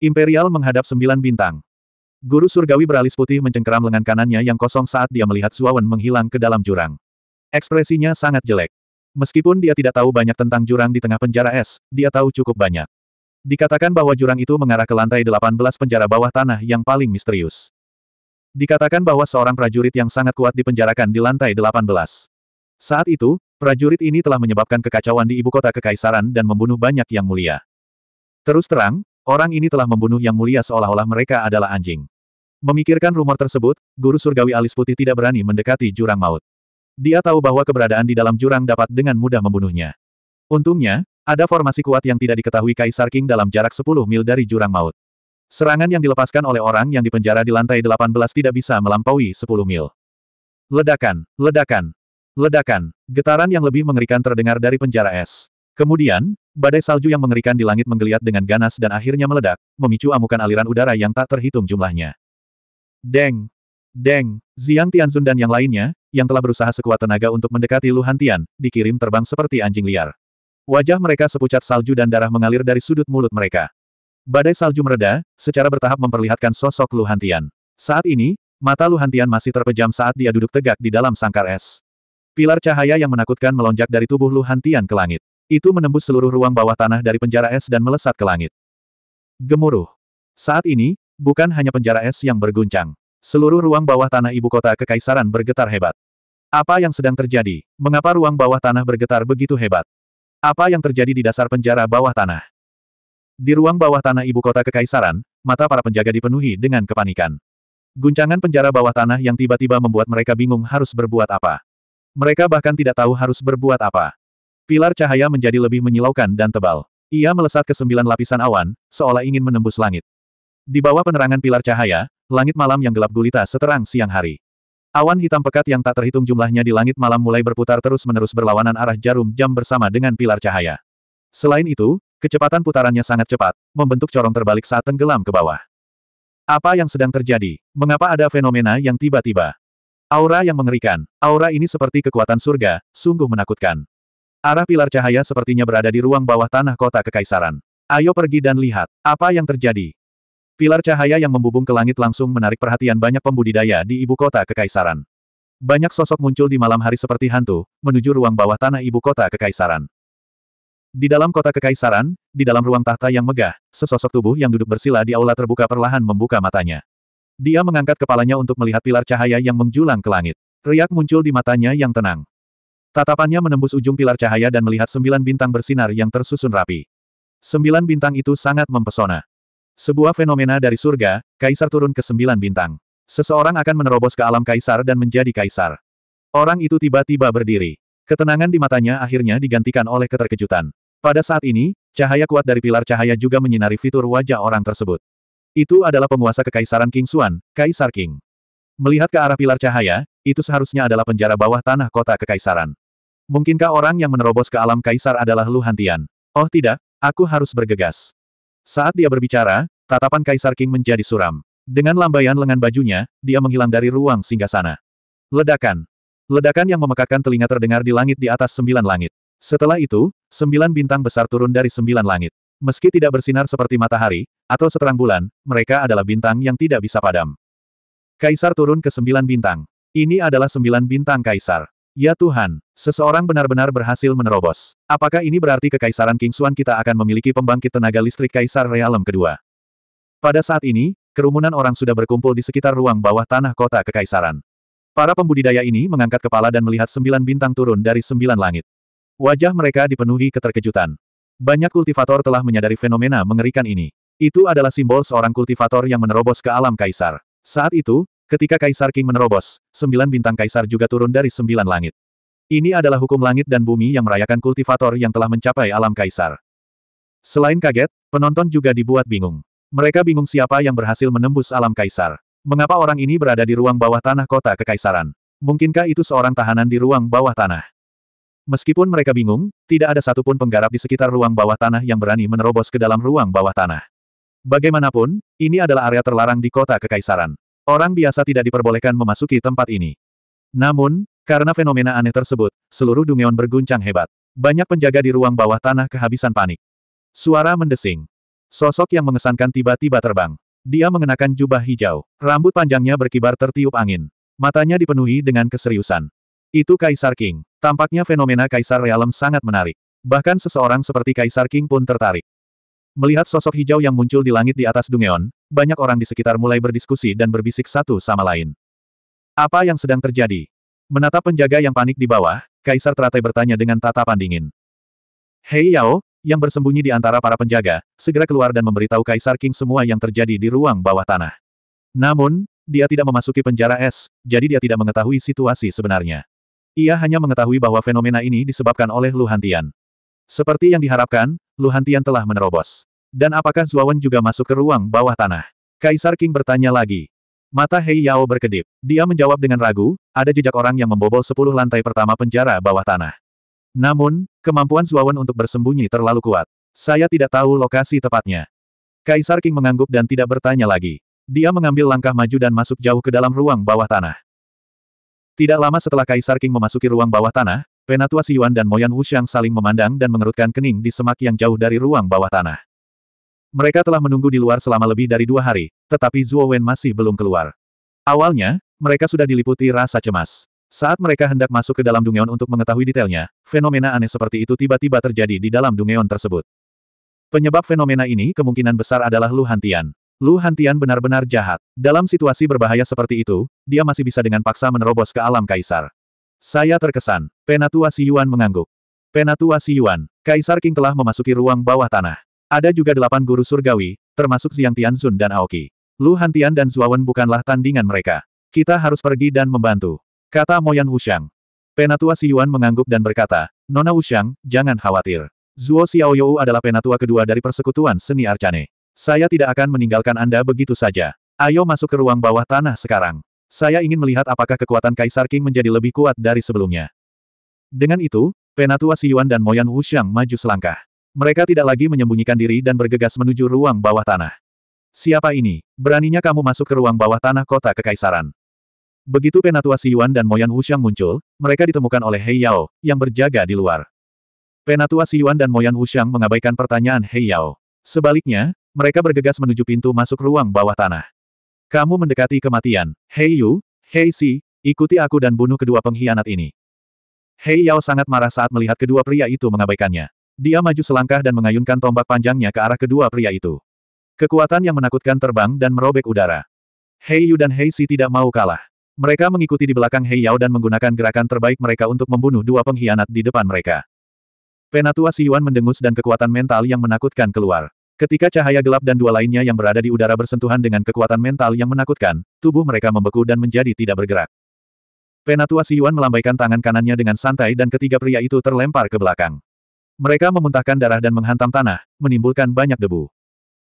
Imperial menghadap sembilan bintang. Guru surgawi beralis putih mencengkeram lengan kanannya yang kosong saat dia melihat Suawan menghilang ke dalam jurang. Ekspresinya sangat jelek. Meskipun dia tidak tahu banyak tentang jurang di tengah penjara es, dia tahu cukup banyak. Dikatakan bahwa jurang itu mengarah ke lantai 18 penjara bawah tanah yang paling misterius. Dikatakan bahwa seorang prajurit yang sangat kuat dipenjarakan di lantai 18. Saat itu, prajurit ini telah menyebabkan kekacauan di ibu kota kekaisaran dan membunuh banyak yang mulia. Terus terang, Orang ini telah membunuh yang mulia seolah-olah mereka adalah anjing. Memikirkan rumor tersebut, guru surgawi alis putih tidak berani mendekati jurang maut. Dia tahu bahwa keberadaan di dalam jurang dapat dengan mudah membunuhnya. Untungnya, ada formasi kuat yang tidak diketahui Kaisar King dalam jarak 10 mil dari jurang maut. Serangan yang dilepaskan oleh orang yang dipenjara di lantai 18 tidak bisa melampaui 10 mil. Ledakan, ledakan, ledakan. Getaran yang lebih mengerikan terdengar dari penjara es. Kemudian, badai salju yang mengerikan di langit menggeliat dengan ganas dan akhirnya meledak, memicu amukan aliran udara yang tak terhitung jumlahnya. Deng! Deng! Ziang Tianzun dan yang lainnya, yang telah berusaha sekuat tenaga untuk mendekati Lu Hantian, dikirim terbang seperti anjing liar. Wajah mereka sepucat salju dan darah mengalir dari sudut mulut mereka. Badai salju mereda, secara bertahap memperlihatkan sosok Lu Hantian. Saat ini, mata Lu Hantian masih terpejam saat dia duduk tegak di dalam sangkar es. Pilar cahaya yang menakutkan melonjak dari tubuh Lu Hantian ke langit. Itu menembus seluruh ruang bawah tanah dari penjara es dan melesat ke langit. Gemuruh. Saat ini, bukan hanya penjara es yang berguncang. Seluruh ruang bawah tanah ibu kota kekaisaran bergetar hebat. Apa yang sedang terjadi? Mengapa ruang bawah tanah bergetar begitu hebat? Apa yang terjadi di dasar penjara bawah tanah? Di ruang bawah tanah ibu kota kekaisaran, mata para penjaga dipenuhi dengan kepanikan. Guncangan penjara bawah tanah yang tiba-tiba membuat mereka bingung harus berbuat apa. Mereka bahkan tidak tahu harus berbuat apa. Pilar cahaya menjadi lebih menyilaukan dan tebal. Ia melesat ke sembilan lapisan awan, seolah ingin menembus langit. Di bawah penerangan pilar cahaya, langit malam yang gelap gulita seterang siang hari. Awan hitam pekat yang tak terhitung jumlahnya di langit malam mulai berputar terus-menerus berlawanan arah jarum jam bersama dengan pilar cahaya. Selain itu, kecepatan putarannya sangat cepat, membentuk corong terbalik saat tenggelam ke bawah. Apa yang sedang terjadi? Mengapa ada fenomena yang tiba-tiba? Aura yang mengerikan. Aura ini seperti kekuatan surga, sungguh menakutkan. Arah pilar cahaya sepertinya berada di ruang bawah tanah kota kekaisaran. Ayo pergi dan lihat, apa yang terjadi. Pilar cahaya yang membubung ke langit langsung menarik perhatian banyak pembudidaya di ibu kota kekaisaran. Banyak sosok muncul di malam hari seperti hantu, menuju ruang bawah tanah ibu kota kekaisaran. Di dalam kota kekaisaran, di dalam ruang tahta yang megah, sesosok tubuh yang duduk bersila di aula terbuka perlahan membuka matanya. Dia mengangkat kepalanya untuk melihat pilar cahaya yang menjulang ke langit. Riak muncul di matanya yang tenang. Tatapannya menembus ujung pilar cahaya dan melihat sembilan bintang bersinar yang tersusun rapi. Sembilan bintang itu sangat mempesona. Sebuah fenomena dari surga, kaisar turun ke sembilan bintang. Seseorang akan menerobos ke alam kaisar dan menjadi kaisar. Orang itu tiba-tiba berdiri. Ketenangan di matanya akhirnya digantikan oleh keterkejutan. Pada saat ini, cahaya kuat dari pilar cahaya juga menyinari fitur wajah orang tersebut. Itu adalah penguasa kekaisaran King Suan, Kaisar King. Melihat ke arah pilar cahaya, itu seharusnya adalah penjara bawah tanah kota kekaisaran. Mungkinkah orang yang menerobos ke alam kaisar adalah Lu Hantian? Oh tidak, aku harus bergegas. Saat dia berbicara, tatapan kaisar King menjadi suram. Dengan lambaian lengan bajunya, dia menghilang dari ruang singgasana. Ledakan. Ledakan yang memekakan telinga terdengar di langit di atas sembilan langit. Setelah itu, sembilan bintang besar turun dari sembilan langit. Meski tidak bersinar seperti matahari, atau seterang bulan, mereka adalah bintang yang tidak bisa padam. Kaisar turun ke sembilan bintang. Ini adalah sembilan bintang kaisar. Ya Tuhan, seseorang benar-benar berhasil menerobos. Apakah ini berarti kekaisaran King Xuan kita akan memiliki pembangkit tenaga listrik kaisar realem kedua? Pada saat ini, kerumunan orang sudah berkumpul di sekitar ruang bawah tanah kota kekaisaran. Para pembudidaya ini mengangkat kepala dan melihat sembilan bintang turun dari sembilan langit. Wajah mereka dipenuhi keterkejutan. Banyak kultivator telah menyadari fenomena mengerikan ini. Itu adalah simbol seorang kultivator yang menerobos ke alam kaisar. Saat itu, Ketika Kaisar King menerobos, sembilan bintang Kaisar juga turun dari sembilan langit. Ini adalah hukum langit dan bumi yang merayakan kultivator yang telah mencapai alam Kaisar. Selain kaget, penonton juga dibuat bingung. Mereka bingung siapa yang berhasil menembus alam Kaisar. Mengapa orang ini berada di ruang bawah tanah kota Kekaisaran? Mungkinkah itu seorang tahanan di ruang bawah tanah? Meskipun mereka bingung, tidak ada satupun penggarap di sekitar ruang bawah tanah yang berani menerobos ke dalam ruang bawah tanah. Bagaimanapun, ini adalah area terlarang di kota Kekaisaran. Orang biasa tidak diperbolehkan memasuki tempat ini. Namun, karena fenomena aneh tersebut, seluruh Dungeon berguncang hebat. Banyak penjaga di ruang bawah tanah kehabisan panik. Suara mendesing. Sosok yang mengesankan tiba-tiba terbang. Dia mengenakan jubah hijau. Rambut panjangnya berkibar tertiup angin. Matanya dipenuhi dengan keseriusan. Itu Kaisar King. Tampaknya fenomena Kaisar Realem sangat menarik. Bahkan seseorang seperti Kaisar King pun tertarik. Melihat sosok hijau yang muncul di langit di atas Dungeon, banyak orang di sekitar mulai berdiskusi dan berbisik satu sama lain. Apa yang sedang terjadi? Menatap penjaga yang panik di bawah, Kaisar teratai bertanya dengan tatapan dingin. Hei Yao, yang bersembunyi di antara para penjaga, segera keluar dan memberitahu Kaisar King semua yang terjadi di ruang bawah tanah. Namun, dia tidak memasuki penjara es, jadi dia tidak mengetahui situasi sebenarnya. Ia hanya mengetahui bahwa fenomena ini disebabkan oleh Luhantian. Seperti yang diharapkan, Luhantian telah menerobos. Dan apakah Zuawan juga masuk ke ruang bawah tanah? Kaisar King bertanya lagi. Mata Hei Yao berkedip. Dia menjawab dengan ragu, ada jejak orang yang membobol sepuluh lantai pertama penjara bawah tanah. Namun, kemampuan Zuawan untuk bersembunyi terlalu kuat. Saya tidak tahu lokasi tepatnya. Kaisar King mengangguk dan tidak bertanya lagi. Dia mengambil langkah maju dan masuk jauh ke dalam ruang bawah tanah. Tidak lama setelah Kaisar King memasuki ruang bawah tanah, Penatua Siyuan dan Moyan Wuxiang saling memandang dan mengerutkan kening di semak yang jauh dari ruang bawah tanah. Mereka telah menunggu di luar selama lebih dari dua hari, tetapi Zuo Wen masih belum keluar. Awalnya, mereka sudah diliputi rasa cemas. Saat mereka hendak masuk ke dalam Dungeon untuk mengetahui detailnya, fenomena aneh seperti itu tiba-tiba terjadi di dalam Dungeon tersebut. Penyebab fenomena ini kemungkinan besar adalah Lu Hantian. Lu Hantian benar-benar jahat. Dalam situasi berbahaya seperti itu, dia masih bisa dengan paksa menerobos ke alam kaisar. Saya terkesan. Penatua Siyuan mengangguk. Penatua Siyuan, Kaisar King telah memasuki ruang bawah tanah. Ada juga delapan guru surgawi, termasuk Xiang Tianzun dan Aoki. Lu Hantian dan Zuawan bukanlah tandingan mereka. Kita harus pergi dan membantu. Kata Moyan Wushang. Penatua Si Yuan mengangguk dan berkata, Nona Wushang, jangan khawatir. Zuo Xiaoyou adalah penatua kedua dari persekutuan seni Arcane. Saya tidak akan meninggalkan Anda begitu saja. Ayo masuk ke ruang bawah tanah sekarang. Saya ingin melihat apakah kekuatan Kaisar King menjadi lebih kuat dari sebelumnya. Dengan itu, Penatua Si Yuan dan Moyan Wushang maju selangkah. Mereka tidak lagi menyembunyikan diri dan bergegas menuju ruang bawah tanah. Siapa ini? Beraninya kamu masuk ke ruang bawah tanah kota kekaisaran. Begitu Penatua Siyuan dan Moyan Wuxiang muncul, mereka ditemukan oleh Hei Yao, yang berjaga di luar. Penatua Siyuan dan Moyan Wuxiang mengabaikan pertanyaan Hei Yao. Sebaliknya, mereka bergegas menuju pintu masuk ruang bawah tanah. Kamu mendekati kematian. Hei Yu, Hei Si, ikuti aku dan bunuh kedua pengkhianat ini. Hei Yao sangat marah saat melihat kedua pria itu mengabaikannya. Dia maju selangkah dan mengayunkan tombak panjangnya ke arah kedua pria itu. Kekuatan yang menakutkan terbang dan merobek udara. Hei Yu dan Hei Si tidak mau kalah. Mereka mengikuti di belakang Hei Yao dan menggunakan gerakan terbaik mereka untuk membunuh dua pengkhianat di depan mereka. Penatua Si Yuan mendengus dan kekuatan mental yang menakutkan keluar. Ketika cahaya gelap dan dua lainnya yang berada di udara bersentuhan dengan kekuatan mental yang menakutkan, tubuh mereka membeku dan menjadi tidak bergerak. Penatua Si Yuan melambaikan tangan kanannya dengan santai dan ketiga pria itu terlempar ke belakang. Mereka memuntahkan darah dan menghantam tanah, menimbulkan banyak debu.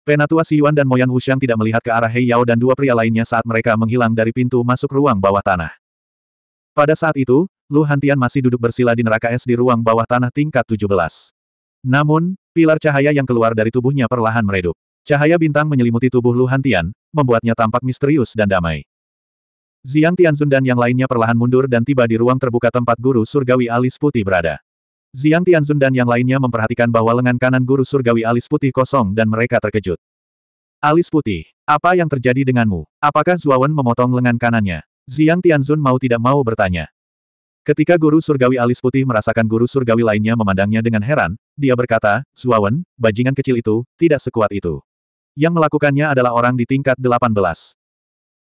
Penatua Siyuan dan Moyan Wuxiang tidak melihat ke arah Hei Yao dan dua pria lainnya saat mereka menghilang dari pintu masuk ruang bawah tanah. Pada saat itu, Lu Hantian masih duduk bersila di neraka es di ruang bawah tanah tingkat 17. Namun, pilar cahaya yang keluar dari tubuhnya perlahan meredup. Cahaya bintang menyelimuti tubuh Lu Hantian, membuatnya tampak misterius dan damai. Ziang Tianzun dan yang lainnya perlahan mundur dan tiba di ruang terbuka tempat guru surgawi alis putih berada. Ziang Tianzun dan yang lainnya memperhatikan bahwa lengan kanan guru surgawi alis putih kosong dan mereka terkejut. Alis putih, apa yang terjadi denganmu? Apakah Zuawan memotong lengan kanannya? Ziang Tianzun mau tidak mau bertanya. Ketika guru surgawi alis putih merasakan guru surgawi lainnya memandangnya dengan heran, dia berkata, Zuawan, bajingan kecil itu, tidak sekuat itu. Yang melakukannya adalah orang di tingkat 18.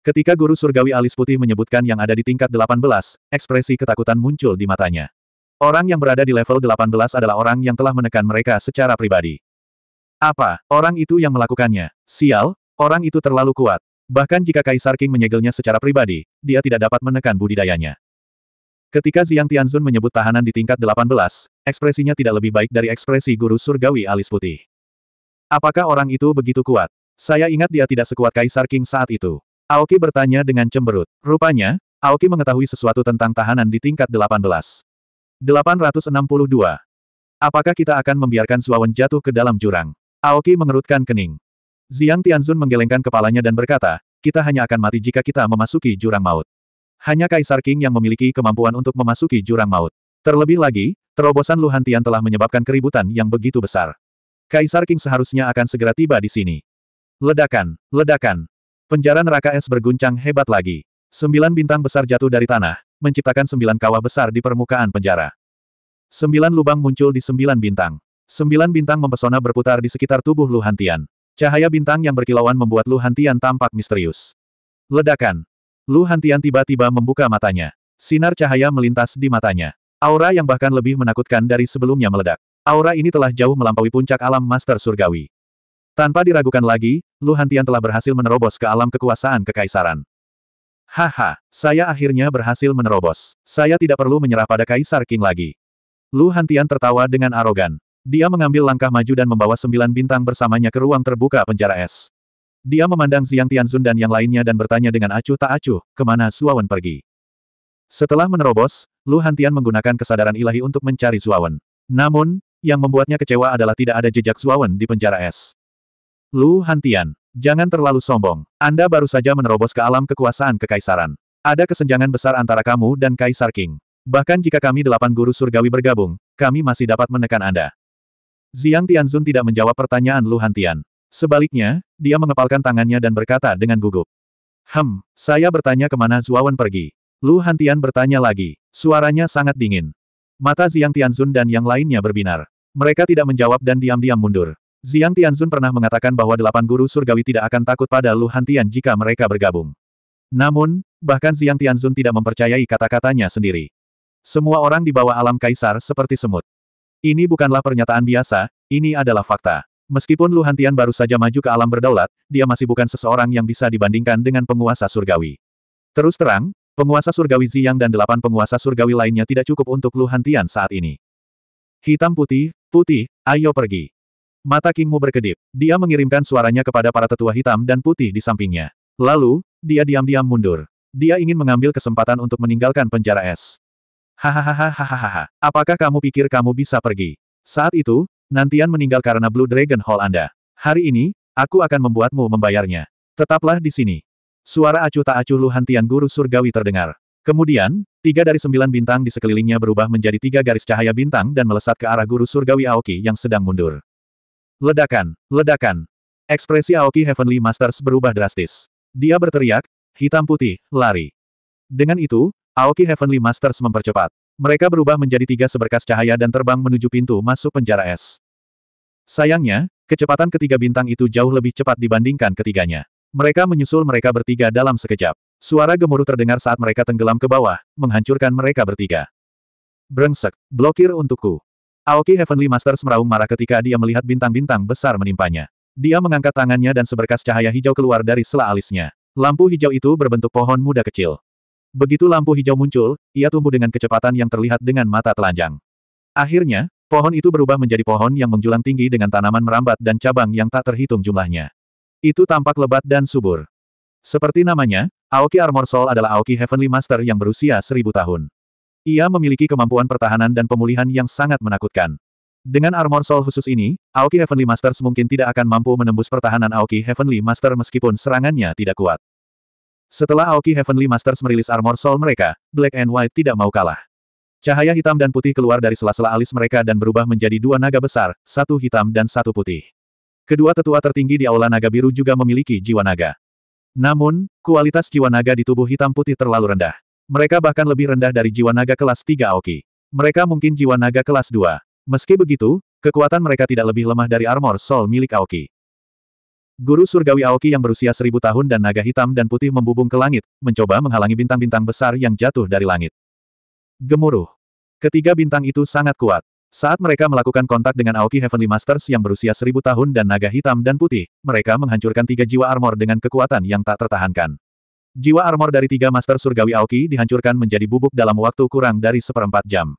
Ketika guru surgawi alis putih menyebutkan yang ada di tingkat 18, ekspresi ketakutan muncul di matanya. Orang yang berada di level 18 adalah orang yang telah menekan mereka secara pribadi. Apa, orang itu yang melakukannya? Sial, orang itu terlalu kuat. Bahkan jika Kaisar King menyegelnya secara pribadi, dia tidak dapat menekan budidayanya. Ketika Ziang Tianzun menyebut tahanan di tingkat 18, ekspresinya tidak lebih baik dari ekspresi guru surgawi alis putih. Apakah orang itu begitu kuat? Saya ingat dia tidak sekuat Kaisar King saat itu. Aoki bertanya dengan cemberut. Rupanya, Aoki mengetahui sesuatu tentang tahanan di tingkat 18. 862. Apakah kita akan membiarkan Suawen jatuh ke dalam jurang? Aoki mengerutkan kening. Ziang Tianzun menggelengkan kepalanya dan berkata, kita hanya akan mati jika kita memasuki jurang maut. Hanya Kaisar King yang memiliki kemampuan untuk memasuki jurang maut. Terlebih lagi, terobosan Luhan Tian telah menyebabkan keributan yang begitu besar. Kaisar King seharusnya akan segera tiba di sini. Ledakan, ledakan. Penjara neraka es berguncang hebat lagi. Sembilan bintang besar jatuh dari tanah, menciptakan sembilan kawah besar di permukaan penjara. Sembilan lubang muncul di sembilan bintang. Sembilan bintang mempesona berputar di sekitar tubuh Lu Hantian. Cahaya bintang yang berkilauan membuat Lu Hantian tampak misterius. Ledakan. Lu Hantian tiba-tiba membuka matanya. Sinar cahaya melintas di matanya. Aura yang bahkan lebih menakutkan dari sebelumnya meledak. Aura ini telah jauh melampaui puncak alam Master Surgawi. Tanpa diragukan lagi, Lu Hantian telah berhasil menerobos ke alam kekuasaan kekaisaran. Haha, saya akhirnya berhasil menerobos. Saya tidak perlu menyerah pada Kaisar King lagi. Lu Hantian tertawa dengan arogan. Dia mengambil langkah maju dan membawa sembilan bintang bersamanya ke ruang terbuka penjara es. Dia memandang Ziang Tianzun dan yang lainnya dan bertanya dengan acuh tak acuh, kemana Suawan pergi. Setelah menerobos, Lu Hantian menggunakan kesadaran ilahi untuk mencari Suawan. Namun, yang membuatnya kecewa adalah tidak ada jejak Suawan di penjara es. Lu Hantian, Jangan terlalu sombong. Anda baru saja menerobos ke alam kekuasaan kekaisaran. Ada kesenjangan besar antara kamu dan Kaisar King. Bahkan jika kami delapan guru surgawi bergabung, kami masih dapat menekan Anda. Ziang Tianzun tidak menjawab pertanyaan Lu Hantian. Sebaliknya, dia mengepalkan tangannya dan berkata dengan gugup. Hem, saya bertanya kemana Zuawan pergi. Lu Hantian bertanya lagi. Suaranya sangat dingin. Mata Ziang Tianzun dan yang lainnya berbinar. Mereka tidak menjawab dan diam-diam mundur. Ziang Tianzun pernah mengatakan bahwa delapan guru surgawi tidak akan takut pada Lu Hantian jika mereka bergabung. Namun, bahkan Ziang Tianzun tidak mempercayai kata-katanya sendiri. Semua orang di bawah alam kaisar seperti semut. Ini bukanlah pernyataan biasa, ini adalah fakta. Meskipun Lu Hantian baru saja maju ke alam berdaulat, dia masih bukan seseorang yang bisa dibandingkan dengan penguasa surgawi. Terus terang, penguasa surgawi Ziyang dan delapan penguasa surgawi lainnya tidak cukup untuk Lu Hantian saat ini. Hitam putih, putih, ayo pergi. Mata Kingmu berkedip. Dia mengirimkan suaranya kepada para tetua hitam dan putih di sampingnya. Lalu, dia diam-diam mundur. Dia ingin mengambil kesempatan untuk meninggalkan penjara es. Hahaha, apakah kamu pikir kamu bisa pergi? Saat itu, Nantian meninggal karena Blue Dragon Hall Anda. Hari ini, aku akan membuatmu membayarnya. Tetaplah di sini. Suara acuh tak acuh luhantian Guru Surgawi terdengar. Kemudian, tiga dari sembilan bintang di sekelilingnya berubah menjadi tiga garis cahaya bintang dan melesat ke arah Guru Surgawi Aoki yang sedang mundur. Ledakan, ledakan. Ekspresi Aoki Heavenly Masters berubah drastis. Dia berteriak, hitam putih, lari. Dengan itu, Aoki Heavenly Masters mempercepat. Mereka berubah menjadi tiga seberkas cahaya dan terbang menuju pintu masuk penjara es. Sayangnya, kecepatan ketiga bintang itu jauh lebih cepat dibandingkan ketiganya. Mereka menyusul mereka bertiga dalam sekejap. Suara gemuruh terdengar saat mereka tenggelam ke bawah, menghancurkan mereka bertiga. Brengsek, blokir untukku. Aoki Heavenly Master meraung marah ketika dia melihat bintang-bintang besar menimpanya. Dia mengangkat tangannya dan seberkas cahaya hijau keluar dari sela alisnya. Lampu hijau itu berbentuk pohon muda kecil. Begitu lampu hijau muncul, ia tumbuh dengan kecepatan yang terlihat dengan mata telanjang. Akhirnya, pohon itu berubah menjadi pohon yang menjulang tinggi dengan tanaman merambat dan cabang yang tak terhitung jumlahnya. Itu tampak lebat dan subur. Seperti namanya, Aoki Armor Soul adalah Aoki Heavenly Master yang berusia seribu tahun. Ia memiliki kemampuan pertahanan dan pemulihan yang sangat menakutkan. Dengan armor soul khusus ini, Aoki Heavenly Masters mungkin tidak akan mampu menembus pertahanan Aoki Heavenly Master meskipun serangannya tidak kuat. Setelah Aoki Heavenly Masters merilis armor soul mereka, Black and White tidak mau kalah. Cahaya hitam dan putih keluar dari sela-sela alis mereka dan berubah menjadi dua naga besar, satu hitam dan satu putih. Kedua tetua tertinggi di Aula Naga Biru juga memiliki jiwa naga. Namun, kualitas jiwa naga di tubuh hitam putih terlalu rendah. Mereka bahkan lebih rendah dari jiwa naga kelas 3 Aoki. Mereka mungkin jiwa naga kelas 2. Meski begitu, kekuatan mereka tidak lebih lemah dari armor soul milik Aoki. Guru surgawi Aoki yang berusia seribu tahun dan naga hitam dan putih membubung ke langit, mencoba menghalangi bintang-bintang besar yang jatuh dari langit. Gemuruh. Ketiga bintang itu sangat kuat. Saat mereka melakukan kontak dengan Aoki Heavenly Masters yang berusia seribu tahun dan naga hitam dan putih, mereka menghancurkan tiga jiwa armor dengan kekuatan yang tak tertahankan. Jiwa armor dari tiga Master Surgawi Aoki dihancurkan menjadi bubuk dalam waktu kurang dari seperempat jam.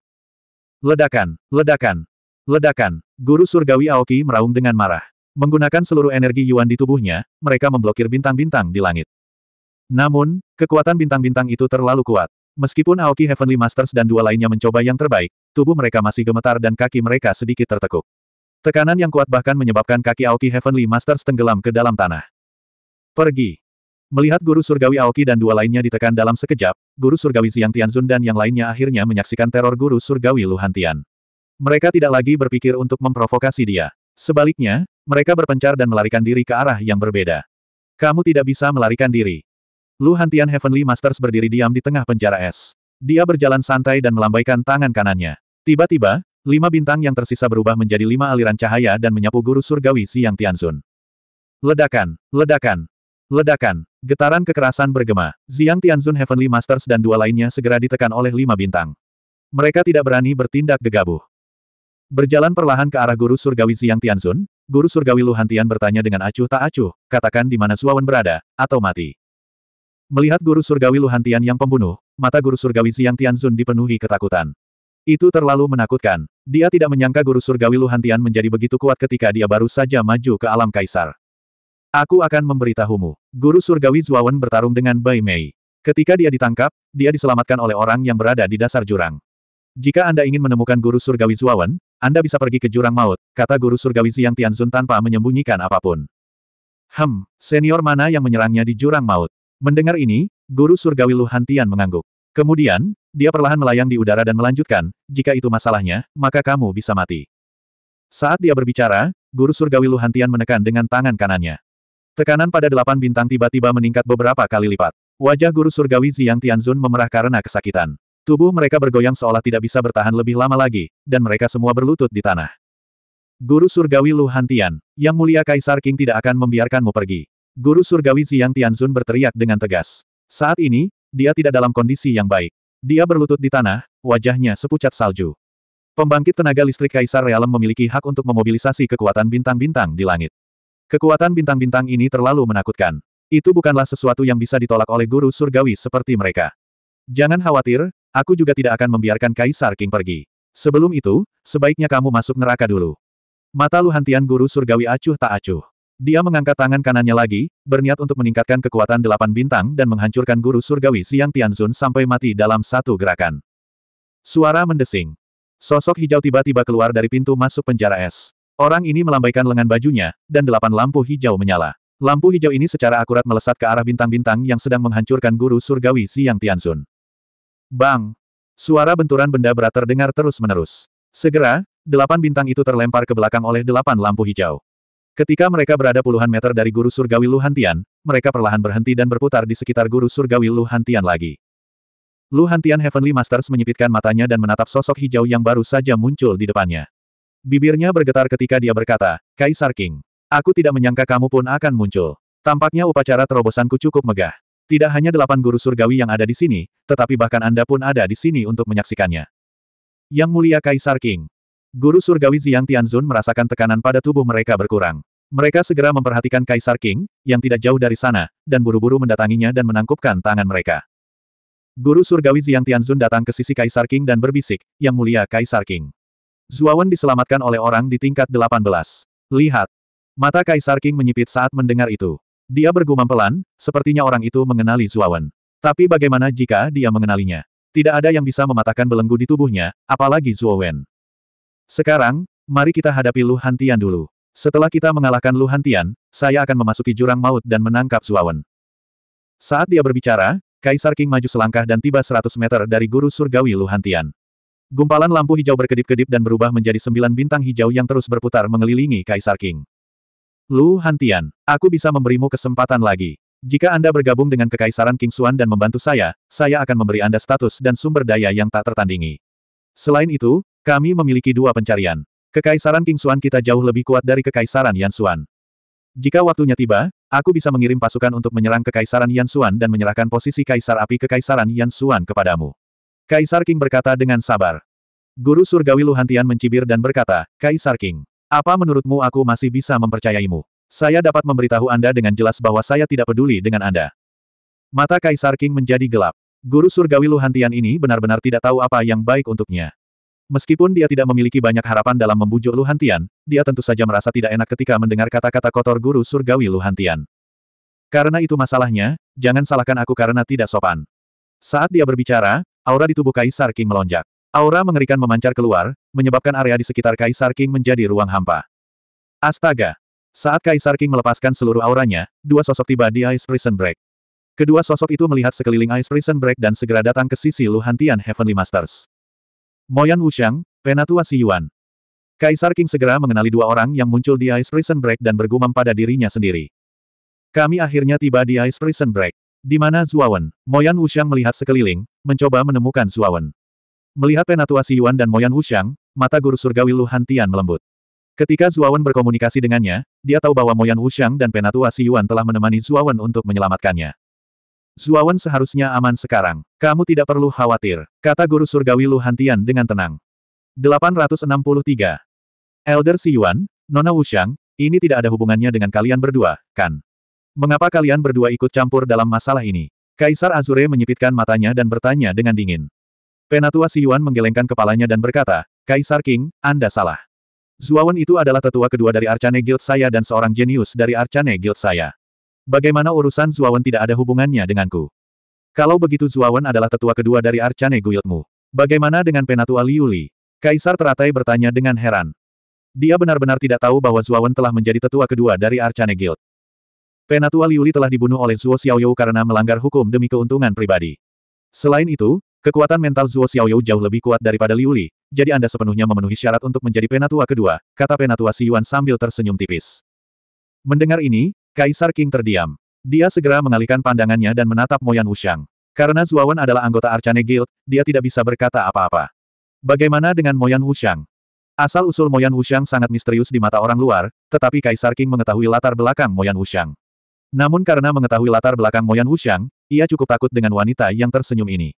Ledakan, ledakan, ledakan, Guru Surgawi Aoki meraung dengan marah. Menggunakan seluruh energi Yuan di tubuhnya, mereka memblokir bintang-bintang di langit. Namun, kekuatan bintang-bintang itu terlalu kuat. Meskipun Aoki Heavenly Masters dan dua lainnya mencoba yang terbaik, tubuh mereka masih gemetar dan kaki mereka sedikit tertekuk. Tekanan yang kuat bahkan menyebabkan kaki Aoki Heavenly Masters tenggelam ke dalam tanah. Pergi. Melihat guru surgawi Aoki dan dua lainnya ditekan dalam sekejap, guru surgawi Xiang Tianzun dan yang lainnya akhirnya menyaksikan teror guru surgawi Luhantian. Hantian. Mereka tidak lagi berpikir untuk memprovokasi dia. Sebaliknya, mereka berpencar dan melarikan diri ke arah yang berbeda. Kamu tidak bisa melarikan diri. Lu Hantian Heavenly Masters berdiri diam di tengah penjara es. Dia berjalan santai dan melambaikan tangan kanannya. Tiba-tiba, lima bintang yang tersisa berubah menjadi lima aliran cahaya dan menyapu guru surgawi Siang Tianzun. Ledakan, ledakan, Ledakan. Getaran kekerasan bergema. Ziang Tianzun Heavenly Masters dan dua lainnya segera ditekan oleh lima bintang. Mereka tidak berani bertindak gegabah. Berjalan perlahan ke arah Guru Surgawi Ziang Tianzun, Guru Surgawi Lu Hantian bertanya dengan acuh tak acuh, katakan di mana Suawan berada, atau mati. Melihat Guru Surgawi Lu Hantian yang pembunuh, mata Guru Surgawi Ziang Tianzun dipenuhi ketakutan. Itu terlalu menakutkan. Dia tidak menyangka Guru Surgawi Lu Hantian menjadi begitu kuat ketika dia baru saja maju ke alam kaisar. Aku akan memberitahumu. Guru Surgawi Zuawan bertarung dengan Bai Mei. Ketika dia ditangkap, dia diselamatkan oleh orang yang berada di dasar jurang. Jika Anda ingin menemukan Guru Surgawi Zuawan, Anda bisa pergi ke jurang maut, kata Guru Surgawi Ziyang Tianzun tanpa menyembunyikan apapun. Hem, senior mana yang menyerangnya di jurang maut? Mendengar ini, Guru Surgawi Lu Hantian mengangguk. Kemudian, dia perlahan melayang di udara dan melanjutkan, jika itu masalahnya, maka kamu bisa mati. Saat dia berbicara, Guru Surgawi Luhantian menekan dengan tangan kanannya. Tekanan pada delapan bintang tiba-tiba meningkat beberapa kali lipat. Wajah guru surgawi Ziyang Tianzun memerah karena kesakitan. Tubuh mereka bergoyang seolah tidak bisa bertahan lebih lama lagi, dan mereka semua berlutut di tanah. Guru surgawi Lu Hantian, yang mulia Kaisar King tidak akan membiarkanmu pergi. Guru surgawi Ziyang Tianzun berteriak dengan tegas. Saat ini, dia tidak dalam kondisi yang baik. Dia berlutut di tanah, wajahnya sepucat salju. Pembangkit tenaga listrik Kaisar Realem memiliki hak untuk memobilisasi kekuatan bintang-bintang di langit. Kekuatan bintang-bintang ini terlalu menakutkan. Itu bukanlah sesuatu yang bisa ditolak oleh guru surgawi seperti mereka. Jangan khawatir, aku juga tidak akan membiarkan Kaisar King pergi. Sebelum itu, sebaiknya kamu masuk neraka dulu. Mata Luhantian guru surgawi acuh tak acuh. Dia mengangkat tangan kanannya lagi, berniat untuk meningkatkan kekuatan delapan bintang dan menghancurkan guru surgawi Siang Tianzun sampai mati dalam satu gerakan. Suara mendesing. Sosok hijau tiba-tiba keluar dari pintu masuk penjara es. Orang ini melambaikan lengan bajunya, dan delapan lampu hijau menyala. Lampu hijau ini secara akurat melesat ke arah bintang-bintang yang sedang menghancurkan guru surgawi Siang Tianzun. Bang! Suara benturan benda berat terdengar terus-menerus. Segera, delapan bintang itu terlempar ke belakang oleh delapan lampu hijau. Ketika mereka berada puluhan meter dari guru surgawi Lu Hantian, mereka perlahan berhenti dan berputar di sekitar guru surgawi Lu Hantian lagi. Lu Hantian Heavenly Masters menyipitkan matanya dan menatap sosok hijau yang baru saja muncul di depannya. Bibirnya bergetar ketika dia berkata, Kaisar King. Aku tidak menyangka kamu pun akan muncul. Tampaknya upacara terobosanku cukup megah. Tidak hanya delapan guru surgawi yang ada di sini, tetapi bahkan Anda pun ada di sini untuk menyaksikannya. Yang Mulia Kaisar King. Guru surgawi Ziang Tianzun merasakan tekanan pada tubuh mereka berkurang. Mereka segera memperhatikan Kaisar King, yang tidak jauh dari sana, dan buru-buru mendatanginya dan menangkupkan tangan mereka. Guru surgawi Ziang Tianzun datang ke sisi Kaisar King dan berbisik, Yang Mulia Kaisar King. Zuawan diselamatkan oleh orang di tingkat 18. Lihat. Mata Kaisar King menyipit saat mendengar itu. Dia bergumam pelan, sepertinya orang itu mengenali Zuawan. Tapi bagaimana jika dia mengenalinya? Tidak ada yang bisa mematahkan belenggu di tubuhnya, apalagi Zuowen. Sekarang, mari kita hadapi Lu Hantian dulu. Setelah kita mengalahkan Lu Hantian, saya akan memasuki jurang maut dan menangkap Zuawan. Saat dia berbicara, Kaisar King maju selangkah dan tiba 100 meter dari guru surgawi Lu Hantian. Gumpalan lampu hijau berkedip-kedip dan berubah menjadi sembilan bintang hijau yang terus berputar mengelilingi Kaisar King. Lu Hantian, aku bisa memberimu kesempatan lagi. Jika Anda bergabung dengan Kekaisaran King Xuan dan membantu saya, saya akan memberi Anda status dan sumber daya yang tak tertandingi. Selain itu, kami memiliki dua pencarian. Kekaisaran King Xuan kita jauh lebih kuat dari Kekaisaran Yan Xuan. Jika waktunya tiba, aku bisa mengirim pasukan untuk menyerang Kekaisaran Yan Xuan dan menyerahkan posisi Kaisar Api Kekaisaran Yan Xuan kepadamu. Kaisar King berkata dengan sabar. Guru Surgawi Luhantian mencibir dan berkata, Kaisar King, apa menurutmu aku masih bisa mempercayaimu? Saya dapat memberitahu Anda dengan jelas bahwa saya tidak peduli dengan Anda. Mata Kaisar King menjadi gelap. Guru Surgawi Luhantian ini benar-benar tidak tahu apa yang baik untuknya. Meskipun dia tidak memiliki banyak harapan dalam membujuk Luhantian, dia tentu saja merasa tidak enak ketika mendengar kata-kata kotor Guru Surgawi Luhantian. Karena itu masalahnya, jangan salahkan aku karena tidak sopan. Saat dia berbicara, aura di tubuh Kaisar King melonjak. Aura mengerikan memancar keluar, menyebabkan area di sekitar Kaisar King menjadi ruang hampa. Astaga! Saat Kaisar King melepaskan seluruh auranya, dua sosok tiba di Ice Prison Break. Kedua sosok itu melihat sekeliling Ice Prison Break dan segera datang ke sisi Luhantian Heavenly Masters. Moyan Wuxiang, Penatua Si Yuan. Kaisar King segera mengenali dua orang yang muncul di Ice Prison Break dan bergumam pada dirinya sendiri. Kami akhirnya tiba di Ice Prison Break. Di mana Zuawan? Moyan Wuxiang melihat sekeliling, mencoba menemukan Zuawan. Melihat penatua Yuan dan Moyan Wuxiang, mata guru surgawi Lu Hantian melembut. Ketika Zuawan berkomunikasi dengannya, dia tahu bahwa Moyan Wuxiang dan penatua Yuan telah menemani Zuawan untuk menyelamatkannya. Zuawan seharusnya aman sekarang. Kamu tidak perlu khawatir, kata guru surgawi Lu Hantian dengan tenang. 863. Elder Yuan, Nona Wuxiang, ini tidak ada hubungannya dengan kalian berdua, kan? Mengapa kalian berdua ikut campur dalam masalah ini? Kaisar Azure menyipitkan matanya dan bertanya dengan dingin. Penatua Siyuan menggelengkan kepalanya dan berkata, Kaisar King, Anda salah. Zuawan itu adalah tetua kedua dari Arcane Guild saya dan seorang jenius dari Arcane Guild saya. Bagaimana urusan Zuawan tidak ada hubungannya denganku? Kalau begitu Zuawan adalah tetua kedua dari Arcane Guildmu. Bagaimana dengan Penatua Liuli? Kaisar teratai bertanya dengan heran. Dia benar-benar tidak tahu bahwa Zuawan telah menjadi tetua kedua dari Arcane Guild. Penatua Liuli telah dibunuh oleh Zuo Xiaoyou karena melanggar hukum demi keuntungan pribadi. Selain itu, kekuatan mental Zuo Xiaoyou jauh lebih kuat daripada Liuli, jadi Anda sepenuhnya memenuhi syarat untuk menjadi penatua kedua, kata penatua Si Yuan sambil tersenyum tipis. Mendengar ini, Kaisar King terdiam. Dia segera mengalihkan pandangannya dan menatap Moyan Wushang. Karena Zuawan adalah anggota Arcane Guild, dia tidak bisa berkata apa-apa. Bagaimana dengan Moyan Wushang? Asal-usul Moyan Wushang sangat misterius di mata orang luar, tetapi Kaisar King mengetahui latar belakang Moyan Wushang. Namun karena mengetahui latar belakang Moyan Wuxiang, ia cukup takut dengan wanita yang tersenyum ini.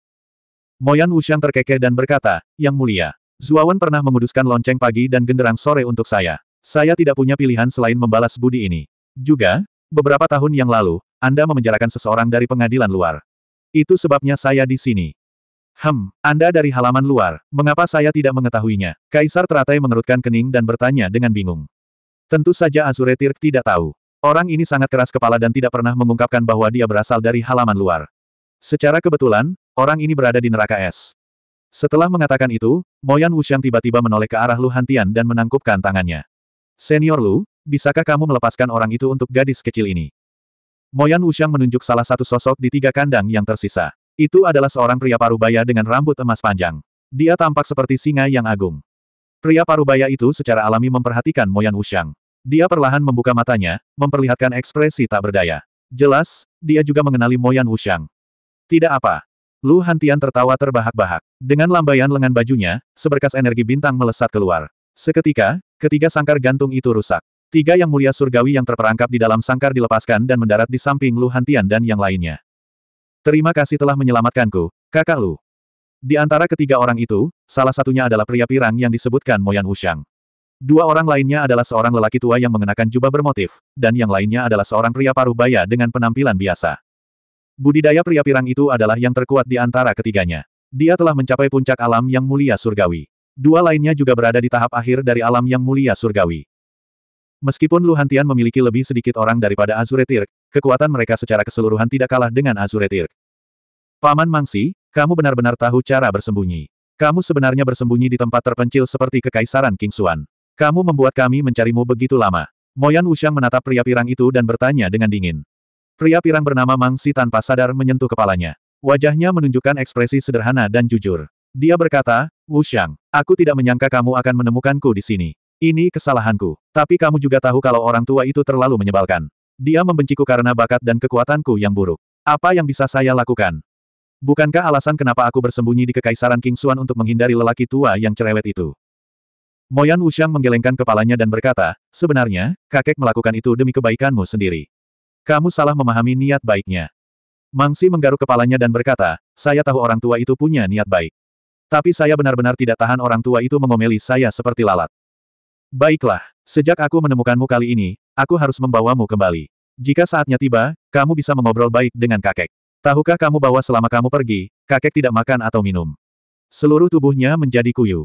Moyan Wuxiang terkekeh dan berkata, Yang mulia, Zuawan pernah menguduskan lonceng pagi dan genderang sore untuk saya. Saya tidak punya pilihan selain membalas budi ini. Juga, beberapa tahun yang lalu, Anda memenjarakan seseorang dari pengadilan luar. Itu sebabnya saya di sini. Hem, Anda dari halaman luar, mengapa saya tidak mengetahuinya? Kaisar teratai mengerutkan kening dan bertanya dengan bingung. Tentu saja Azure Tirk tidak tahu. Orang ini sangat keras kepala dan tidak pernah mengungkapkan bahwa dia berasal dari halaman luar. Secara kebetulan, orang ini berada di neraka es. Setelah mengatakan itu, Moyan Wuxiang tiba-tiba menoleh ke arah Lu Hantian dan menangkupkan tangannya. Senior Lu, bisakah kamu melepaskan orang itu untuk gadis kecil ini? Moyan Wuxiang menunjuk salah satu sosok di tiga kandang yang tersisa. Itu adalah seorang pria parubaya dengan rambut emas panjang. Dia tampak seperti singa yang agung. Pria parubaya itu secara alami memperhatikan Moyan Wuxiang. Dia perlahan membuka matanya, memperlihatkan ekspresi tak berdaya. Jelas, dia juga mengenali Moyan Wuxiang. Tidak apa. Lu Hantian tertawa terbahak-bahak. Dengan lambaian lengan bajunya, seberkas energi bintang melesat keluar. Seketika, ketiga sangkar gantung itu rusak. Tiga yang mulia surgawi yang terperangkap di dalam sangkar dilepaskan dan mendarat di samping Lu Hantian dan yang lainnya. Terima kasih telah menyelamatkanku, kakak Lu. Di antara ketiga orang itu, salah satunya adalah pria pirang yang disebutkan Moyan Wuxiang. Dua orang lainnya adalah seorang lelaki tua yang mengenakan jubah bermotif, dan yang lainnya adalah seorang pria paruh baya dengan penampilan biasa. Budidaya pria pirang itu adalah yang terkuat di antara ketiganya. Dia telah mencapai puncak alam yang mulia surgawi. Dua lainnya juga berada di tahap akhir dari alam yang mulia surgawi. Meskipun Luhantian memiliki lebih sedikit orang daripada Azuretir, kekuatan mereka secara keseluruhan tidak kalah dengan Azuretir. Paman Mangsi, kamu benar-benar tahu cara bersembunyi. Kamu sebenarnya bersembunyi di tempat terpencil seperti Kekaisaran King Kingsuan. Kamu membuat kami mencarimu begitu lama. Moyan Wushang menatap pria pirang itu dan bertanya dengan dingin. Pria pirang bernama Mang Si tanpa sadar menyentuh kepalanya. Wajahnya menunjukkan ekspresi sederhana dan jujur. Dia berkata, Wushang, aku tidak menyangka kamu akan menemukanku di sini. Ini kesalahanku. Tapi kamu juga tahu kalau orang tua itu terlalu menyebalkan. Dia membenciku karena bakat dan kekuatanku yang buruk. Apa yang bisa saya lakukan? Bukankah alasan kenapa aku bersembunyi di Kekaisaran King Xuan untuk menghindari lelaki tua yang cerewet itu? Moyan Wuxiang menggelengkan kepalanya dan berkata, sebenarnya, kakek melakukan itu demi kebaikanmu sendiri. Kamu salah memahami niat baiknya. Mangsi menggaruk kepalanya dan berkata, saya tahu orang tua itu punya niat baik. Tapi saya benar-benar tidak tahan orang tua itu mengomeli saya seperti lalat. Baiklah, sejak aku menemukanmu kali ini, aku harus membawamu kembali. Jika saatnya tiba, kamu bisa mengobrol baik dengan kakek. Tahukah kamu bahwa selama kamu pergi, kakek tidak makan atau minum. Seluruh tubuhnya menjadi kuyuh.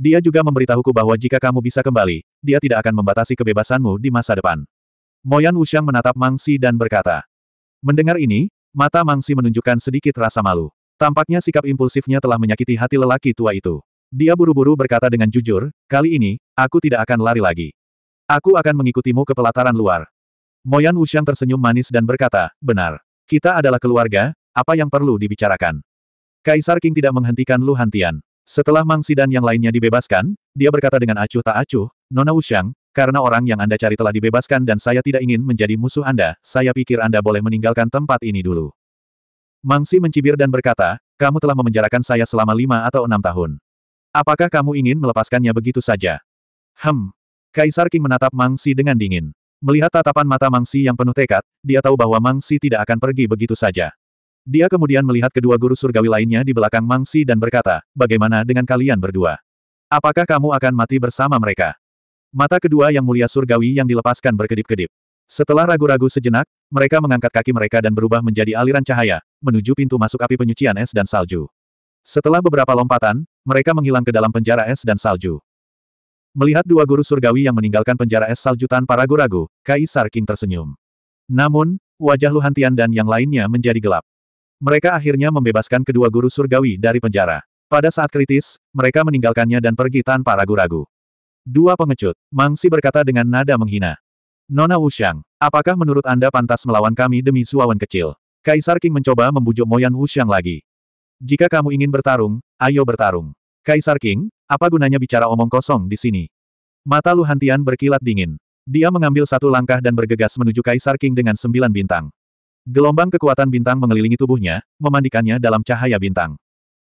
Dia juga memberitahuku bahwa jika kamu bisa kembali, dia tidak akan membatasi kebebasanmu di masa depan. Moyan Wushang menatap Mangsi dan berkata. Mendengar ini, mata Mangsi menunjukkan sedikit rasa malu. Tampaknya sikap impulsifnya telah menyakiti hati lelaki tua itu. Dia buru-buru berkata dengan jujur, kali ini, aku tidak akan lari lagi. Aku akan mengikutimu ke pelataran luar. Moyan Wushang tersenyum manis dan berkata, benar. Kita adalah keluarga, apa yang perlu dibicarakan? Kaisar King tidak menghentikan Lu Hantian. Setelah Mang Si dan yang lainnya dibebaskan, dia berkata dengan acuh tak acuh, Nona Wuxiang, karena orang yang Anda cari telah dibebaskan dan saya tidak ingin menjadi musuh Anda, saya pikir Anda boleh meninggalkan tempat ini dulu. Mang Si mencibir dan berkata, kamu telah memenjarakan saya selama lima atau enam tahun. Apakah kamu ingin melepaskannya begitu saja? Hem. Kaisar King menatap Mang Si dengan dingin. Melihat tatapan mata Mang Si yang penuh tekad, dia tahu bahwa Mang Si tidak akan pergi begitu saja. Dia kemudian melihat kedua guru surgawi lainnya di belakang Mangsi dan berkata, bagaimana dengan kalian berdua? Apakah kamu akan mati bersama mereka? Mata kedua yang mulia surgawi yang dilepaskan berkedip-kedip. Setelah ragu-ragu sejenak, mereka mengangkat kaki mereka dan berubah menjadi aliran cahaya, menuju pintu masuk api penyucian es dan salju. Setelah beberapa lompatan, mereka menghilang ke dalam penjara es dan salju. Melihat dua guru surgawi yang meninggalkan penjara es salju tanpa ragu-ragu, Kaisar King tersenyum. Namun, wajah Luhantian dan yang lainnya menjadi gelap. Mereka akhirnya membebaskan kedua guru surgawi dari penjara. Pada saat kritis, mereka meninggalkannya dan pergi tanpa ragu-ragu. Dua pengecut, Mangsi berkata dengan nada menghina. Nona Wuxiang, apakah menurut Anda pantas melawan kami demi suawan kecil? Kaisar King mencoba membujuk Moyan Wuxiang lagi. Jika kamu ingin bertarung, ayo bertarung. Kaisar King, apa gunanya bicara omong kosong di sini? Mata Luhantian berkilat dingin. Dia mengambil satu langkah dan bergegas menuju Kaisar King dengan sembilan bintang. Gelombang kekuatan bintang mengelilingi tubuhnya, memandikannya dalam cahaya bintang.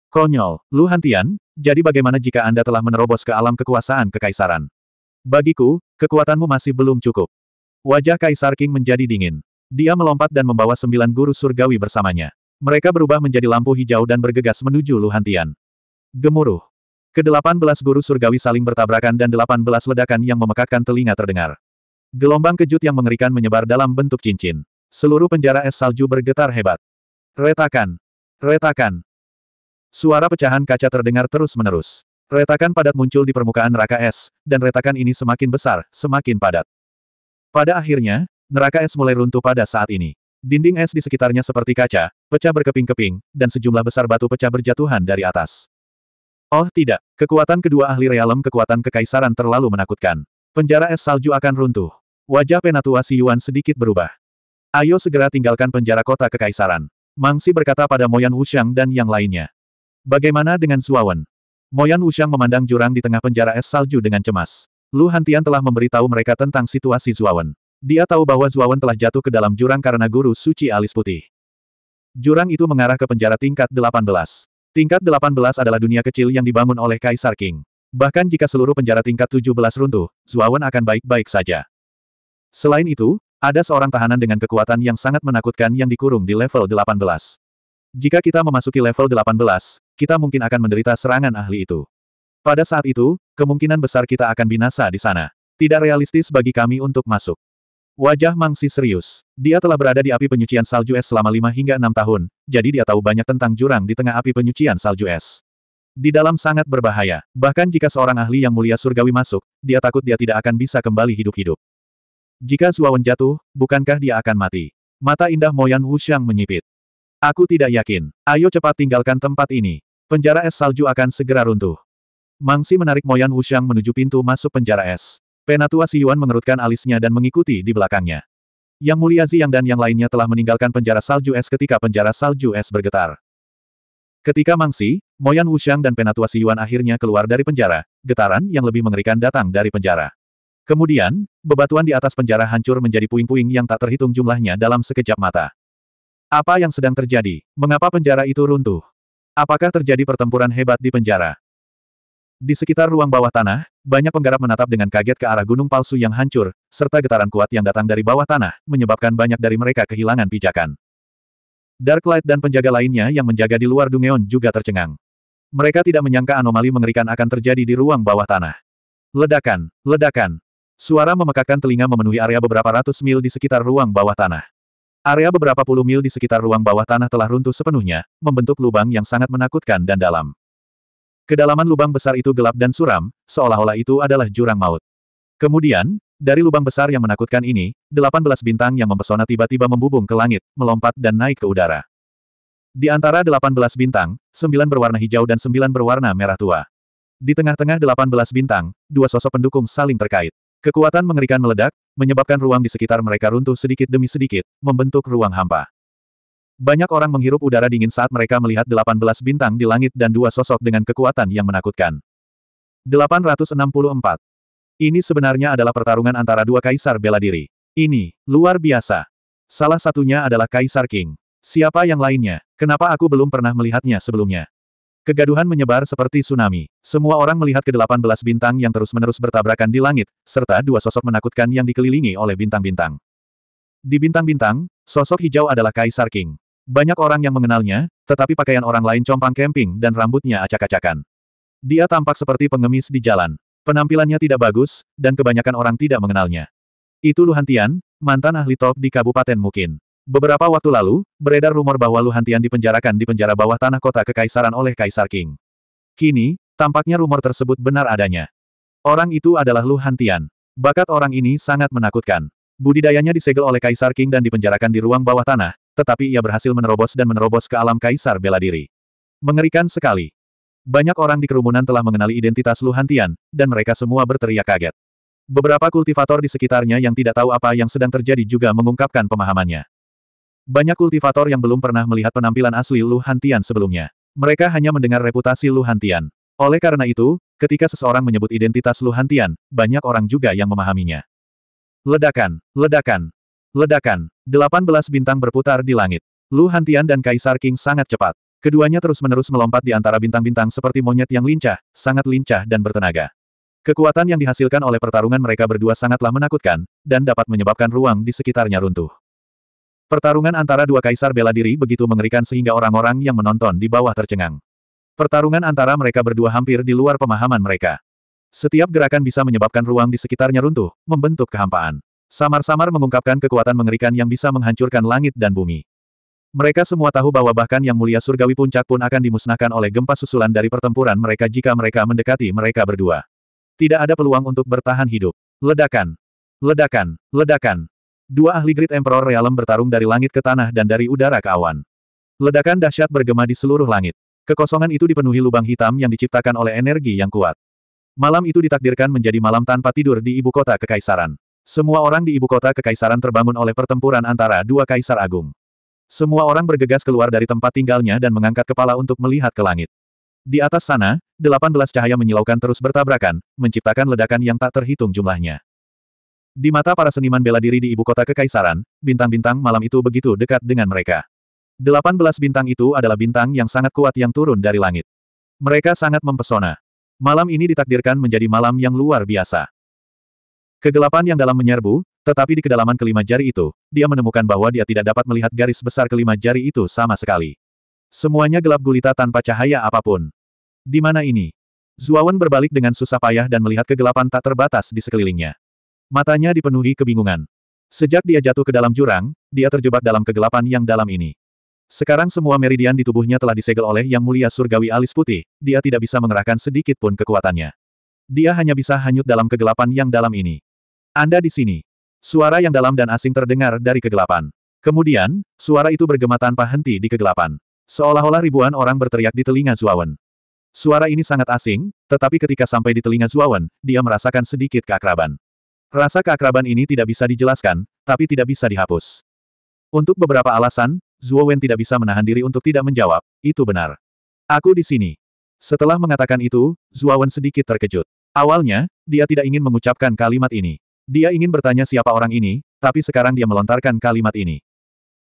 Konyol, Lu Hantian, jadi bagaimana jika Anda telah menerobos ke alam kekuasaan kekaisaran? Bagiku, kekuatanmu masih belum cukup. Wajah Kaisar King menjadi dingin. Dia melompat dan membawa sembilan guru surgawi bersamanya. Mereka berubah menjadi lampu hijau dan bergegas menuju Lu Hantian. Gemuruh. Kedelapan belas guru surgawi saling bertabrakan dan delapan belas ledakan yang memekakkan telinga terdengar. Gelombang kejut yang mengerikan menyebar dalam bentuk cincin. Seluruh penjara es salju bergetar hebat. Retakan! Retakan! Suara pecahan kaca terdengar terus-menerus. Retakan padat muncul di permukaan neraka es, dan retakan ini semakin besar, semakin padat. Pada akhirnya, neraka es mulai runtuh pada saat ini. Dinding es di sekitarnya seperti kaca, pecah berkeping-keping, dan sejumlah besar batu pecah berjatuhan dari atas. Oh tidak, kekuatan kedua ahli realem kekuatan kekaisaran terlalu menakutkan. Penjara es salju akan runtuh. Wajah Penatua si yuan sedikit berubah. Ayo segera tinggalkan penjara kota kekaisaran. Mangsi berkata pada Moyan Wuxiang dan yang lainnya. Bagaimana dengan Suawen? Moyan Wuxiang memandang jurang di tengah penjara es salju dengan cemas. Lu Hantian telah memberitahu mereka tentang situasi Zuawan. Dia tahu bahwa Zuawan telah jatuh ke dalam jurang karena guru suci alis putih. Jurang itu mengarah ke penjara tingkat 18. Tingkat 18 adalah dunia kecil yang dibangun oleh Kaisar King. Bahkan jika seluruh penjara tingkat 17 runtuh, Zuawan akan baik-baik saja. Selain itu, ada seorang tahanan dengan kekuatan yang sangat menakutkan yang dikurung di level 18. Jika kita memasuki level 18, kita mungkin akan menderita serangan ahli itu. Pada saat itu, kemungkinan besar kita akan binasa di sana. Tidak realistis bagi kami untuk masuk. Wajah Mangsi serius. Dia telah berada di api penyucian salju es selama 5 hingga 6 tahun, jadi dia tahu banyak tentang jurang di tengah api penyucian salju es. Di dalam sangat berbahaya. Bahkan jika seorang ahli yang mulia surgawi masuk, dia takut dia tidak akan bisa kembali hidup-hidup. Jika Zuawan jatuh, bukankah dia akan mati? Mata indah Moyan Wuxiang menyipit. Aku tidak yakin. Ayo cepat tinggalkan tempat ini. Penjara es salju akan segera runtuh. Mangsi menarik Moyan Wuxiang menuju pintu masuk penjara es. Penatua Siyuan mengerutkan alisnya dan mengikuti di belakangnya. Yang mulia Ziyang dan yang lainnya telah meninggalkan penjara salju es ketika penjara salju es bergetar. Ketika Mangsi, Moyan Wuxiang dan Penatua Siyuan akhirnya keluar dari penjara, getaran yang lebih mengerikan datang dari penjara. Kemudian, bebatuan di atas penjara hancur menjadi puing-puing yang tak terhitung jumlahnya dalam sekejap mata. Apa yang sedang terjadi? Mengapa penjara itu runtuh? Apakah terjadi pertempuran hebat di penjara? Di sekitar ruang bawah tanah, banyak penggarap menatap dengan kaget ke arah gunung palsu yang hancur, serta getaran kuat yang datang dari bawah tanah, menyebabkan banyak dari mereka kehilangan pijakan. Darklight dan penjaga lainnya yang menjaga di luar Dungeon juga tercengang. Mereka tidak menyangka anomali mengerikan akan terjadi di ruang bawah tanah. Ledakan, ledakan, Suara memekakan telinga memenuhi area beberapa ratus mil di sekitar ruang bawah tanah. Area beberapa puluh mil di sekitar ruang bawah tanah telah runtuh sepenuhnya, membentuk lubang yang sangat menakutkan dan dalam. Kedalaman lubang besar itu gelap dan suram, seolah-olah itu adalah jurang maut. Kemudian, dari lubang besar yang menakutkan ini, delapan belas bintang yang mempesona tiba-tiba membubung ke langit, melompat dan naik ke udara. Di antara delapan belas bintang, sembilan berwarna hijau dan sembilan berwarna merah tua. Di tengah-tengah delapan belas bintang, dua sosok pendukung saling terkait. Kekuatan mengerikan meledak, menyebabkan ruang di sekitar mereka runtuh sedikit demi sedikit, membentuk ruang hampa. Banyak orang menghirup udara dingin saat mereka melihat 18 bintang di langit dan dua sosok dengan kekuatan yang menakutkan. 864. Ini sebenarnya adalah pertarungan antara dua kaisar bela diri. Ini, luar biasa. Salah satunya adalah Kaisar King. Siapa yang lainnya? Kenapa aku belum pernah melihatnya sebelumnya? Kegaduhan menyebar seperti tsunami. Semua orang melihat ke-18 bintang yang terus-menerus bertabrakan di langit, serta dua sosok menakutkan yang dikelilingi oleh bintang-bintang. Di bintang-bintang, sosok hijau adalah Kaisar King. Banyak orang yang mengenalnya, tetapi pakaian orang lain compang camping dan rambutnya acak-acakan. Dia tampak seperti pengemis di jalan. Penampilannya tidak bagus, dan kebanyakan orang tidak mengenalnya. Itu Luhantian, mantan ahli top di Kabupaten Mukin. Beberapa waktu lalu, beredar rumor bahwa Luhantian dipenjarakan di penjara bawah tanah kota kekaisaran oleh Kaisar King. Kini, tampaknya rumor tersebut benar adanya. Orang itu adalah Luhantian. Bakat orang ini sangat menakutkan. Budidayanya disegel oleh Kaisar King dan dipenjarakan di ruang bawah tanah, tetapi ia berhasil menerobos dan menerobos ke alam Kaisar bela diri. Mengerikan sekali. Banyak orang di kerumunan telah mengenali identitas Luhantian, dan mereka semua berteriak kaget. Beberapa kultivator di sekitarnya yang tidak tahu apa yang sedang terjadi juga mengungkapkan pemahamannya. Banyak kultivator yang belum pernah melihat penampilan asli Lu Hantian sebelumnya. Mereka hanya mendengar reputasi Lu Hantian. Oleh karena itu, ketika seseorang menyebut identitas Lu Hantian, banyak orang juga yang memahaminya. Ledakan, ledakan, ledakan. 18 bintang berputar di langit. Lu Hantian dan Kaisar King sangat cepat. Keduanya terus-menerus melompat di antara bintang-bintang seperti monyet yang lincah, sangat lincah dan bertenaga. Kekuatan yang dihasilkan oleh pertarungan mereka berdua sangatlah menakutkan, dan dapat menyebabkan ruang di sekitarnya runtuh. Pertarungan antara dua kaisar bela diri begitu mengerikan sehingga orang-orang yang menonton di bawah tercengang. Pertarungan antara mereka berdua hampir di luar pemahaman mereka. Setiap gerakan bisa menyebabkan ruang di sekitarnya runtuh, membentuk kehampaan. Samar-samar mengungkapkan kekuatan mengerikan yang bisa menghancurkan langit dan bumi. Mereka semua tahu bahwa bahkan yang mulia surgawi puncak pun akan dimusnahkan oleh gempa susulan dari pertempuran mereka jika mereka mendekati mereka berdua. Tidak ada peluang untuk bertahan hidup. Ledakan. Ledakan. Ledakan. Dua ahli Great Emperor Realm bertarung dari langit ke tanah dan dari udara ke awan. Ledakan dahsyat bergema di seluruh langit. Kekosongan itu dipenuhi lubang hitam yang diciptakan oleh energi yang kuat. Malam itu ditakdirkan menjadi malam tanpa tidur di ibu kota kekaisaran. Semua orang di ibu kota kekaisaran terbangun oleh pertempuran antara dua kaisar agung. Semua orang bergegas keluar dari tempat tinggalnya dan mengangkat kepala untuk melihat ke langit. Di atas sana, 18 cahaya menyilaukan terus bertabrakan, menciptakan ledakan yang tak terhitung jumlahnya. Di mata para seniman bela diri di ibu kota kekaisaran, bintang-bintang malam itu begitu dekat dengan mereka. Delapan belas bintang itu adalah bintang yang sangat kuat yang turun dari langit. Mereka sangat mempesona. Malam ini ditakdirkan menjadi malam yang luar biasa. Kegelapan yang dalam menyerbu, tetapi di kedalaman kelima jari itu, dia menemukan bahwa dia tidak dapat melihat garis besar kelima jari itu sama sekali. Semuanya gelap gulita tanpa cahaya apapun. Di mana ini? Zuawan berbalik dengan susah payah dan melihat kegelapan tak terbatas di sekelilingnya. Matanya dipenuhi kebingungan. Sejak dia jatuh ke dalam jurang, dia terjebak dalam kegelapan yang dalam ini. Sekarang semua meridian di tubuhnya telah disegel oleh Yang Mulia Surgawi Alis Putih, dia tidak bisa mengerahkan sedikit pun kekuatannya. Dia hanya bisa hanyut dalam kegelapan yang dalam ini. Anda di sini. Suara yang dalam dan asing terdengar dari kegelapan. Kemudian, suara itu bergema tanpa henti di kegelapan. Seolah-olah ribuan orang berteriak di telinga Zuawan. Suara ini sangat asing, tetapi ketika sampai di telinga Zuawan, dia merasakan sedikit keakraban. Rasa keakraban ini tidak bisa dijelaskan, tapi tidak bisa dihapus. Untuk beberapa alasan, Zhuo Wen tidak bisa menahan diri untuk tidak menjawab, itu benar. Aku di sini. Setelah mengatakan itu, Zhuo Wen sedikit terkejut. Awalnya, dia tidak ingin mengucapkan kalimat ini. Dia ingin bertanya siapa orang ini, tapi sekarang dia melontarkan kalimat ini.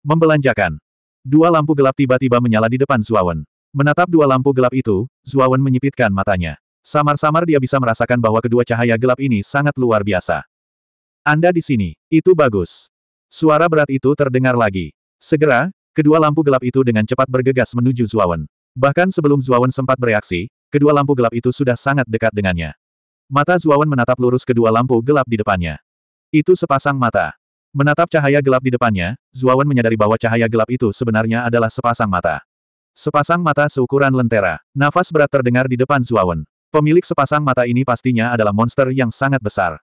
Membelanjakan. Dua lampu gelap tiba-tiba menyala di depan Zhuo Wen. Menatap dua lampu gelap itu, Zhuo Wen menyipitkan matanya. Samar-samar dia bisa merasakan bahwa kedua cahaya gelap ini sangat luar biasa. Anda di sini, itu bagus. Suara berat itu terdengar lagi. Segera, kedua lampu gelap itu dengan cepat bergegas menuju Zuawan. Bahkan sebelum Zuawan sempat bereaksi, kedua lampu gelap itu sudah sangat dekat dengannya. Mata Zuawan menatap lurus kedua lampu gelap di depannya. Itu sepasang mata. Menatap cahaya gelap di depannya, Zuawan menyadari bahwa cahaya gelap itu sebenarnya adalah sepasang mata. Sepasang mata seukuran lentera. Nafas berat terdengar di depan Zuawan. Pemilik sepasang mata ini pastinya adalah monster yang sangat besar.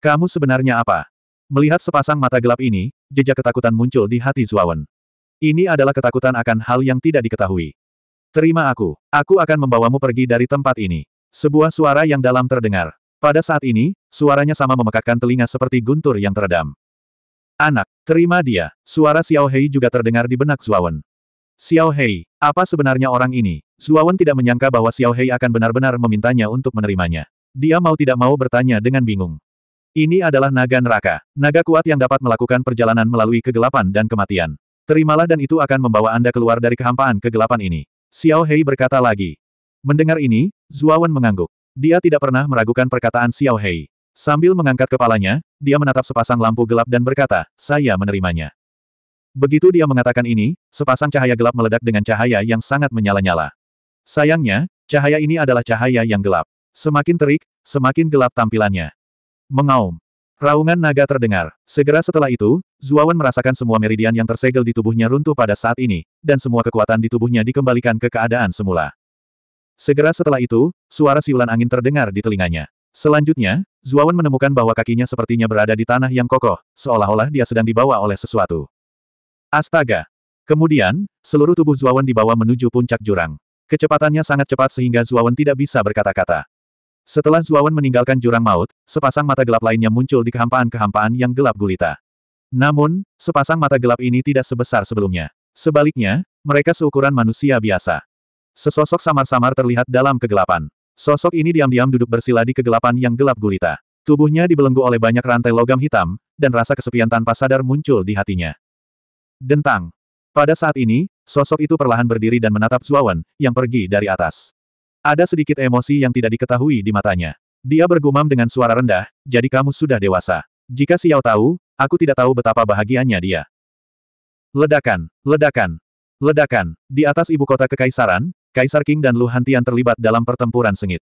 Kamu sebenarnya apa? Melihat sepasang mata gelap ini, jejak ketakutan muncul di hati Zuawan. Ini adalah ketakutan akan hal yang tidak diketahui. Terima aku. Aku akan membawamu pergi dari tempat ini. Sebuah suara yang dalam terdengar. Pada saat ini, suaranya sama memekakkan telinga seperti guntur yang teredam. Anak, terima dia. Suara Xiao Hei juga terdengar di benak Zuawan. Xiao Hei, apa sebenarnya orang ini? Suawan tidak menyangka bahwa Xiao Hei akan benar-benar memintanya untuk menerimanya. Dia mau tidak mau bertanya dengan bingung. Ini adalah naga neraka. Naga kuat yang dapat melakukan perjalanan melalui kegelapan dan kematian. Terimalah dan itu akan membawa Anda keluar dari kehampaan kegelapan ini. Xiao Hei berkata lagi. Mendengar ini, Zuawan mengangguk. Dia tidak pernah meragukan perkataan Xiao Hei. Sambil mengangkat kepalanya, dia menatap sepasang lampu gelap dan berkata, saya menerimanya. Begitu dia mengatakan ini, sepasang cahaya gelap meledak dengan cahaya yang sangat menyala-nyala. Sayangnya, cahaya ini adalah cahaya yang gelap. Semakin terik, semakin gelap tampilannya. Mengaum. Raungan naga terdengar. Segera setelah itu, Zuawan merasakan semua meridian yang tersegel di tubuhnya runtuh pada saat ini, dan semua kekuatan di tubuhnya dikembalikan ke keadaan semula. Segera setelah itu, suara siulan angin terdengar di telinganya. Selanjutnya, Zuawan menemukan bahwa kakinya sepertinya berada di tanah yang kokoh, seolah-olah dia sedang dibawa oleh sesuatu. Astaga! Kemudian, seluruh tubuh Zuawan dibawa menuju puncak jurang. Kecepatannya sangat cepat sehingga Zuawan tidak bisa berkata-kata. Setelah Zuawan meninggalkan jurang maut, sepasang mata gelap lainnya muncul di kehampaan-kehampaan yang gelap gulita. Namun, sepasang mata gelap ini tidak sebesar sebelumnya. Sebaliknya, mereka seukuran manusia biasa. Sesosok samar-samar terlihat dalam kegelapan. Sosok ini diam-diam duduk bersila di kegelapan yang gelap gulita. Tubuhnya dibelenggu oleh banyak rantai logam hitam, dan rasa kesepian tanpa sadar muncul di hatinya. Dentang. Pada saat ini, Sosok itu perlahan berdiri dan menatap Zuawan, yang pergi dari atas. Ada sedikit emosi yang tidak diketahui di matanya. Dia bergumam dengan suara rendah, jadi kamu sudah dewasa. Jika Xiao tahu, aku tidak tahu betapa bahagianya dia. Ledakan, ledakan, ledakan. Di atas ibu kota kekaisaran, Kaisar King dan Luhantian terlibat dalam pertempuran sengit.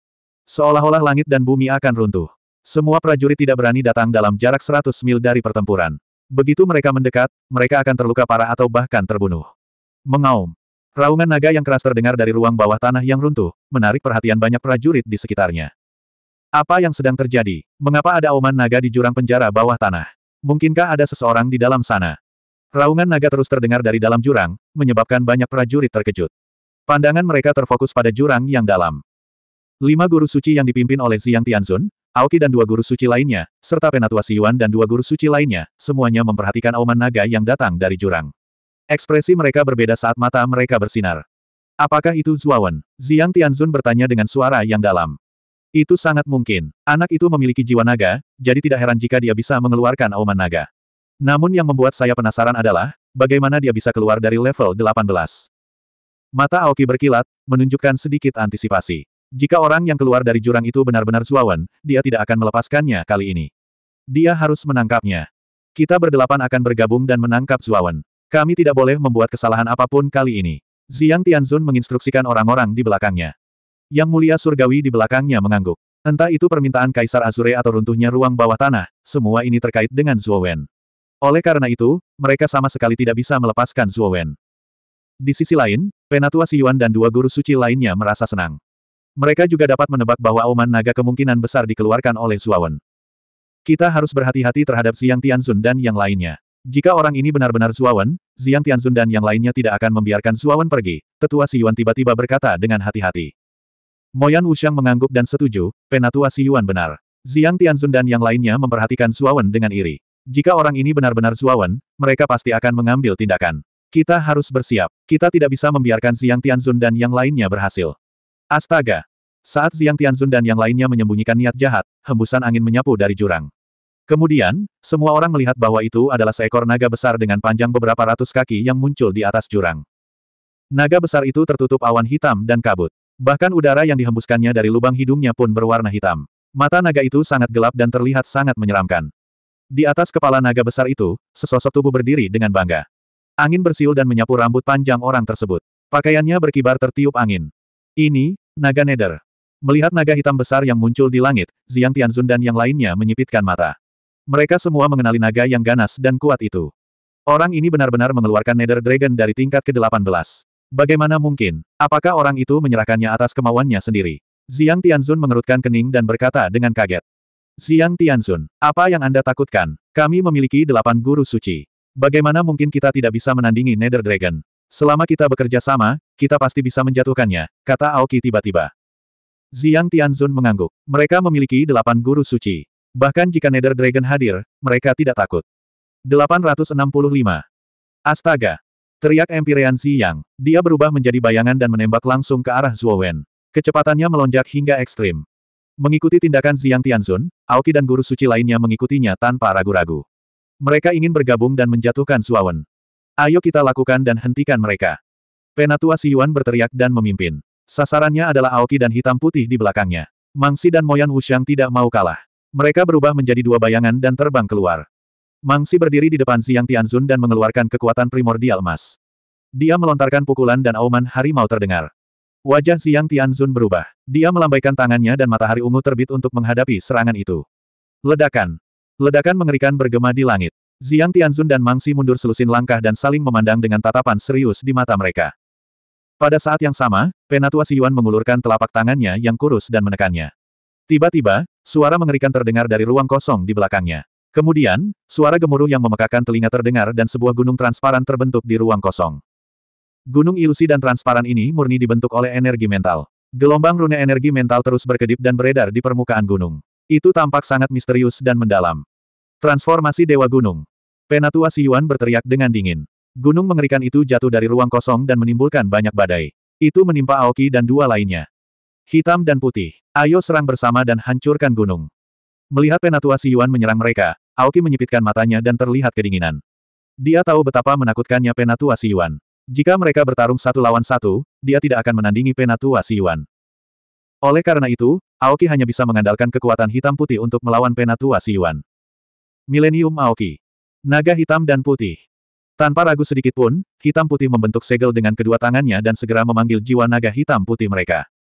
Seolah-olah langit dan bumi akan runtuh. Semua prajurit tidak berani datang dalam jarak 100 mil dari pertempuran. Begitu mereka mendekat, mereka akan terluka parah atau bahkan terbunuh. Mengaum. Raungan naga yang keras terdengar dari ruang bawah tanah yang runtuh, menarik perhatian banyak prajurit di sekitarnya. Apa yang sedang terjadi? Mengapa ada auman naga di jurang penjara bawah tanah? Mungkinkah ada seseorang di dalam sana? Raungan naga terus terdengar dari dalam jurang, menyebabkan banyak prajurit terkejut. Pandangan mereka terfokus pada jurang yang dalam. Lima guru suci yang dipimpin oleh Ziyang Tianzun, Aoki dan dua guru suci lainnya, serta Penatua Siyuan dan dua guru suci lainnya, semuanya memperhatikan auman naga yang datang dari jurang. Ekspresi mereka berbeda saat mata mereka bersinar. Apakah itu Zuawan? Ziang Tianzun bertanya dengan suara yang dalam. Itu sangat mungkin. Anak itu memiliki jiwa naga, jadi tidak heran jika dia bisa mengeluarkan auman naga. Namun yang membuat saya penasaran adalah, bagaimana dia bisa keluar dari level 18. Mata Aoki berkilat, menunjukkan sedikit antisipasi. Jika orang yang keluar dari jurang itu benar-benar Zuawan, dia tidak akan melepaskannya kali ini. Dia harus menangkapnya. Kita berdelapan akan bergabung dan menangkap Zuawan. Kami tidak boleh membuat kesalahan apapun kali ini. Ziang Tianzun menginstruksikan orang-orang di belakangnya. Yang mulia surgawi di belakangnya mengangguk. Entah itu permintaan Kaisar Azure atau runtuhnya ruang bawah tanah, semua ini terkait dengan Zhuo Oleh karena itu, mereka sama sekali tidak bisa melepaskan Zhuo Di sisi lain, Penatua Siyuan dan dua guru suci lainnya merasa senang. Mereka juga dapat menebak bahwa auman naga kemungkinan besar dikeluarkan oleh Zhuo Kita harus berhati-hati terhadap Siang Tianzun dan yang lainnya. Jika orang ini benar-benar Zuawan, Ziang Tianzun dan yang lainnya tidak akan membiarkan Suawan pergi, tetua Yuan tiba-tiba berkata dengan hati-hati. Moyan Wuxiang mengangguk dan setuju, penatua Si Yuan benar. Ziang Tianzun dan yang lainnya memperhatikan Suawan dengan iri. Jika orang ini benar-benar Suawan, mereka pasti akan mengambil tindakan. Kita harus bersiap. Kita tidak bisa membiarkan Ziang Tianzun dan yang lainnya berhasil. Astaga! Saat Ziang Tianzun dan yang lainnya menyembunyikan niat jahat, hembusan angin menyapu dari jurang. Kemudian, semua orang melihat bahwa itu adalah seekor naga besar dengan panjang beberapa ratus kaki yang muncul di atas jurang. Naga besar itu tertutup awan hitam dan kabut. Bahkan udara yang dihembuskannya dari lubang hidungnya pun berwarna hitam. Mata naga itu sangat gelap dan terlihat sangat menyeramkan. Di atas kepala naga besar itu, sesosok tubuh berdiri dengan bangga. Angin bersiul dan menyapu rambut panjang orang tersebut. Pakaiannya berkibar tertiup angin. Ini, naga neder. Melihat naga hitam besar yang muncul di langit, Ziyang Tianzun dan yang lainnya menyipitkan mata. Mereka semua mengenali naga yang ganas dan kuat itu. Orang ini benar-benar mengeluarkan Nether Dragon dari tingkat ke-18. Bagaimana mungkin? Apakah orang itu menyerahkannya atas kemauannya sendiri? Ziang Tianzun mengerutkan kening dan berkata dengan kaget. Ziang Tianzun, apa yang Anda takutkan? Kami memiliki delapan guru suci. Bagaimana mungkin kita tidak bisa menandingi Nether Dragon? Selama kita bekerja sama, kita pasti bisa menjatuhkannya, kata Aoki tiba-tiba. Ziang Tianzun mengangguk. Mereka memiliki delapan guru suci. Bahkan jika Nether Dragon hadir, mereka tidak takut. 865. Astaga! Teriak Empyrean Si Yang, dia berubah menjadi bayangan dan menembak langsung ke arah Wen. Kecepatannya melonjak hingga ekstrim. Mengikuti tindakan Ziyang Tianzun, Aoki dan guru suci lainnya mengikutinya tanpa ragu-ragu. Mereka ingin bergabung dan menjatuhkan Wen. Ayo kita lakukan dan hentikan mereka. Penatua Yuan berteriak dan memimpin. Sasarannya adalah Aoki dan hitam putih di belakangnya. Mangsi dan Moyan Wuxiang tidak mau kalah. Mereka berubah menjadi dua bayangan dan terbang keluar. Mangsi berdiri di depan Siang Tianzun dan mengeluarkan kekuatan primordial emas. Dia melontarkan pukulan dan auman harimau terdengar. Wajah Siang Tianzun berubah. Dia melambaikan tangannya dan matahari ungu terbit untuk menghadapi serangan itu. Ledakan. Ledakan mengerikan bergema di langit. Ziang Tianzun dan Mangsi mundur selusin langkah dan saling memandang dengan tatapan serius di mata mereka. Pada saat yang sama, Penatua Siyuan mengulurkan telapak tangannya yang kurus dan menekannya. Tiba-tiba, Suara mengerikan terdengar dari ruang kosong di belakangnya. Kemudian, suara gemuruh yang memekakan telinga terdengar dan sebuah gunung transparan terbentuk di ruang kosong. Gunung ilusi dan transparan ini murni dibentuk oleh energi mental. Gelombang rune energi mental terus berkedip dan beredar di permukaan gunung. Itu tampak sangat misterius dan mendalam. Transformasi Dewa Gunung. Penatua Si Yuan berteriak dengan dingin. Gunung mengerikan itu jatuh dari ruang kosong dan menimbulkan banyak badai. Itu menimpa Aoki dan dua lainnya. Hitam dan putih. Ayo serang bersama dan hancurkan gunung. Melihat Penatua Yuan menyerang mereka, Aoki menyipitkan matanya dan terlihat kedinginan. Dia tahu betapa menakutkannya Penatua Yuan. Jika mereka bertarung satu lawan satu, dia tidak akan menandingi Penatua Yuan. Oleh karena itu, Aoki hanya bisa mengandalkan kekuatan hitam putih untuk melawan Penatua Yuan. Milenium Aoki. Naga hitam dan putih. Tanpa ragu sedikit pun, hitam putih membentuk segel dengan kedua tangannya dan segera memanggil jiwa naga hitam putih mereka.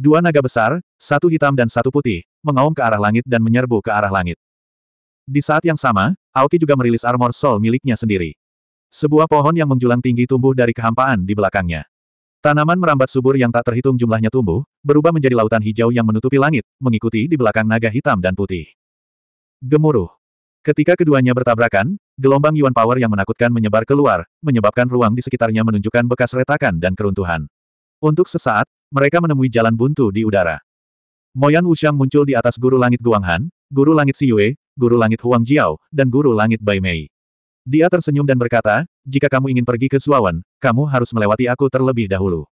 Dua naga besar, satu hitam dan satu putih, mengaum ke arah langit dan menyerbu ke arah langit. Di saat yang sama, Aoki juga merilis armor soul miliknya sendiri. Sebuah pohon yang menjulang tinggi tumbuh dari kehampaan di belakangnya. Tanaman merambat subur yang tak terhitung jumlahnya tumbuh, berubah menjadi lautan hijau yang menutupi langit, mengikuti di belakang naga hitam dan putih. Gemuruh. Ketika keduanya bertabrakan, gelombang Yuan Power yang menakutkan menyebar keluar, menyebabkan ruang di sekitarnya menunjukkan bekas retakan dan keruntuhan. Untuk sesaat, mereka menemui jalan buntu di udara. Moyan Wuxiang muncul di atas guru langit Guanghan, guru langit Siyue, guru langit Huang Jiao, dan guru langit Bai Mei. Dia tersenyum dan berkata, jika kamu ingin pergi ke Suawan, kamu harus melewati aku terlebih dahulu.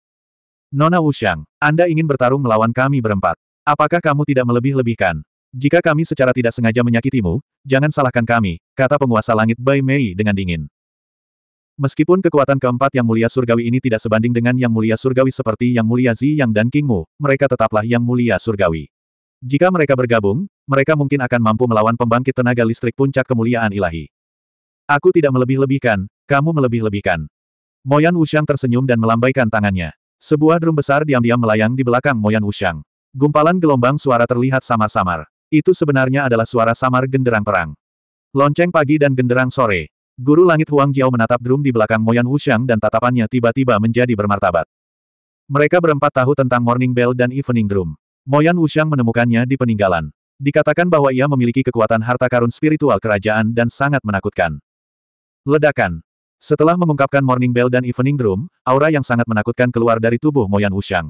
Nona Wuxiang, Anda ingin bertarung melawan kami berempat. Apakah kamu tidak melebih-lebihkan? Jika kami secara tidak sengaja menyakitimu, jangan salahkan kami, kata penguasa langit Bai Mei dengan dingin. Meskipun kekuatan keempat yang mulia surgawi ini tidak sebanding dengan yang mulia surgawi seperti yang mulia Zi Yang dan King Mu, mereka tetaplah yang mulia surgawi. Jika mereka bergabung, mereka mungkin akan mampu melawan pembangkit tenaga listrik puncak kemuliaan ilahi. Aku tidak melebih-lebihkan, kamu melebih-lebihkan. Moyan Wushang tersenyum dan melambaikan tangannya. Sebuah drum besar diam-diam melayang di belakang Moyan Wushang. Gumpalan gelombang suara terlihat samar-samar. Itu sebenarnya adalah suara samar genderang perang. Lonceng pagi dan genderang sore. Guru Langit Huang Jiao menatap drum di belakang Moyan Wuxiang dan tatapannya tiba-tiba menjadi bermartabat. Mereka berempat tahu tentang Morning Bell dan Evening Drum. Moyan Wuxiang menemukannya di peninggalan. Dikatakan bahwa ia memiliki kekuatan harta karun spiritual kerajaan dan sangat menakutkan. Ledakan. Setelah mengungkapkan Morning Bell dan Evening Drum, aura yang sangat menakutkan keluar dari tubuh Moyan Wuxiang.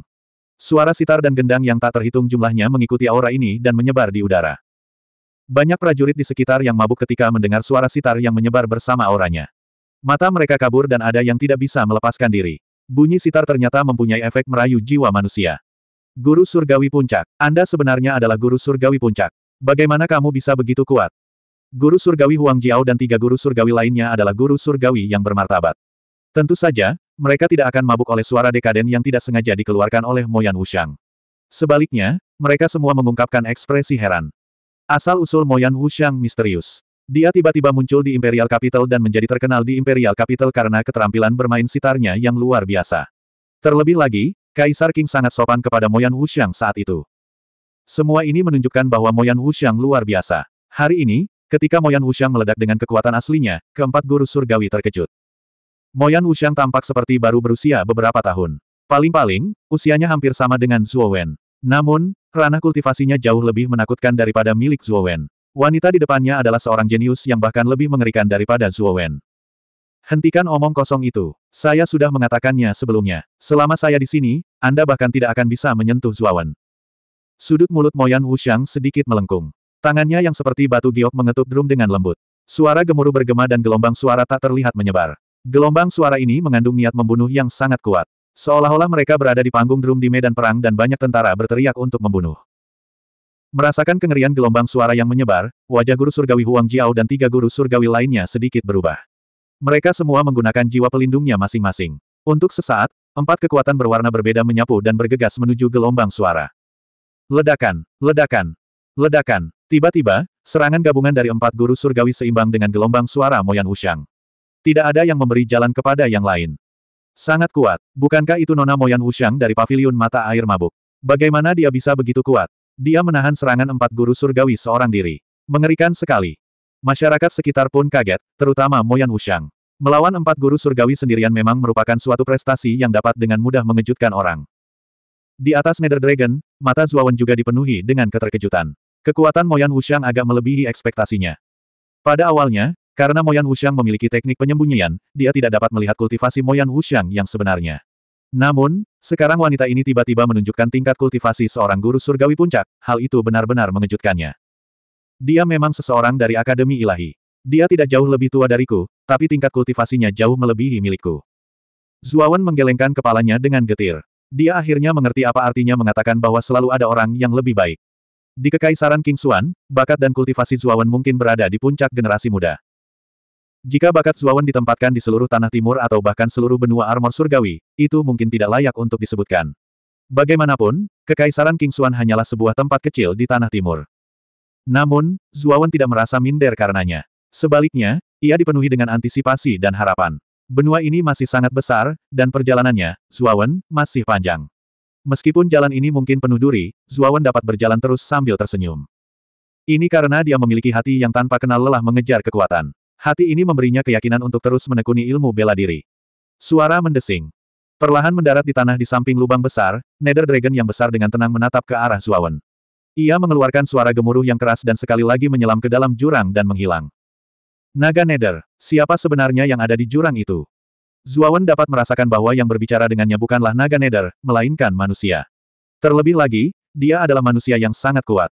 Suara sitar dan gendang yang tak terhitung jumlahnya mengikuti aura ini dan menyebar di udara. Banyak prajurit di sekitar yang mabuk ketika mendengar suara sitar yang menyebar bersama auranya. Mata mereka kabur dan ada yang tidak bisa melepaskan diri. Bunyi sitar ternyata mempunyai efek merayu jiwa manusia. Guru Surgawi Puncak, Anda sebenarnya adalah Guru Surgawi Puncak. Bagaimana kamu bisa begitu kuat? Guru Surgawi Huang Jiao dan tiga guru surgawi lainnya adalah guru surgawi yang bermartabat. Tentu saja, mereka tidak akan mabuk oleh suara dekaden yang tidak sengaja dikeluarkan oleh Moyan Wushang. Sebaliknya, mereka semua mengungkapkan ekspresi heran. Asal-usul Moyan Wuxiang misterius. Dia tiba-tiba muncul di Imperial Capital dan menjadi terkenal di Imperial Capital karena keterampilan bermain sitarnya yang luar biasa. Terlebih lagi, Kaisar King sangat sopan kepada Moyan Wuxiang saat itu. Semua ini menunjukkan bahwa Moyan Wuxiang luar biasa. Hari ini, ketika Moyan Wuxiang meledak dengan kekuatan aslinya, keempat guru surgawi terkejut. Moyan Wuxiang tampak seperti baru berusia beberapa tahun. Paling-paling, usianya hampir sama dengan Zuo Wen. Namun, Ranah kultivasinya jauh lebih menakutkan daripada milik Wen. Wanita di depannya adalah seorang jenius yang bahkan lebih mengerikan daripada Wen. Hentikan omong kosong itu. Saya sudah mengatakannya sebelumnya. Selama saya di sini, Anda bahkan tidak akan bisa menyentuh Wen. Sudut mulut Moyan Wuxiang sedikit melengkung. Tangannya yang seperti batu giok mengetuk drum dengan lembut. Suara gemuruh bergema dan gelombang suara tak terlihat menyebar. Gelombang suara ini mengandung niat membunuh yang sangat kuat. Seolah-olah mereka berada di panggung drum di medan perang dan banyak tentara berteriak untuk membunuh. Merasakan kengerian gelombang suara yang menyebar, wajah guru surgawi Huang Jiao dan tiga guru surgawi lainnya sedikit berubah. Mereka semua menggunakan jiwa pelindungnya masing-masing. Untuk sesaat, empat kekuatan berwarna berbeda menyapu dan bergegas menuju gelombang suara. Ledakan, ledakan, ledakan. Tiba-tiba, serangan gabungan dari empat guru surgawi seimbang dengan gelombang suara Moyan Wushang. Tidak ada yang memberi jalan kepada yang lain. Sangat kuat. Bukankah itu Nona Moyan Wuxiang dari paviliun mata air mabuk? Bagaimana dia bisa begitu kuat? Dia menahan serangan empat guru surgawi seorang diri. Mengerikan sekali. Masyarakat sekitar pun kaget, terutama Moyan Wuxiang. Melawan empat guru surgawi sendirian memang merupakan suatu prestasi yang dapat dengan mudah mengejutkan orang. Di atas Nether Dragon, mata Zuawan juga dipenuhi dengan keterkejutan. Kekuatan Moyan Wuxiang agak melebihi ekspektasinya. Pada awalnya, karena Moyan Wuxiang memiliki teknik penyembunyian, dia tidak dapat melihat kultivasi Moyan Wuxiang yang sebenarnya. Namun, sekarang wanita ini tiba-tiba menunjukkan tingkat kultivasi seorang guru surgawi puncak, hal itu benar-benar mengejutkannya. Dia memang seseorang dari Akademi Ilahi. Dia tidak jauh lebih tua dariku, tapi tingkat kultivasinya jauh melebihi milikku. Zuawan menggelengkan kepalanya dengan getir. Dia akhirnya mengerti apa artinya mengatakan bahwa selalu ada orang yang lebih baik. Di Kekaisaran King Xuan, bakat dan kultivasi Zuawan mungkin berada di puncak generasi muda. Jika bakat Zuawan ditempatkan di seluruh tanah timur atau bahkan seluruh benua armor surgawi, itu mungkin tidak layak untuk disebutkan. Bagaimanapun, Kekaisaran King Kingsuan hanyalah sebuah tempat kecil di tanah timur. Namun, Zuawan tidak merasa minder karenanya. Sebaliknya, ia dipenuhi dengan antisipasi dan harapan. Benua ini masih sangat besar, dan perjalanannya, Zuawan, masih panjang. Meskipun jalan ini mungkin penuh duri, Zuawan dapat berjalan terus sambil tersenyum. Ini karena dia memiliki hati yang tanpa kenal lelah mengejar kekuatan. Hati ini memberinya keyakinan untuk terus menekuni ilmu bela diri. Suara mendesing. Perlahan mendarat di tanah di samping lubang besar, Nether Dragon yang besar dengan tenang menatap ke arah Zuawan. Ia mengeluarkan suara gemuruh yang keras dan sekali lagi menyelam ke dalam jurang dan menghilang. Naga Nether, siapa sebenarnya yang ada di jurang itu? Zuawan dapat merasakan bahwa yang berbicara dengannya bukanlah Naga Nether, melainkan manusia. Terlebih lagi, dia adalah manusia yang sangat kuat.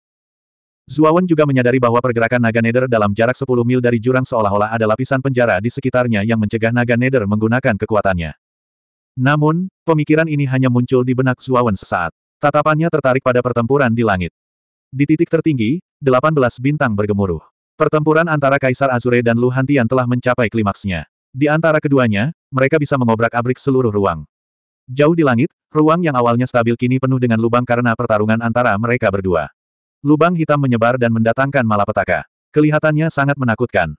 Zuawan juga menyadari bahwa pergerakan Naga Nether dalam jarak 10 mil dari jurang seolah-olah ada lapisan penjara di sekitarnya yang mencegah Naga Nether menggunakan kekuatannya. Namun, pemikiran ini hanya muncul di benak Zuawan sesaat. Tatapannya tertarik pada pertempuran di langit. Di titik tertinggi, 18 bintang bergemuruh. Pertempuran antara Kaisar Azure dan Lu Hantian telah mencapai klimaksnya. Di antara keduanya, mereka bisa mengobrak-abrik seluruh ruang. Jauh di langit, ruang yang awalnya stabil kini penuh dengan lubang karena pertarungan antara mereka berdua. Lubang hitam menyebar dan mendatangkan malapetaka. Kelihatannya sangat menakutkan.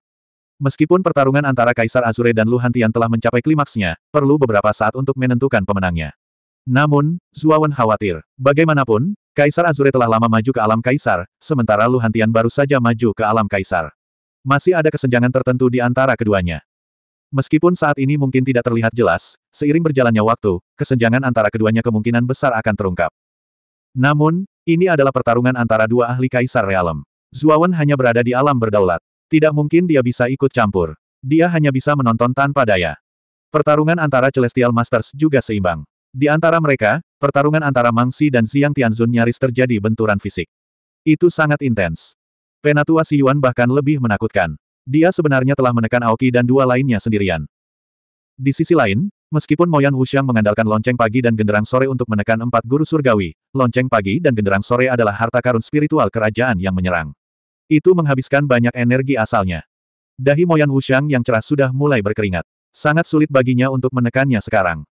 Meskipun pertarungan antara Kaisar Azure dan Luhantian telah mencapai klimaksnya, perlu beberapa saat untuk menentukan pemenangnya. Namun, Zuawan khawatir. Bagaimanapun, Kaisar Azure telah lama maju ke alam Kaisar, sementara Luhantian baru saja maju ke alam Kaisar. Masih ada kesenjangan tertentu di antara keduanya. Meskipun saat ini mungkin tidak terlihat jelas, seiring berjalannya waktu, kesenjangan antara keduanya kemungkinan besar akan terungkap. Namun, ini adalah pertarungan antara dua ahli kaisar realem. Zuawan hanya berada di alam berdaulat. Tidak mungkin dia bisa ikut campur. Dia hanya bisa menonton tanpa daya. Pertarungan antara Celestial Masters juga seimbang. Di antara mereka, pertarungan antara Mangsi dan Xiang Tianzun nyaris terjadi benturan fisik. Itu sangat intens. Penatua Siyuan bahkan lebih menakutkan. Dia sebenarnya telah menekan Aoki dan dua lainnya sendirian. Di sisi lain, Meskipun Moyan Wuxiang mengandalkan lonceng pagi dan genderang sore untuk menekan empat guru surgawi, lonceng pagi dan genderang sore adalah harta karun spiritual kerajaan yang menyerang. Itu menghabiskan banyak energi asalnya. Dahi Moyan Wuxiang yang cerah sudah mulai berkeringat. Sangat sulit baginya untuk menekannya sekarang.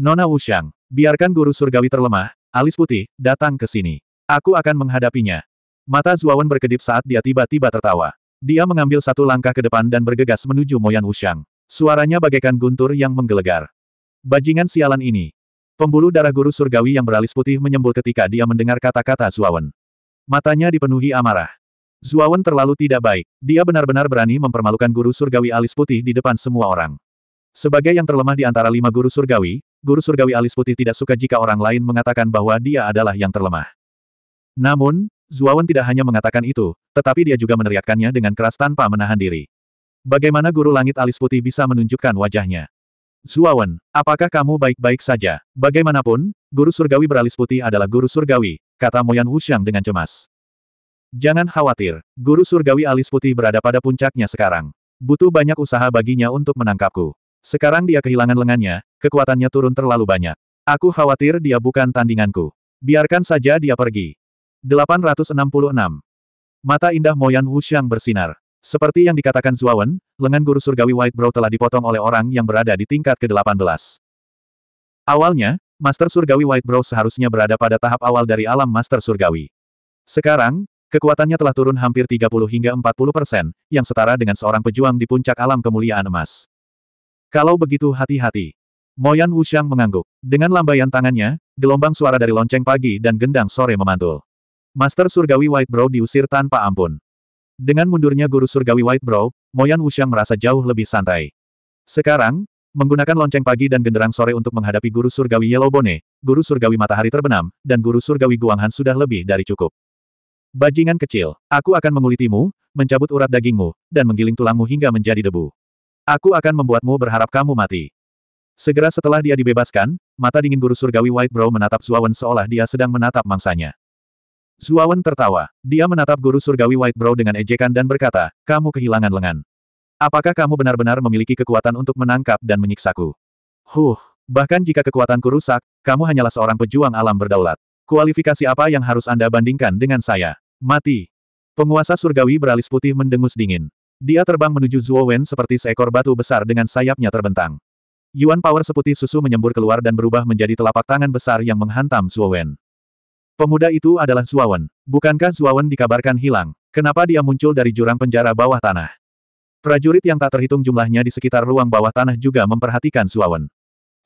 Nona Wuxiang, biarkan guru surgawi terlemah, alis putih, datang ke sini. Aku akan menghadapinya. Mata Zuawan berkedip saat dia tiba-tiba tertawa. Dia mengambil satu langkah ke depan dan bergegas menuju Moyan Wuxiang. Suaranya bagaikan guntur yang menggelegar. Bajingan sialan ini. Pembuluh darah guru surgawi yang beralis putih menyembul ketika dia mendengar kata-kata Zuawan. Matanya dipenuhi amarah. Zuawan terlalu tidak baik. Dia benar-benar berani mempermalukan guru surgawi alis putih di depan semua orang. Sebagai yang terlemah di antara lima guru surgawi, guru surgawi alis putih tidak suka jika orang lain mengatakan bahwa dia adalah yang terlemah. Namun, Zuawan tidak hanya mengatakan itu, tetapi dia juga meneriakkannya dengan keras tanpa menahan diri. Bagaimana guru langit alis putih bisa menunjukkan wajahnya? Zuawan, apakah kamu baik-baik saja? Bagaimanapun, guru surgawi beralis putih adalah guru surgawi, kata Moyan Wuxiang dengan cemas. Jangan khawatir, guru surgawi alis putih berada pada puncaknya sekarang. Butuh banyak usaha baginya untuk menangkapku. Sekarang dia kehilangan lengannya, kekuatannya turun terlalu banyak. Aku khawatir dia bukan tandinganku. Biarkan saja dia pergi. 866. Mata indah Moyan Wuxiang bersinar. Seperti yang dikatakan Zuawan, lengan guru surgawi White Brow telah dipotong oleh orang yang berada di tingkat ke-18. Awalnya, Master Surgawi White Brow seharusnya berada pada tahap awal dari alam Master Surgawi. Sekarang, kekuatannya telah turun hampir 30 hingga 40 persen, yang setara dengan seorang pejuang di puncak alam kemuliaan emas. Kalau begitu hati-hati. Moyan Wuxiang mengangguk. Dengan lambaian tangannya, gelombang suara dari lonceng pagi dan gendang sore memantul. Master Surgawi White Brow diusir tanpa ampun. Dengan mundurnya guru surgawi White Brow, Moyan Wuxiang merasa jauh lebih santai. Sekarang, menggunakan lonceng pagi dan genderang sore untuk menghadapi guru surgawi Yellow Bone, guru surgawi matahari terbenam, dan guru surgawi Guanghan sudah lebih dari cukup. Bajingan kecil, aku akan mengulitimu, mencabut urat dagingmu, dan menggiling tulangmu hingga menjadi debu. Aku akan membuatmu berharap kamu mati. Segera setelah dia dibebaskan, mata dingin guru surgawi White Brow menatap Zuawan seolah dia sedang menatap mangsanya. Zuawan tertawa. Dia menatap guru surgawi White Brow dengan ejekan dan berkata, kamu kehilangan lengan. Apakah kamu benar-benar memiliki kekuatan untuk menangkap dan menyiksaku? Huh, bahkan jika kekuatanku rusak, kamu hanyalah seorang pejuang alam berdaulat. Kualifikasi apa yang harus Anda bandingkan dengan saya? Mati. Penguasa surgawi beralis putih mendengus dingin. Dia terbang menuju Zuo seperti seekor batu besar dengan sayapnya terbentang. Yuan power seputih susu menyembur keluar dan berubah menjadi telapak tangan besar yang menghantam Zuo Pemuda itu adalah Suawen. Bukankah Suawen dikabarkan hilang? Kenapa dia muncul dari jurang penjara bawah tanah? Prajurit yang tak terhitung jumlahnya di sekitar ruang bawah tanah juga memperhatikan Suawen.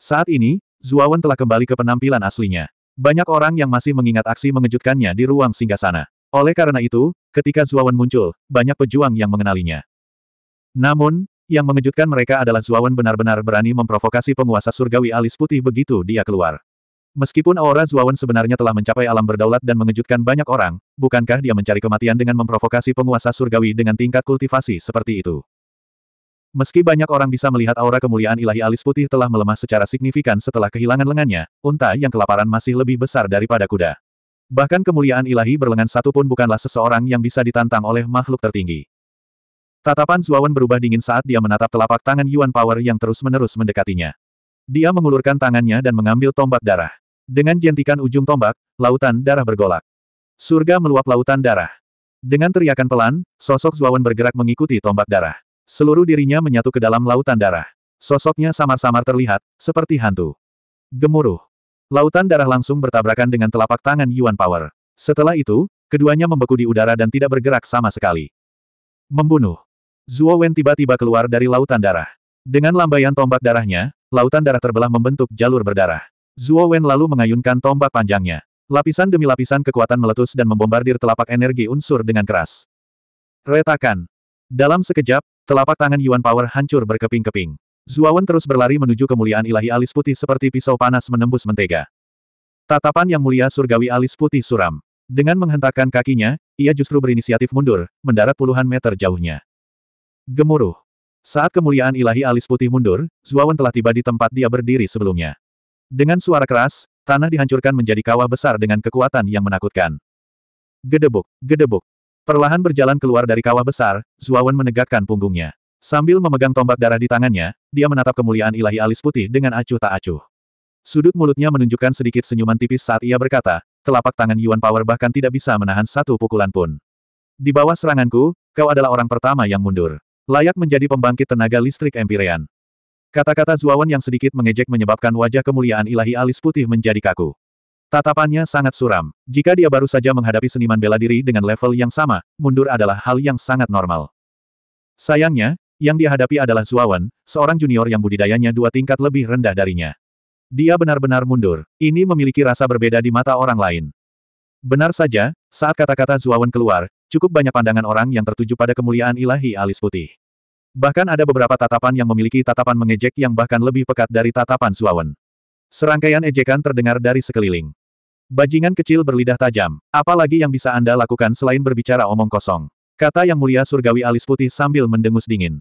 Saat ini, Zuawan telah kembali ke penampilan aslinya. Banyak orang yang masih mengingat aksi mengejutkannya di ruang singgasana. Oleh karena itu, ketika Zuawan muncul, banyak pejuang yang mengenalinya. Namun, yang mengejutkan mereka adalah Zuawan benar-benar berani memprovokasi penguasa surgawi alis putih begitu dia keluar. Meskipun aura Zuawan sebenarnya telah mencapai alam berdaulat dan mengejutkan banyak orang, bukankah dia mencari kematian dengan memprovokasi penguasa surgawi dengan tingkat kultivasi seperti itu? Meski banyak orang bisa melihat aura kemuliaan ilahi alis putih telah melemah secara signifikan setelah kehilangan lengannya, unta yang kelaparan masih lebih besar daripada kuda. Bahkan kemuliaan ilahi berlengan satu pun bukanlah seseorang yang bisa ditantang oleh makhluk tertinggi. Tatapan Zuawan berubah dingin saat dia menatap telapak tangan Yuan Power yang terus-menerus mendekatinya. Dia mengulurkan tangannya dan mengambil tombak darah. Dengan jentikan ujung tombak, lautan darah bergolak. Surga meluap lautan darah. Dengan teriakan pelan, sosok Zuawan bergerak mengikuti tombak darah. Seluruh dirinya menyatu ke dalam lautan darah. Sosoknya samar-samar terlihat, seperti hantu. Gemuruh. Lautan darah langsung bertabrakan dengan telapak tangan Yuan Power. Setelah itu, keduanya membeku di udara dan tidak bergerak sama sekali. Membunuh. Zuo Wen tiba-tiba keluar dari lautan darah. Dengan lambaian tombak darahnya, lautan darah terbelah membentuk jalur berdarah. Zuo Wen lalu mengayunkan tombak panjangnya. Lapisan demi lapisan kekuatan meletus dan membombardir telapak energi unsur dengan keras. Retakan. Dalam sekejap, telapak tangan Yuan Power hancur berkeping-keping. Wen terus berlari menuju kemuliaan ilahi alis putih seperti pisau panas menembus mentega. Tatapan yang mulia surgawi alis putih suram. Dengan menghentakkan kakinya, ia justru berinisiatif mundur, mendarat puluhan meter jauhnya. Gemuruh. Saat kemuliaan ilahi alis putih mundur, Zuawan telah tiba di tempat dia berdiri sebelumnya. Dengan suara keras, tanah dihancurkan menjadi kawah besar dengan kekuatan yang menakutkan. Gedebuk, gedebuk. Perlahan berjalan keluar dari kawah besar, Zuawan menegakkan punggungnya. Sambil memegang tombak darah di tangannya, dia menatap kemuliaan ilahi alis putih dengan acuh tak acuh. Sudut mulutnya menunjukkan sedikit senyuman tipis saat ia berkata, telapak tangan Yuan Power bahkan tidak bisa menahan satu pukulan pun. Di bawah seranganku, kau adalah orang pertama yang mundur. Layak menjadi pembangkit tenaga listrik Empirean." Kata-kata Zuawan yang sedikit mengejek menyebabkan wajah kemuliaan ilahi alis putih menjadi kaku. Tatapannya sangat suram. Jika dia baru saja menghadapi seniman bela diri dengan level yang sama, mundur adalah hal yang sangat normal. Sayangnya, yang dihadapi adalah Zuawan, seorang junior yang budidayanya dua tingkat lebih rendah darinya. Dia benar-benar mundur. Ini memiliki rasa berbeda di mata orang lain. Benar saja, saat kata-kata Zuawan keluar, cukup banyak pandangan orang yang tertuju pada kemuliaan ilahi alis putih. Bahkan ada beberapa tatapan yang memiliki tatapan mengejek yang bahkan lebih pekat dari tatapan Suawen. Serangkaian ejekan terdengar dari sekeliling. Bajingan kecil berlidah tajam. Apalagi yang bisa Anda lakukan selain berbicara omong kosong. Kata yang mulia surgawi alis putih sambil mendengus dingin.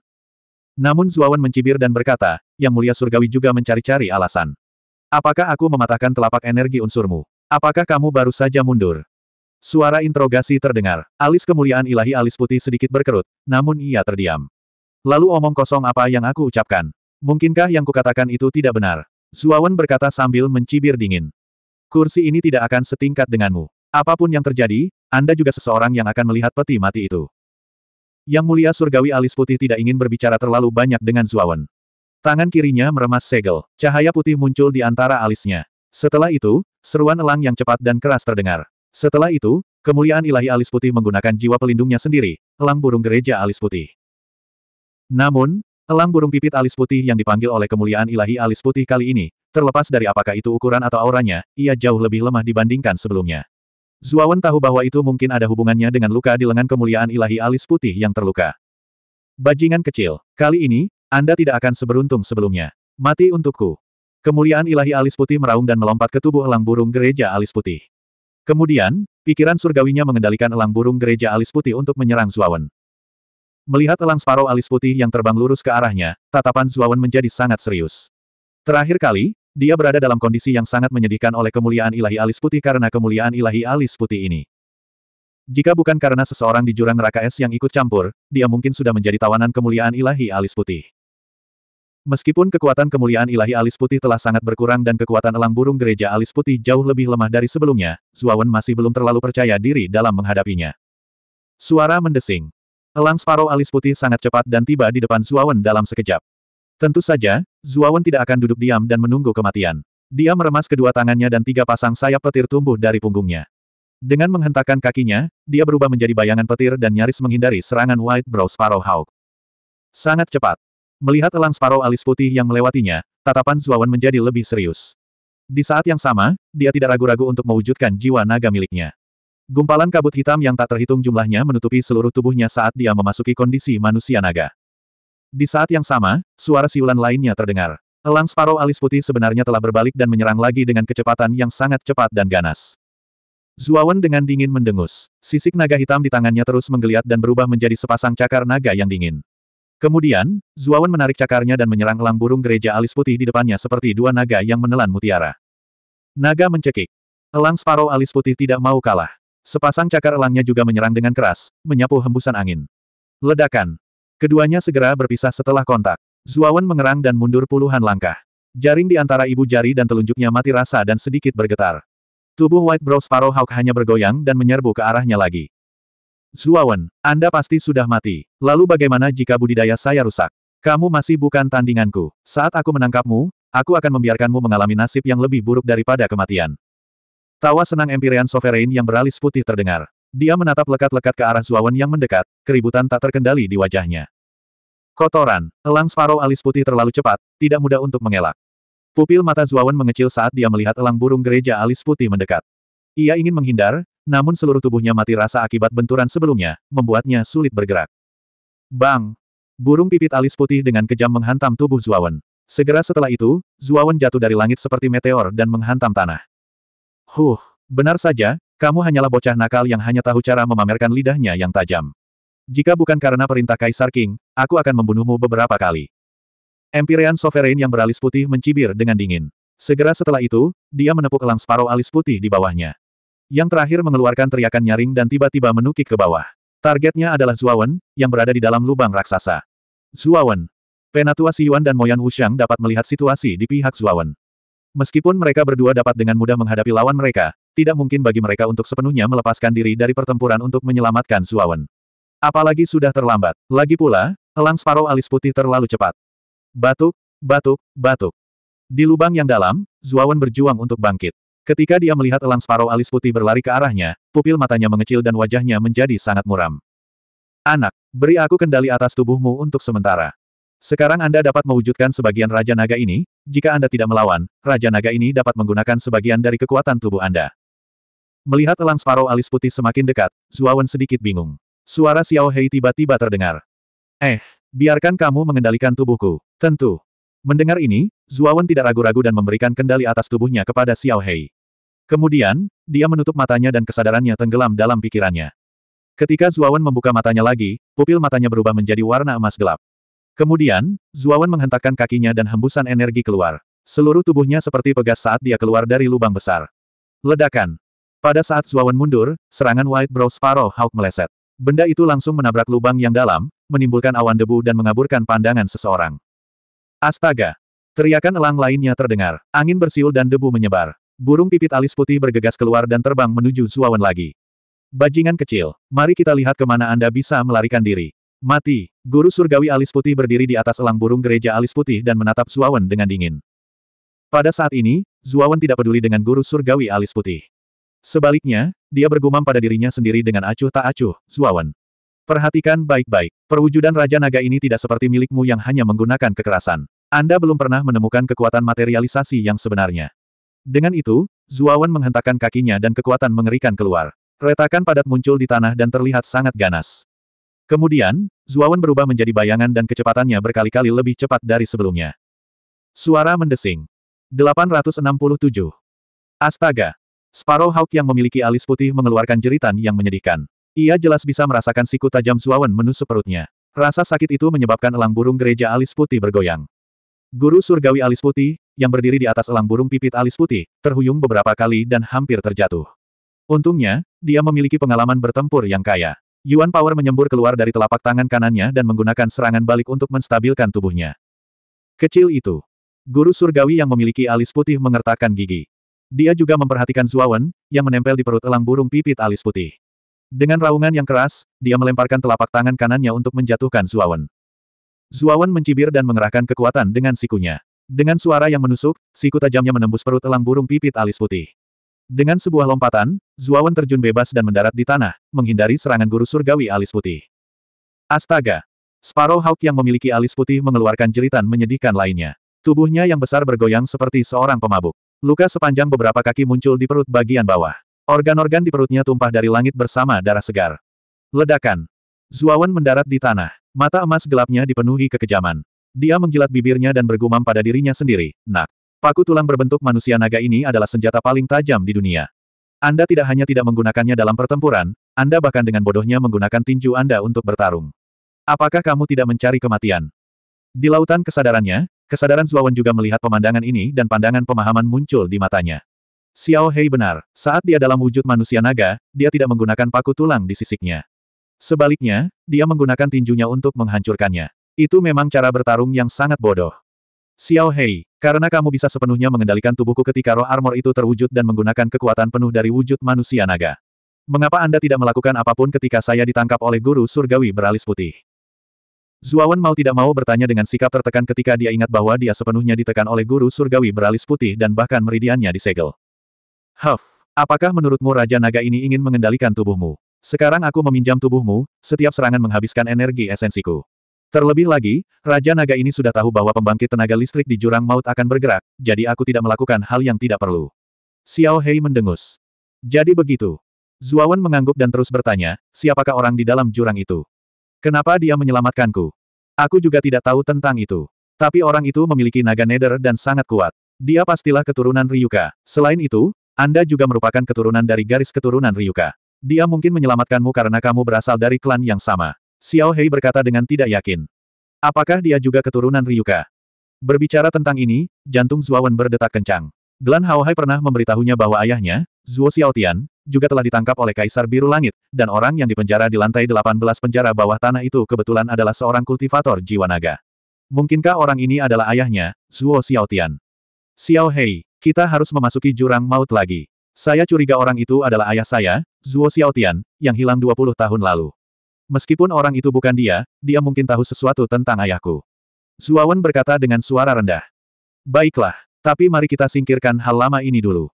Namun Zuawan mencibir dan berkata, yang mulia surgawi juga mencari-cari alasan. Apakah aku mematahkan telapak energi unsurmu? Apakah kamu baru saja mundur? Suara interogasi terdengar. Alis kemuliaan ilahi alis putih sedikit berkerut, namun ia terdiam. Lalu omong kosong apa yang aku ucapkan? Mungkinkah yang kukatakan itu tidak benar? Zuawan berkata sambil mencibir dingin. Kursi ini tidak akan setingkat denganmu. Apapun yang terjadi, Anda juga seseorang yang akan melihat peti mati itu. Yang mulia surgawi alis putih tidak ingin berbicara terlalu banyak dengan Zuawan. Tangan kirinya meremas segel. Cahaya putih muncul di antara alisnya. Setelah itu, seruan elang yang cepat dan keras terdengar. Setelah itu, kemuliaan ilahi alis putih menggunakan jiwa pelindungnya sendiri, elang burung gereja alis putih. Namun, elang burung pipit alis putih yang dipanggil oleh kemuliaan ilahi alis putih kali ini, terlepas dari apakah itu ukuran atau auranya, ia jauh lebih lemah dibandingkan sebelumnya. Zuawan tahu bahwa itu mungkin ada hubungannya dengan luka di lengan kemuliaan ilahi alis putih yang terluka. Bajingan kecil, kali ini, Anda tidak akan seberuntung sebelumnya. Mati untukku. Kemuliaan ilahi alis putih meraung dan melompat ke tubuh elang burung gereja alis putih. Kemudian, pikiran surgawinya mengendalikan elang burung gereja alis putih untuk menyerang Zuawan. Melihat elang separuh alis putih yang terbang lurus ke arahnya, tatapan Zuawan menjadi sangat serius. Terakhir kali, dia berada dalam kondisi yang sangat menyedihkan oleh kemuliaan ilahi alis putih karena kemuliaan ilahi alis putih ini. Jika bukan karena seseorang di jurang neraka es yang ikut campur, dia mungkin sudah menjadi tawanan kemuliaan ilahi alis putih. Meskipun kekuatan kemuliaan ilahi alis putih telah sangat berkurang dan kekuatan elang burung gereja alis putih jauh lebih lemah dari sebelumnya, Zuawan masih belum terlalu percaya diri dalam menghadapinya. Suara mendesing. Elang Sparrow alis putih sangat cepat dan tiba di depan Zuawan dalam sekejap. Tentu saja, Zuawan tidak akan duduk diam dan menunggu kematian. Dia meremas kedua tangannya dan tiga pasang sayap petir tumbuh dari punggungnya. Dengan menghentakkan kakinya, dia berubah menjadi bayangan petir dan nyaris menghindari serangan White Brow Sparrow Hawk. Sangat cepat. Melihat elang Sparrow alis putih yang melewatinya, tatapan Zuawan menjadi lebih serius. Di saat yang sama, dia tidak ragu-ragu untuk mewujudkan jiwa naga miliknya. Gumpalan kabut hitam yang tak terhitung jumlahnya menutupi seluruh tubuhnya saat dia memasuki kondisi manusia naga. Di saat yang sama, suara siulan lainnya terdengar. Elang Sparrow alis putih sebenarnya telah berbalik dan menyerang lagi dengan kecepatan yang sangat cepat dan ganas. Zuawan dengan dingin mendengus. Sisik naga hitam di tangannya terus menggeliat dan berubah menjadi sepasang cakar naga yang dingin. Kemudian, Zuawan menarik cakarnya dan menyerang elang burung gereja alis putih di depannya seperti dua naga yang menelan mutiara. Naga mencekik. Elang Sparrow alis putih tidak mau kalah. Sepasang cakar elangnya juga menyerang dengan keras, menyapu hembusan angin. Ledakan. Keduanya segera berpisah setelah kontak. Zuawan mengerang dan mundur puluhan langkah. Jaring di antara ibu jari dan telunjuknya mati rasa dan sedikit bergetar. Tubuh White Brow Sparrowhawk hanya bergoyang dan menyerbu ke arahnya lagi. Zuawan, Anda pasti sudah mati. Lalu bagaimana jika budidaya saya rusak? Kamu masih bukan tandinganku. Saat aku menangkapmu, aku akan membiarkanmu mengalami nasib yang lebih buruk daripada kematian. Tawa senang Empyrean Sovereign yang beralis putih terdengar. Dia menatap lekat-lekat ke arah Zuawan yang mendekat, keributan tak terkendali di wajahnya. Kotoran, elang sparrow alis putih terlalu cepat, tidak mudah untuk mengelak. Pupil mata Zuawan mengecil saat dia melihat elang burung gereja alis putih mendekat. Ia ingin menghindar, namun seluruh tubuhnya mati rasa akibat benturan sebelumnya, membuatnya sulit bergerak. Bang! Burung pipit alis putih dengan kejam menghantam tubuh Zuawan. Segera setelah itu, Zuawan jatuh dari langit seperti meteor dan menghantam tanah. Huh, benar saja, kamu hanyalah bocah nakal yang hanya tahu cara memamerkan lidahnya yang tajam. Jika bukan karena perintah Kaisar King, aku akan membunuhmu beberapa kali. Empyrean Sovereign yang beralis putih mencibir dengan dingin. Segera setelah itu, dia menepuk elang separuh alis putih di bawahnya. Yang terakhir mengeluarkan teriakan nyaring dan tiba-tiba menukik ke bawah. Targetnya adalah Zuawan, yang berada di dalam lubang raksasa. Zuawan. Penatua Siyuan dan Moyan Wuxiang dapat melihat situasi di pihak Zuawan. Meskipun mereka berdua dapat dengan mudah menghadapi lawan mereka, tidak mungkin bagi mereka untuk sepenuhnya melepaskan diri dari pertempuran untuk menyelamatkan Suawen. Apalagi sudah terlambat. Lagi pula, elang separuh alis putih terlalu cepat. Batuk, batuk, batuk. Di lubang yang dalam, Zuawan berjuang untuk bangkit. Ketika dia melihat elang separuh alis putih berlari ke arahnya, pupil matanya mengecil dan wajahnya menjadi sangat muram. Anak, beri aku kendali atas tubuhmu untuk sementara. Sekarang Anda dapat mewujudkan sebagian Raja Naga ini, jika Anda tidak melawan, Raja Naga ini dapat menggunakan sebagian dari kekuatan tubuh Anda. Melihat elang Sparrow alis putih semakin dekat, Zuawan sedikit bingung. Suara Xiao Hei tiba-tiba terdengar. Eh, biarkan kamu mengendalikan tubuhku. Tentu. Mendengar ini, Zuawan tidak ragu-ragu dan memberikan kendali atas tubuhnya kepada Xiao Hei. Kemudian, dia menutup matanya dan kesadarannya tenggelam dalam pikirannya. Ketika Zuawan membuka matanya lagi, pupil matanya berubah menjadi warna emas gelap. Kemudian, Zuawan menghentakkan kakinya dan hembusan energi keluar. Seluruh tubuhnya seperti pegas saat dia keluar dari lubang besar. Ledakan. Pada saat Zuawan mundur, serangan White Brow Sparrow Hawk meleset. Benda itu langsung menabrak lubang yang dalam, menimbulkan awan debu dan mengaburkan pandangan seseorang. Astaga! Teriakan elang lainnya terdengar. Angin bersiul dan debu menyebar. Burung pipit alis putih bergegas keluar dan terbang menuju Zuawan lagi. Bajingan kecil, mari kita lihat kemana Anda bisa melarikan diri. Mati. Guru surgawi alis putih berdiri di atas elang burung gereja alis putih dan menatap Zuawan dengan dingin. Pada saat ini, Zuawan tidak peduli dengan guru surgawi alis putih. Sebaliknya, dia bergumam pada dirinya sendiri dengan acuh tak acuh, Zuawan. Perhatikan baik-baik, perwujudan Raja Naga ini tidak seperti milikmu yang hanya menggunakan kekerasan. Anda belum pernah menemukan kekuatan materialisasi yang sebenarnya. Dengan itu, Zuawan menghentakkan kakinya dan kekuatan mengerikan keluar. Retakan padat muncul di tanah dan terlihat sangat ganas. Kemudian, Zuawan berubah menjadi bayangan dan kecepatannya berkali-kali lebih cepat dari sebelumnya. Suara mendesing. 867. Astaga! Sparrow Hawk yang memiliki alis putih mengeluarkan jeritan yang menyedihkan. Ia jelas bisa merasakan siku tajam Zuawan menusuk perutnya. Rasa sakit itu menyebabkan elang burung gereja alis putih bergoyang. Guru surgawi alis putih, yang berdiri di atas elang burung pipit alis putih, terhuyung beberapa kali dan hampir terjatuh. Untungnya, dia memiliki pengalaman bertempur yang kaya. Yuan Power menyembur keluar dari telapak tangan kanannya dan menggunakan serangan balik untuk menstabilkan tubuhnya. Kecil itu. Guru surgawi yang memiliki alis putih mengertakkan gigi. Dia juga memperhatikan Zuawan, yang menempel di perut elang burung pipit alis putih. Dengan raungan yang keras, dia melemparkan telapak tangan kanannya untuk menjatuhkan Zuawan. Zuawan mencibir dan mengerahkan kekuatan dengan sikunya. Dengan suara yang menusuk, siku tajamnya menembus perut elang burung pipit alis putih. Dengan sebuah lompatan, Zuawan terjun bebas dan mendarat di tanah, menghindari serangan guru surgawi alis putih. Astaga! Sparrow Hawk yang memiliki alis putih mengeluarkan jeritan menyedihkan lainnya. Tubuhnya yang besar bergoyang seperti seorang pemabuk. Luka sepanjang beberapa kaki muncul di perut bagian bawah. Organ-organ di perutnya tumpah dari langit bersama darah segar. Ledakan. Zuawan mendarat di tanah. Mata emas gelapnya dipenuhi kekejaman. Dia menjilat bibirnya dan bergumam pada dirinya sendiri, nak. Paku tulang berbentuk manusia naga ini adalah senjata paling tajam di dunia. Anda tidak hanya tidak menggunakannya dalam pertempuran, Anda bahkan dengan bodohnya menggunakan tinju Anda untuk bertarung. Apakah kamu tidak mencari kematian? Di lautan kesadarannya, kesadaran Zuawan juga melihat pemandangan ini dan pandangan pemahaman muncul di matanya. Xiao Hei benar, saat dia dalam wujud manusia naga, dia tidak menggunakan paku tulang di sisiknya. Sebaliknya, dia menggunakan tinjunya untuk menghancurkannya. Itu memang cara bertarung yang sangat bodoh. Xiao Hei, karena kamu bisa sepenuhnya mengendalikan tubuhku ketika roh armor itu terwujud dan menggunakan kekuatan penuh dari wujud manusia naga. Mengapa Anda tidak melakukan apapun ketika saya ditangkap oleh guru surgawi beralis putih? Zuawan mau tidak mau bertanya dengan sikap tertekan ketika dia ingat bahwa dia sepenuhnya ditekan oleh guru surgawi beralis putih dan bahkan meridiannya disegel. Huff, apakah menurutmu Raja Naga ini ingin mengendalikan tubuhmu? Sekarang aku meminjam tubuhmu, setiap serangan menghabiskan energi esensiku. Terlebih lagi, Raja Naga ini sudah tahu bahwa pembangkit tenaga listrik di jurang maut akan bergerak, jadi aku tidak melakukan hal yang tidak perlu. Xiao Hei mendengus. Jadi begitu. Zuawan mengangguk dan terus bertanya, siapakah orang di dalam jurang itu? Kenapa dia menyelamatkanku? Aku juga tidak tahu tentang itu. Tapi orang itu memiliki naga nether dan sangat kuat. Dia pastilah keturunan Ryuka. Selain itu, Anda juga merupakan keturunan dari garis keturunan Ryuka. Dia mungkin menyelamatkanmu karena kamu berasal dari klan yang sama. Xiao Hei berkata dengan tidak yakin. Apakah dia juga keturunan Ryuka? Berbicara tentang ini, jantung Zuawan berdetak kencang. Glan Haohai pernah memberitahunya bahwa ayahnya, Zuo Xiaotian, juga telah ditangkap oleh Kaisar Biru Langit, dan orang yang dipenjara di lantai 18 penjara bawah tanah itu kebetulan adalah seorang kultivator jiwa naga. Mungkinkah orang ini adalah ayahnya, Zuo Xiaotian? Xiao Hei, kita harus memasuki jurang maut lagi. Saya curiga orang itu adalah ayah saya, Zuo Xiaotian, yang hilang 20 tahun lalu. Meskipun orang itu bukan dia, dia mungkin tahu sesuatu tentang ayahku. Zuawan berkata dengan suara rendah. Baiklah, tapi mari kita singkirkan hal lama ini dulu.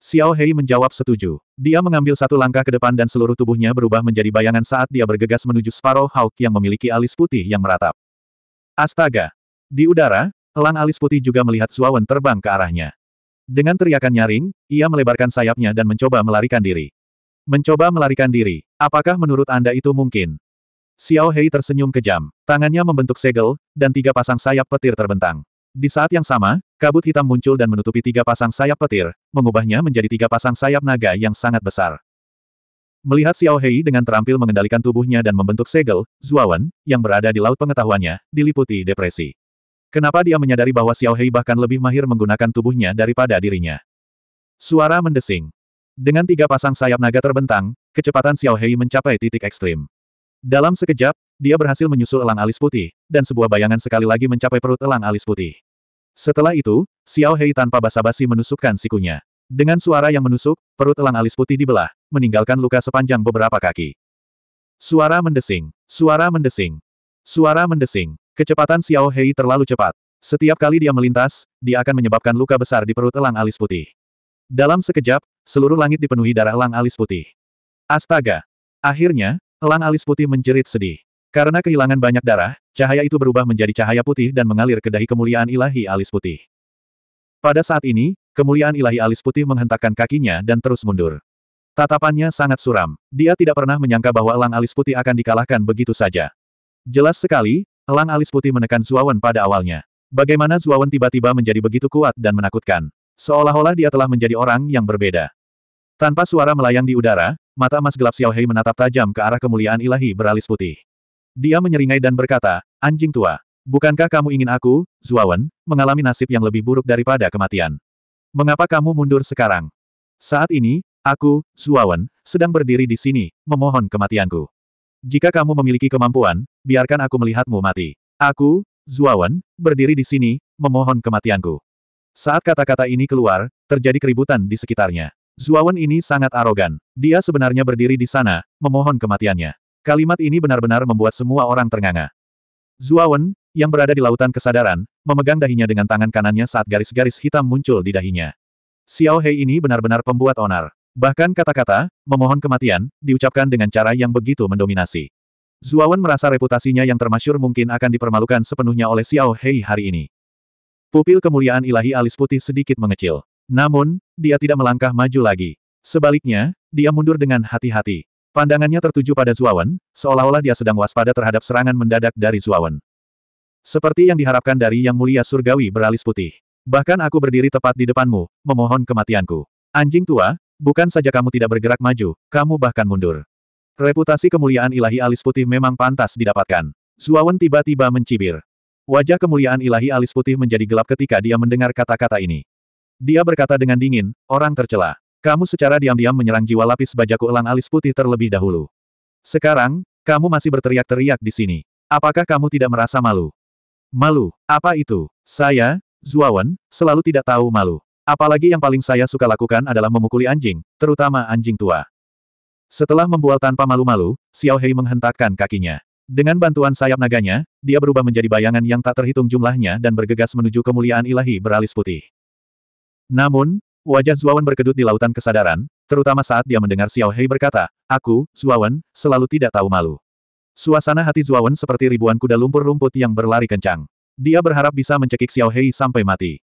Xiao Hei menjawab setuju. Dia mengambil satu langkah ke depan dan seluruh tubuhnya berubah menjadi bayangan saat dia bergegas menuju Sparrow Hawk yang memiliki alis putih yang meratap. Astaga! Di udara, elang alis putih juga melihat Zuawan terbang ke arahnya. Dengan teriakan nyaring, ia melebarkan sayapnya dan mencoba melarikan diri. Mencoba melarikan diri. Apakah menurut Anda itu mungkin? Xiao Hei tersenyum kejam. Tangannya membentuk segel, dan tiga pasang sayap petir terbentang. Di saat yang sama, kabut hitam muncul dan menutupi tiga pasang sayap petir, mengubahnya menjadi tiga pasang sayap naga yang sangat besar. Melihat Xiao Hei dengan terampil mengendalikan tubuhnya dan membentuk segel, Zuawan, yang berada di laut pengetahuannya, diliputi depresi. Kenapa dia menyadari bahwa Xiao Hei bahkan lebih mahir menggunakan tubuhnya daripada dirinya? Suara mendesing. Dengan tiga pasang sayap naga terbentang, kecepatan Xiao Hei mencapai titik ekstrim. Dalam sekejap, dia berhasil menyusul elang alis putih, dan sebuah bayangan sekali lagi mencapai perut elang alis putih. Setelah itu, Xiao Hei tanpa basa-basi menusukkan sikunya. Dengan suara yang menusuk, perut elang alis putih dibelah, meninggalkan luka sepanjang beberapa kaki. Suara mendesing, suara mendesing, suara mendesing. Kecepatan Xiao Hei terlalu cepat. Setiap kali dia melintas, dia akan menyebabkan luka besar di perut elang alis putih. Dalam sekejap, seluruh langit dipenuhi darah elang alis putih. Astaga! Akhirnya, elang alis putih menjerit sedih. Karena kehilangan banyak darah, cahaya itu berubah menjadi cahaya putih dan mengalir ke dahi kemuliaan ilahi alis putih. Pada saat ini, kemuliaan ilahi alis putih menghentakkan kakinya dan terus mundur. Tatapannya sangat suram. Dia tidak pernah menyangka bahwa elang alis putih akan dikalahkan begitu saja. Jelas sekali, elang alis putih menekan Zuawan pada awalnya. Bagaimana Zuawan tiba-tiba menjadi begitu kuat dan menakutkan. Seolah-olah dia telah menjadi orang yang berbeda. Tanpa suara melayang di udara, mata emas gelap Xiaohei menatap tajam ke arah kemuliaan ilahi beralis putih. Dia menyeringai dan berkata, Anjing tua, bukankah kamu ingin aku, Zuawan, mengalami nasib yang lebih buruk daripada kematian? Mengapa kamu mundur sekarang? Saat ini, aku, Zuawan, sedang berdiri di sini, memohon kematianku. Jika kamu memiliki kemampuan, biarkan aku melihatmu mati. Aku, Zuawan, berdiri di sini, memohon kematianku. Saat kata-kata ini keluar, terjadi keributan di sekitarnya. Zuawan ini sangat arogan. Dia sebenarnya berdiri di sana, memohon kematiannya. Kalimat ini benar-benar membuat semua orang ternganga. Zuawan, yang berada di lautan kesadaran, memegang dahinya dengan tangan kanannya saat garis-garis hitam muncul di dahinya. Xiao Hei ini benar-benar pembuat onar. Bahkan kata-kata, memohon kematian, diucapkan dengan cara yang begitu mendominasi. Zuawan merasa reputasinya yang termasyur mungkin akan dipermalukan sepenuhnya oleh Xiao Hei hari ini. Pupil kemuliaan ilahi alis putih sedikit mengecil. Namun, dia tidak melangkah maju lagi. Sebaliknya, dia mundur dengan hati-hati. Pandangannya tertuju pada Zuawan, seolah-olah dia sedang waspada terhadap serangan mendadak dari Zuawan. Seperti yang diharapkan dari Yang Mulia Surgawi beralis putih. Bahkan aku berdiri tepat di depanmu, memohon kematianku. Anjing tua, bukan saja kamu tidak bergerak maju, kamu bahkan mundur. Reputasi kemuliaan ilahi alis putih memang pantas didapatkan. Zuawan tiba-tiba mencibir. Wajah kemuliaan ilahi alis putih menjadi gelap ketika dia mendengar kata-kata ini. Dia berkata dengan dingin, orang tercela. Kamu secara diam-diam menyerang jiwa lapis bajaku elang alis putih terlebih dahulu. Sekarang, kamu masih berteriak-teriak di sini. Apakah kamu tidak merasa malu? Malu, apa itu? Saya, Zuawan, selalu tidak tahu malu. Apalagi yang paling saya suka lakukan adalah memukuli anjing, terutama anjing tua. Setelah membual tanpa malu-malu, Xiao Hei menghentakkan kakinya. Dengan bantuan sayap naganya, dia berubah menjadi bayangan yang tak terhitung jumlahnya dan bergegas menuju kemuliaan ilahi beralis putih. Namun, wajah Zuawan berkedut di lautan kesadaran, terutama saat dia mendengar Xiao Hei berkata, Aku, Zuawan, selalu tidak tahu malu. Suasana hati Zuawan seperti ribuan kuda lumpur rumput yang berlari kencang. Dia berharap bisa mencekik Xiao Hei sampai mati.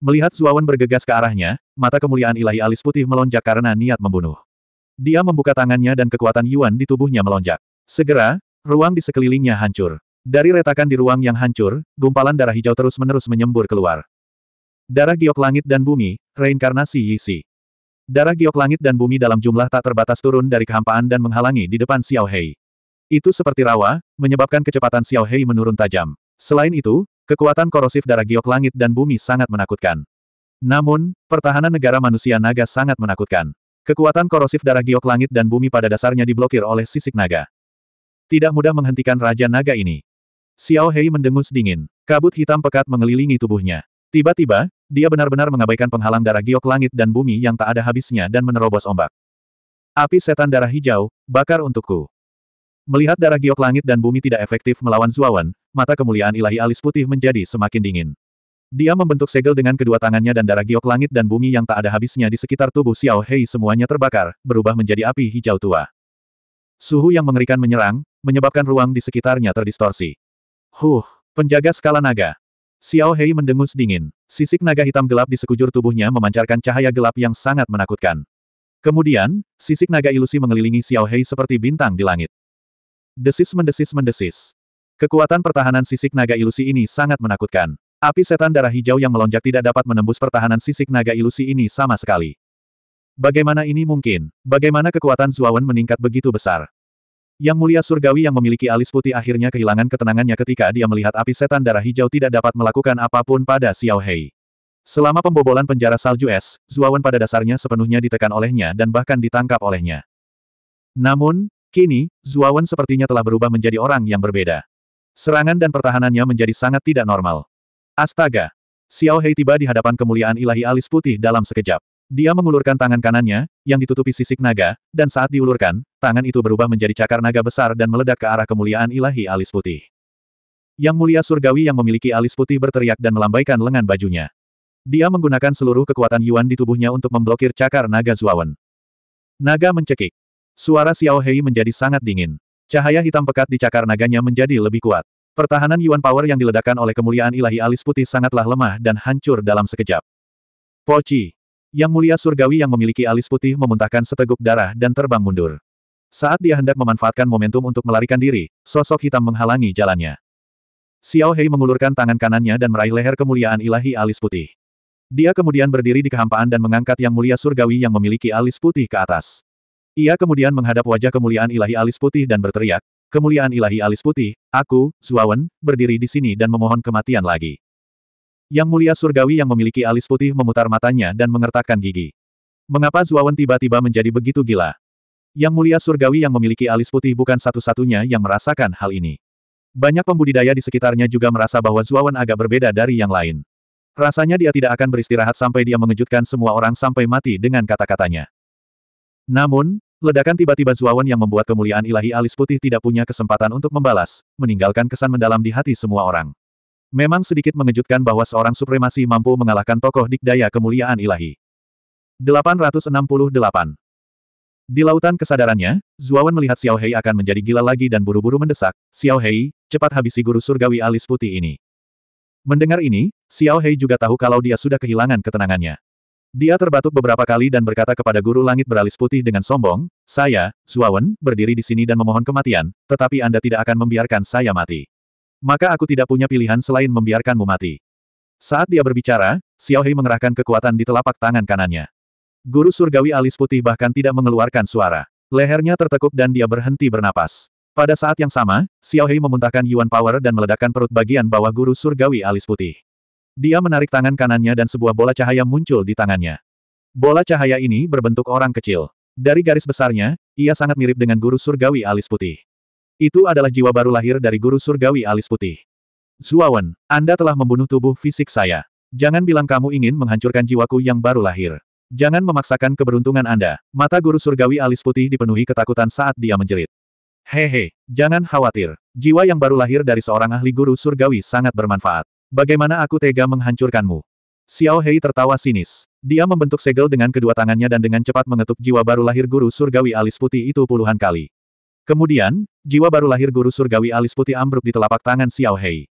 Melihat Zuawan bergegas ke arahnya, mata kemuliaan ilahi alis putih melonjak karena niat membunuh. Dia membuka tangannya dan kekuatan Yuan di tubuhnya melonjak. Segera, Ruang di sekelilingnya hancur. Dari retakan di ruang yang hancur, gumpalan darah hijau terus-menerus menyembur keluar. Darah giok langit dan bumi, reinkarnasi Yisi. Darah giok langit dan bumi dalam jumlah tak terbatas turun dari kehampaan dan menghalangi di depan Xiao Hei. Itu seperti rawa, menyebabkan kecepatan Xiao Hei menurun tajam. Selain itu, kekuatan korosif darah giok langit dan bumi sangat menakutkan. Namun, pertahanan negara manusia naga sangat menakutkan. Kekuatan korosif darah giok langit dan bumi pada dasarnya diblokir oleh sisik naga. Tidak mudah menghentikan Raja Naga ini. Xiao Hei mendengus dingin. Kabut hitam pekat mengelilingi tubuhnya. Tiba-tiba, dia benar-benar mengabaikan penghalang darah giok langit dan bumi yang tak ada habisnya dan menerobos ombak. Api setan darah hijau, bakar untukku. Melihat darah giok langit dan bumi tidak efektif melawan Zuawan, mata kemuliaan ilahi alis putih menjadi semakin dingin. Dia membentuk segel dengan kedua tangannya dan darah giok langit dan bumi yang tak ada habisnya di sekitar tubuh Xiao Hei semuanya terbakar, berubah menjadi api hijau tua. Suhu yang mengerikan menyerang, menyebabkan ruang di sekitarnya terdistorsi. Huh, penjaga skala naga. Xiao Hei mendengus dingin. Sisik naga hitam gelap di sekujur tubuhnya memancarkan cahaya gelap yang sangat menakutkan. Kemudian, sisik naga ilusi mengelilingi Xiao Hei seperti bintang di langit. Desis mendesis mendesis. Kekuatan pertahanan sisik naga ilusi ini sangat menakutkan. Api setan darah hijau yang melonjak tidak dapat menembus pertahanan sisik naga ilusi ini sama sekali. Bagaimana ini mungkin? Bagaimana kekuatan Zuawan meningkat begitu besar? Yang mulia surgawi yang memiliki alis putih akhirnya kehilangan ketenangannya ketika dia melihat api setan darah hijau tidak dapat melakukan apapun pada Xiao Hei. Selama pembobolan penjara salju es, Zuawan pada dasarnya sepenuhnya ditekan olehnya dan bahkan ditangkap olehnya. Namun, kini, Zuawan sepertinya telah berubah menjadi orang yang berbeda. Serangan dan pertahanannya menjadi sangat tidak normal. Astaga! Xiao Hei tiba di hadapan kemuliaan ilahi alis putih dalam sekejap. Dia mengulurkan tangan kanannya, yang ditutupi sisik naga, dan saat diulurkan, tangan itu berubah menjadi cakar naga besar dan meledak ke arah kemuliaan ilahi alis putih. Yang mulia surgawi yang memiliki alis putih berteriak dan melambaikan lengan bajunya. Dia menggunakan seluruh kekuatan Yuan di tubuhnya untuk memblokir cakar naga Zuawan. Naga mencekik. Suara Xiao Hei menjadi sangat dingin. Cahaya hitam pekat di cakar naganya menjadi lebih kuat. Pertahanan Yuan Power yang diledakkan oleh kemuliaan ilahi alis putih sangatlah lemah dan hancur dalam sekejap. Poci, yang mulia surgawi yang memiliki alis putih memuntahkan seteguk darah dan terbang mundur. Saat dia hendak memanfaatkan momentum untuk melarikan diri, sosok hitam menghalangi jalannya. Xiao Hei mengulurkan tangan kanannya dan meraih leher kemuliaan ilahi alis putih. Dia kemudian berdiri di kehampaan dan mengangkat yang mulia surgawi yang memiliki alis putih ke atas. Ia kemudian menghadap wajah kemuliaan ilahi alis putih dan berteriak, Kemuliaan ilahi alis putih, aku, Zuawan, berdiri di sini dan memohon kematian lagi. Yang mulia surgawi yang memiliki alis putih memutar matanya dan mengertakkan gigi. Mengapa Zuawan tiba-tiba menjadi begitu gila? Yang mulia surgawi yang memiliki alis putih bukan satu-satunya yang merasakan hal ini. Banyak pembudidaya di sekitarnya juga merasa bahwa Zuawan agak berbeda dari yang lain. Rasanya dia tidak akan beristirahat sampai dia mengejutkan semua orang sampai mati dengan kata-katanya. Namun, ledakan tiba-tiba Zuawan yang membuat kemuliaan ilahi alis putih tidak punya kesempatan untuk membalas, meninggalkan kesan mendalam di hati semua orang. Memang sedikit mengejutkan bahwa seorang supremasi mampu mengalahkan tokoh dikdaya kemuliaan ilahi. 868. Di lautan kesadarannya, Zuawan melihat Xiao Hei akan menjadi gila lagi dan buru-buru mendesak, Xiao Hei, cepat habisi guru surgawi alis putih ini. Mendengar ini, Xiao Hei juga tahu kalau dia sudah kehilangan ketenangannya. Dia terbatuk beberapa kali dan berkata kepada guru langit beralis putih dengan sombong, saya, Zuawan, berdiri di sini dan memohon kematian, tetapi Anda tidak akan membiarkan saya mati. Maka aku tidak punya pilihan selain membiarkanmu mati. Saat dia berbicara, Xiao Hei mengerahkan kekuatan di telapak tangan kanannya. Guru surgawi alis putih bahkan tidak mengeluarkan suara. Lehernya tertekuk dan dia berhenti bernapas. Pada saat yang sama, Xiao Hei memuntahkan Yuan Power dan meledakkan perut bagian bawah guru surgawi alis putih. Dia menarik tangan kanannya dan sebuah bola cahaya muncul di tangannya. Bola cahaya ini berbentuk orang kecil. Dari garis besarnya, ia sangat mirip dengan guru surgawi alis putih. Itu adalah jiwa baru lahir dari guru surgawi alis putih. Zuawan, Anda telah membunuh tubuh fisik saya. Jangan bilang kamu ingin menghancurkan jiwaku yang baru lahir. Jangan memaksakan keberuntungan Anda. Mata guru surgawi alis putih dipenuhi ketakutan saat dia menjerit. Hehe, jangan khawatir. Jiwa yang baru lahir dari seorang ahli guru surgawi sangat bermanfaat. Bagaimana aku tega menghancurkanmu? Xiao Hei tertawa sinis. Dia membentuk segel dengan kedua tangannya dan dengan cepat mengetuk jiwa baru lahir guru surgawi alis putih itu puluhan kali. Kemudian, jiwa baru lahir guru surgawi alis putih ambruk di telapak tangan Xiao Hei.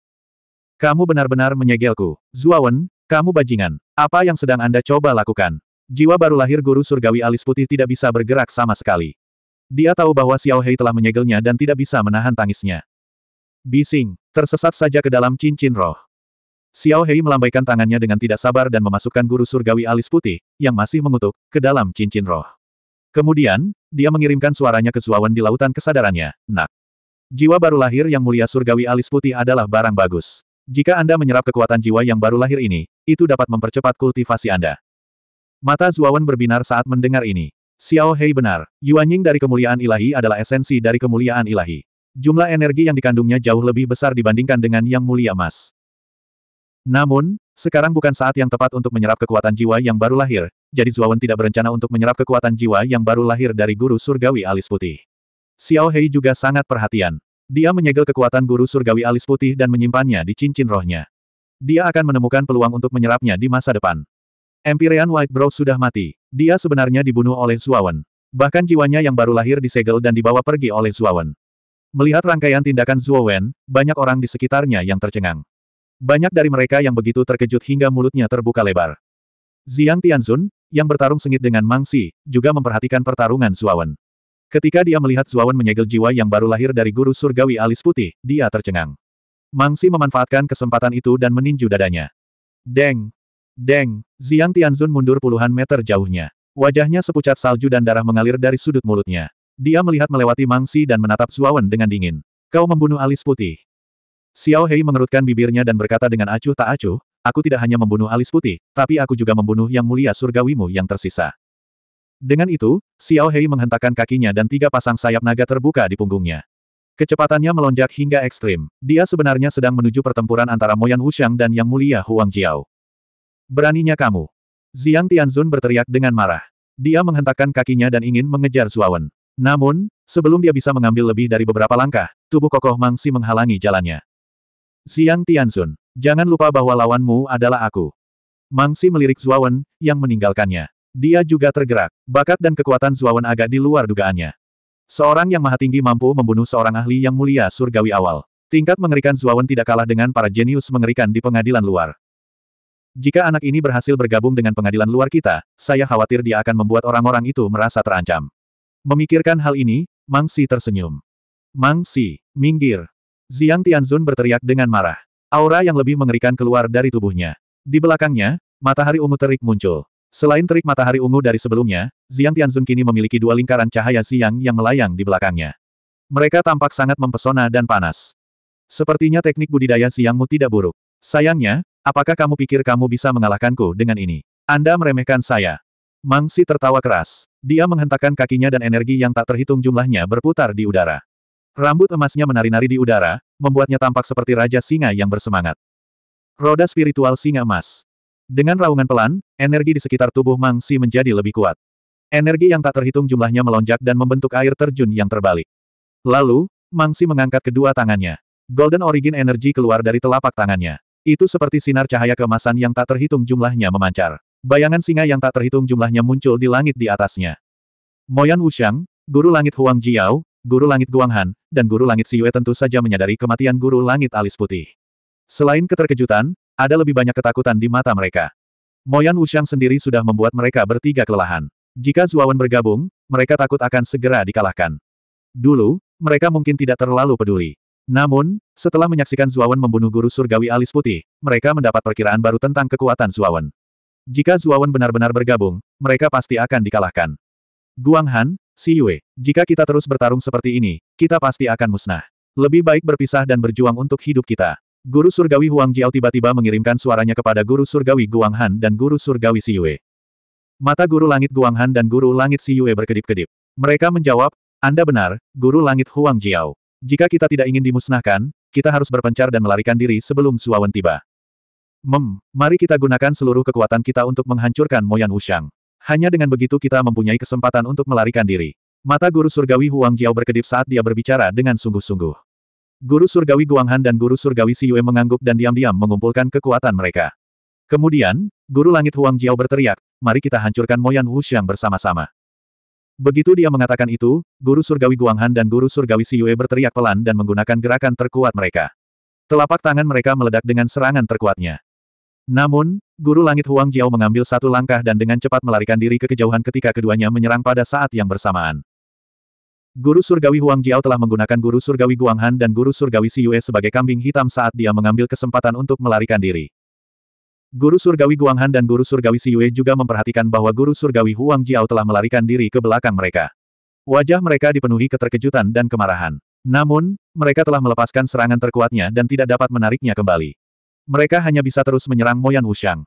Kamu benar-benar menyegelku. Zuawan, kamu bajingan. Apa yang sedang Anda coba lakukan? Jiwa baru lahir guru surgawi alis putih tidak bisa bergerak sama sekali. Dia tahu bahwa Xiao Hei telah menyegelnya dan tidak bisa menahan tangisnya. Bising, tersesat saja ke dalam cincin roh. Xiao Hei melambaikan tangannya dengan tidak sabar dan memasukkan guru surgawi alis putih, yang masih mengutuk, ke dalam cincin roh. Kemudian, dia mengirimkan suaranya ke Zuawan di lautan kesadarannya, nak. Jiwa baru lahir yang mulia surgawi alis putih adalah barang bagus. Jika Anda menyerap kekuatan jiwa yang baru lahir ini, itu dapat mempercepat kultivasi Anda. Mata Zuawan berbinar saat mendengar ini. Xiao Hei benar, Yuanying dari kemuliaan ilahi adalah esensi dari kemuliaan ilahi. Jumlah energi yang dikandungnya jauh lebih besar dibandingkan dengan yang mulia emas. Namun, sekarang bukan saat yang tepat untuk menyerap kekuatan jiwa yang baru lahir, jadi Zuawan tidak berencana untuk menyerap kekuatan jiwa yang baru lahir dari guru surgawi alis putih. Xiao Hei juga sangat perhatian. Dia menyegel kekuatan guru surgawi alis putih dan menyimpannya di cincin rohnya. Dia akan menemukan peluang untuk menyerapnya di masa depan. Empyrean White Brow sudah mati. Dia sebenarnya dibunuh oleh Zuawan. Bahkan jiwanya yang baru lahir disegel dan dibawa pergi oleh Zuawan. Melihat rangkaian tindakan Zuowen, banyak orang di sekitarnya yang tercengang. Banyak dari mereka yang begitu terkejut hingga mulutnya terbuka lebar. Ziang Tianzun, yang bertarung sengit dengan Mangsi juga memperhatikan pertarungan Zuawan. Ketika dia melihat Zuawan menyegel jiwa yang baru lahir dari guru surgawi alis putih, dia tercengang. Mangsi memanfaatkan kesempatan itu dan meninju dadanya. Deng! Deng! Ziang Tianzun mundur puluhan meter jauhnya. Wajahnya sepucat salju dan darah mengalir dari sudut mulutnya. Dia melihat melewati Mangsi dan menatap Zuawan dengan dingin. Kau membunuh alis putih. Xiao Hei mengerutkan bibirnya dan berkata dengan acuh tak acuh, aku tidak hanya membunuh alis putih, tapi aku juga membunuh yang mulia surgawimu yang tersisa. Dengan itu, Xiao Hei menghentakkan kakinya dan tiga pasang sayap naga terbuka di punggungnya. Kecepatannya melonjak hingga ekstrim. Dia sebenarnya sedang menuju pertempuran antara Moyan Wuxiang dan Yang Mulia Huang Jiao. Beraninya kamu. Ziang Tianzun berteriak dengan marah. Dia menghentakkan kakinya dan ingin mengejar Zuawan. Namun, sebelum dia bisa mengambil lebih dari beberapa langkah, tubuh kokoh Mangsi menghalangi jalannya. Ziang Tianzun, Jangan lupa bahwa lawanmu adalah aku. Mangsi melirik Zuawan, yang meninggalkannya. Dia juga tergerak. Bakat dan kekuatan Zuawan agak di luar dugaannya. Seorang yang maha tinggi mampu membunuh seorang ahli yang mulia surgawi awal. Tingkat mengerikan Zuawan tidak kalah dengan para jenius mengerikan di pengadilan luar. Jika anak ini berhasil bergabung dengan pengadilan luar kita, saya khawatir dia akan membuat orang-orang itu merasa terancam. Memikirkan hal ini, Mangsi tersenyum. Mangsi, minggir. Ziang Tianzun berteriak dengan marah. Aura yang lebih mengerikan keluar dari tubuhnya. Di belakangnya, matahari ungu terik muncul. Selain terik matahari ungu dari sebelumnya, Ziang Tianzun kini memiliki dua lingkaran cahaya siang yang melayang di belakangnya. Mereka tampak sangat mempesona dan panas. Sepertinya teknik budidaya siangmu tidak buruk. Sayangnya, apakah kamu pikir kamu bisa mengalahkanku dengan ini? Anda meremehkan saya. Mangsi tertawa keras. Dia menghentakkan kakinya dan energi yang tak terhitung jumlahnya berputar di udara. Rambut emasnya menari-nari di udara, membuatnya tampak seperti Raja Singa yang bersemangat. Roda spiritual singa emas. Dengan raungan pelan, energi di sekitar tubuh Mang Si menjadi lebih kuat. Energi yang tak terhitung jumlahnya melonjak dan membentuk air terjun yang terbalik. Lalu, Mang Si mengangkat kedua tangannya. Golden Origin Energy keluar dari telapak tangannya. Itu seperti sinar cahaya kemasan yang tak terhitung jumlahnya memancar. Bayangan singa yang tak terhitung jumlahnya muncul di langit di atasnya. Moyan Wuxiang, guru langit Huang Jiao, Guru Langit Guanghan, dan Guru Langit Siyue tentu saja menyadari kematian Guru Langit Alis Putih. Selain keterkejutan, ada lebih banyak ketakutan di mata mereka. Moyan Wuxiang sendiri sudah membuat mereka bertiga kelelahan. Jika Zuawan bergabung, mereka takut akan segera dikalahkan. Dulu, mereka mungkin tidak terlalu peduli. Namun, setelah menyaksikan Zuawan membunuh guru surgawi alis putih, mereka mendapat perkiraan baru tentang kekuatan Zuawan. Jika Zuawan benar-benar bergabung, mereka pasti akan dikalahkan. Guanghan. Si Yue, jika kita terus bertarung seperti ini, kita pasti akan musnah. Lebih baik berpisah dan berjuang untuk hidup kita. Guru Surgawi Huang Jiao tiba-tiba mengirimkan suaranya kepada Guru Surgawi Guang Han dan Guru Surgawi Si Yue. Mata Guru Langit Guang Han dan Guru Langit Si Yue berkedip-kedip. Mereka menjawab, Anda benar, Guru Langit Huang Jiao. Jika kita tidak ingin dimusnahkan, kita harus berpencar dan melarikan diri sebelum Suawan tiba. Mem, mari kita gunakan seluruh kekuatan kita untuk menghancurkan Moyan Wushang. Hanya dengan begitu kita mempunyai kesempatan untuk melarikan diri. Mata Guru Surgawi Huang Jiao berkedip saat dia berbicara dengan sungguh-sungguh. Guru Surgawi Guanghan dan Guru Surgawi Si Yue mengangguk dan diam-diam mengumpulkan kekuatan mereka. Kemudian, Guru Langit Huang Jiao berteriak, mari kita hancurkan Moyan Wuxiang bersama-sama. Begitu dia mengatakan itu, Guru Surgawi Guanghan dan Guru Surgawi Si Yue berteriak pelan dan menggunakan gerakan terkuat mereka. Telapak tangan mereka meledak dengan serangan terkuatnya. Namun, Guru Langit Huang Jiao mengambil satu langkah dan dengan cepat melarikan diri ke kejauhan ketika keduanya menyerang pada saat yang bersamaan. Guru Surgawi Huang Jiao telah menggunakan Guru Surgawi Guang Han dan Guru Surgawi Si Yue sebagai kambing hitam saat dia mengambil kesempatan untuk melarikan diri. Guru Surgawi Guang Han dan Guru Surgawi Si Yue juga memperhatikan bahwa Guru Surgawi Huang Jiao telah melarikan diri ke belakang mereka. Wajah mereka dipenuhi keterkejutan dan kemarahan. Namun, mereka telah melepaskan serangan terkuatnya dan tidak dapat menariknya kembali. Mereka hanya bisa terus menyerang Moyan Wuxiang.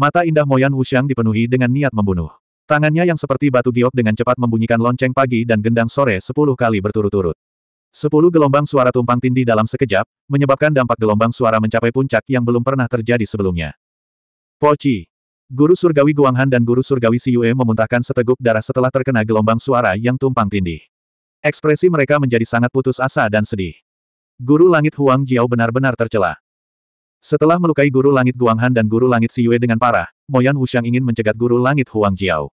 Mata indah Moyan Wuxiang dipenuhi dengan niat membunuh. Tangannya yang seperti batu giok dengan cepat membunyikan lonceng pagi dan gendang sore sepuluh kali berturut-turut. Sepuluh gelombang suara tumpang tindih dalam sekejap, menyebabkan dampak gelombang suara mencapai puncak yang belum pernah terjadi sebelumnya. Poci. Guru Surgawi Guanghan dan Guru Surgawi Siyue memuntahkan seteguk darah setelah terkena gelombang suara yang tumpang tindih. Ekspresi mereka menjadi sangat putus asa dan sedih. Guru Langit Huang Jiao benar-benar tercela. Setelah melukai Guru Langit Guanghan dan Guru Langit Siyue dengan parah, Moyan Wushang ingin mencegat Guru Langit Huang Jiao.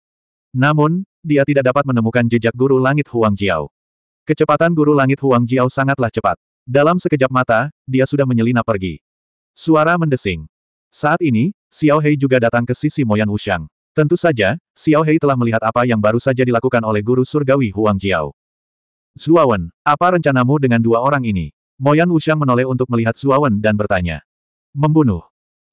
Namun, dia tidak dapat menemukan jejak Guru Langit Huang Jiao. Kecepatan Guru Langit Huang Jiao sangatlah cepat. Dalam sekejap mata, dia sudah menyelinap pergi. Suara mendesing. Saat ini, Xiao Hei juga datang ke sisi Moyan Wushang. Tentu saja, Xiao Hei telah melihat apa yang baru saja dilakukan oleh Guru Surgawi Huang Jiao. Zuawan, apa rencanamu dengan dua orang ini? Moyan Wushang menoleh untuk melihat Zuawan dan bertanya. Membunuh.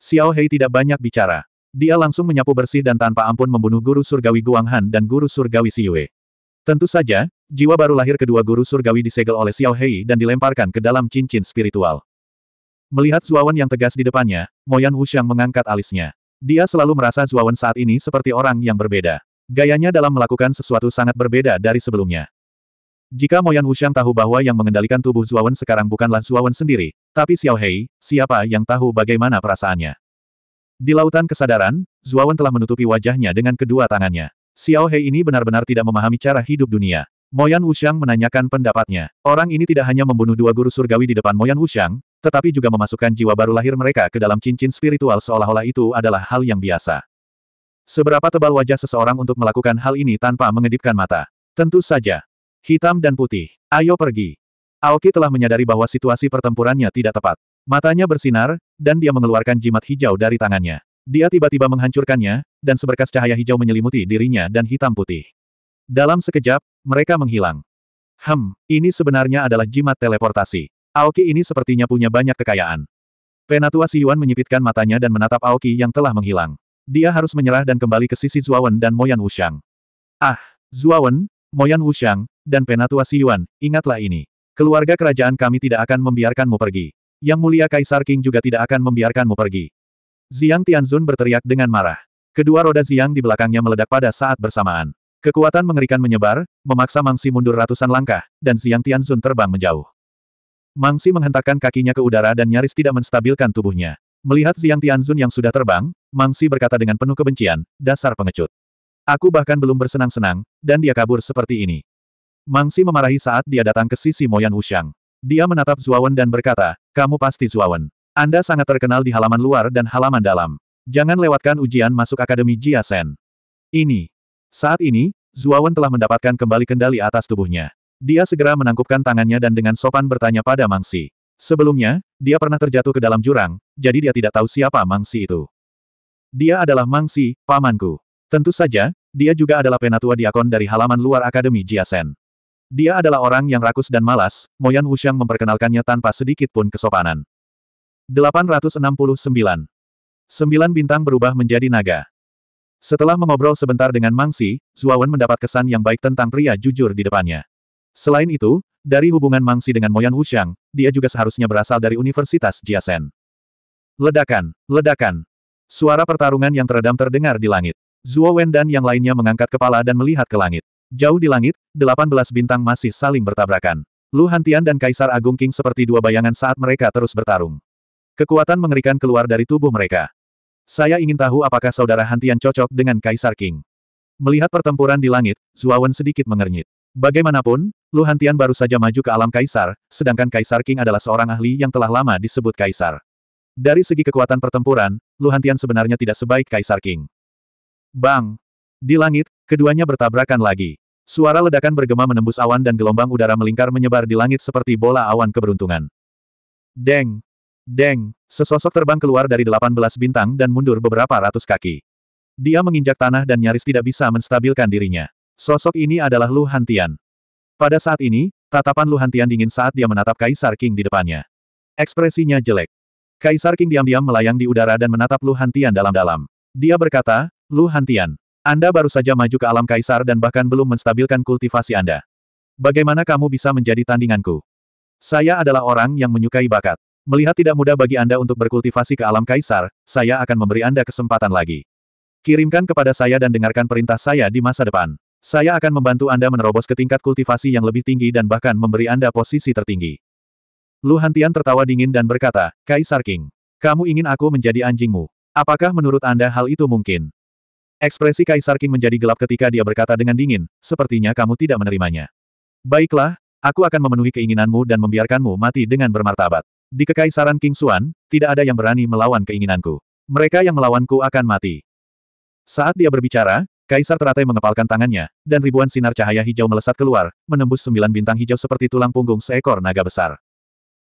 Xiao Hei tidak banyak bicara. Dia langsung menyapu bersih dan tanpa ampun membunuh guru surgawi Guang Han dan guru surgawi Si Yue. Tentu saja, jiwa baru lahir kedua guru surgawi disegel oleh Xiao Hei dan dilemparkan ke dalam cincin spiritual. Melihat Zuawan yang tegas di depannya, Moyan Wuxiang mengangkat alisnya. Dia selalu merasa Zuawan saat ini seperti orang yang berbeda. Gayanya dalam melakukan sesuatu sangat berbeda dari sebelumnya. Jika Moyan Wushang tahu bahwa yang mengendalikan tubuh Zuawan sekarang bukanlah Zuawan sendiri, tapi Xiao Hei, siapa yang tahu bagaimana perasaannya. Di lautan kesadaran, Zuawan telah menutupi wajahnya dengan kedua tangannya. Xiao Hei ini benar-benar tidak memahami cara hidup dunia. Moyan Wushang menanyakan pendapatnya. Orang ini tidak hanya membunuh dua guru surgawi di depan Moyan Wushang, tetapi juga memasukkan jiwa baru lahir mereka ke dalam cincin spiritual seolah-olah itu adalah hal yang biasa. Seberapa tebal wajah seseorang untuk melakukan hal ini tanpa mengedipkan mata? Tentu saja, Hitam dan putih. Ayo pergi. Aoki telah menyadari bahwa situasi pertempurannya tidak tepat. Matanya bersinar, dan dia mengeluarkan jimat hijau dari tangannya. Dia tiba-tiba menghancurkannya, dan seberkas cahaya hijau menyelimuti dirinya dan hitam putih. Dalam sekejap, mereka menghilang. Hem, ini sebenarnya adalah jimat teleportasi. Aoki ini sepertinya punya banyak kekayaan. Penatua Si Yuan menyipitkan matanya dan menatap Aoki yang telah menghilang. Dia harus menyerah dan kembali ke sisi Zuawan dan Moyan Wushang. Ah, Zuawan, Moyan Wushang, dan Penatua Siyuan, ingatlah ini. Keluarga kerajaan kami tidak akan membiarkanmu pergi. Yang mulia Kaisar King juga tidak akan membiarkanmu pergi. Ziang Tianzun berteriak dengan marah. Kedua roda Ziang di belakangnya meledak pada saat bersamaan. Kekuatan mengerikan menyebar, memaksa Mangsi mundur ratusan langkah, dan Ziang Tianzun terbang menjauh. Mangsi menghentakkan kakinya ke udara dan nyaris tidak menstabilkan tubuhnya. Melihat Ziang Tianzun yang sudah terbang, Mangsi berkata dengan penuh kebencian, dasar pengecut. Aku bahkan belum bersenang-senang, dan dia kabur seperti ini. Mangsi memarahi saat dia datang ke sisi Moyan Wuxiang. Dia menatap Zuawan dan berkata, kamu pasti Zuawan. Anda sangat terkenal di halaman luar dan halaman dalam. Jangan lewatkan ujian masuk Akademi Jia Sen. Ini. Saat ini, Zuawan telah mendapatkan kembali kendali atas tubuhnya. Dia segera menangkupkan tangannya dan dengan sopan bertanya pada Mangsi. Sebelumnya, dia pernah terjatuh ke dalam jurang, jadi dia tidak tahu siapa Mangsi itu. Dia adalah Mangsi, pamanku. Tentu saja, dia juga adalah penatua diakon dari halaman luar Akademi Jia Sen. Dia adalah orang yang rakus dan malas, Moyan Wuxiang memperkenalkannya tanpa sedikit pun kesopanan. 869. Sembilan bintang berubah menjadi naga. Setelah mengobrol sebentar dengan Mangsi, Zuawan mendapat kesan yang baik tentang pria jujur di depannya. Selain itu, dari hubungan Mangsi dengan Moyan Wuxiang, dia juga seharusnya berasal dari Universitas Jiasen. Ledakan, ledakan. Suara pertarungan yang teredam terdengar di langit. Zuo Wen dan yang lainnya mengangkat kepala dan melihat ke langit. Jauh di langit, 18 bintang masih saling bertabrakan. Lu Hantian dan Kaisar Agung King seperti dua bayangan saat mereka terus bertarung. Kekuatan mengerikan keluar dari tubuh mereka. Saya ingin tahu apakah saudara Hantian cocok dengan Kaisar King. Melihat pertempuran di langit, Zuawan sedikit mengernyit. Bagaimanapun, Lu Hantian baru saja maju ke alam Kaisar, sedangkan Kaisar King adalah seorang ahli yang telah lama disebut Kaisar. Dari segi kekuatan pertempuran, Lu Hantian sebenarnya tidak sebaik Kaisar King. Bang! Di langit, Keduanya bertabrakan lagi. Suara ledakan bergema menembus awan dan gelombang udara melingkar menyebar di langit seperti bola awan keberuntungan. Deng! Deng! Sesosok terbang keluar dari delapan belas bintang dan mundur beberapa ratus kaki. Dia menginjak tanah dan nyaris tidak bisa menstabilkan dirinya. Sosok ini adalah Lu Hantian. Pada saat ini, tatapan Lu Hantian dingin saat dia menatap Kaisar King di depannya. Ekspresinya jelek. Kaisar King diam-diam melayang di udara dan menatap Lu Hantian dalam-dalam. Dia berkata, Lu Hantian, anda baru saja maju ke alam kaisar dan bahkan belum menstabilkan kultivasi Anda. Bagaimana kamu bisa menjadi tandinganku? Saya adalah orang yang menyukai bakat. Melihat tidak mudah bagi Anda untuk berkultivasi ke alam kaisar, saya akan memberi Anda kesempatan lagi. Kirimkan kepada saya dan dengarkan perintah saya di masa depan. Saya akan membantu Anda menerobos ke tingkat kultivasi yang lebih tinggi dan bahkan memberi Anda posisi tertinggi. Lu Hantian tertawa dingin dan berkata, Kaisar King, kamu ingin aku menjadi anjingmu. Apakah menurut Anda hal itu mungkin? Ekspresi Kaisar King menjadi gelap ketika dia berkata dengan dingin, sepertinya kamu tidak menerimanya. Baiklah, aku akan memenuhi keinginanmu dan membiarkanmu mati dengan bermartabat. Di Kekaisaran King Xuan, tidak ada yang berani melawan keinginanku. Mereka yang melawanku akan mati. Saat dia berbicara, Kaisar teratai mengepalkan tangannya, dan ribuan sinar cahaya hijau melesat keluar, menembus sembilan bintang hijau seperti tulang punggung seekor naga besar.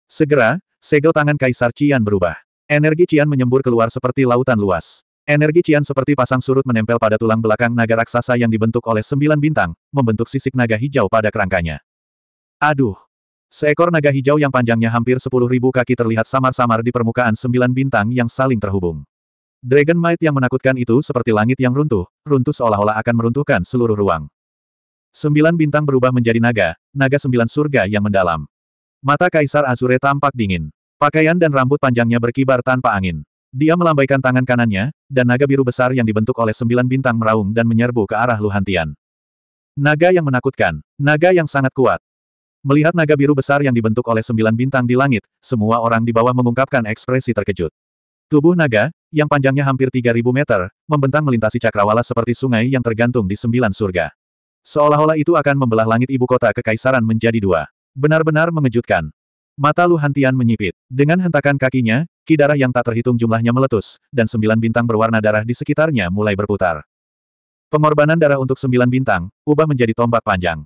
Segera, segel tangan Kaisar Cian berubah. Energi Cian menyembur keluar seperti lautan luas. Energi Cian seperti pasang surut menempel pada tulang belakang naga raksasa yang dibentuk oleh sembilan bintang, membentuk sisik naga hijau pada kerangkanya. Aduh! Seekor naga hijau yang panjangnya hampir sepuluh ribu kaki terlihat samar-samar di permukaan sembilan bintang yang saling terhubung. Dragon Might yang menakutkan itu seperti langit yang runtuh, runtuh seolah-olah akan meruntuhkan seluruh ruang. Sembilan bintang berubah menjadi naga, naga sembilan surga yang mendalam. Mata Kaisar Azure tampak dingin. Pakaian dan rambut panjangnya berkibar tanpa angin. Dia melambaikan tangan kanannya, dan naga biru besar yang dibentuk oleh sembilan bintang meraung dan menyerbu ke arah Luhantian. Naga yang menakutkan, naga yang sangat kuat. Melihat naga biru besar yang dibentuk oleh sembilan bintang di langit, semua orang di bawah mengungkapkan ekspresi terkejut. Tubuh naga, yang panjangnya hampir 3.000 meter, membentang melintasi cakrawala seperti sungai yang tergantung di sembilan surga. Seolah-olah itu akan membelah langit ibu kota kekaisaran menjadi dua. Benar-benar mengejutkan. Mata Lu Hantian menyipit. Dengan hentakan kakinya, kidara yang tak terhitung jumlahnya meletus, dan sembilan bintang berwarna darah di sekitarnya mulai berputar. Pengorbanan darah untuk sembilan bintang, ubah menjadi tombak panjang.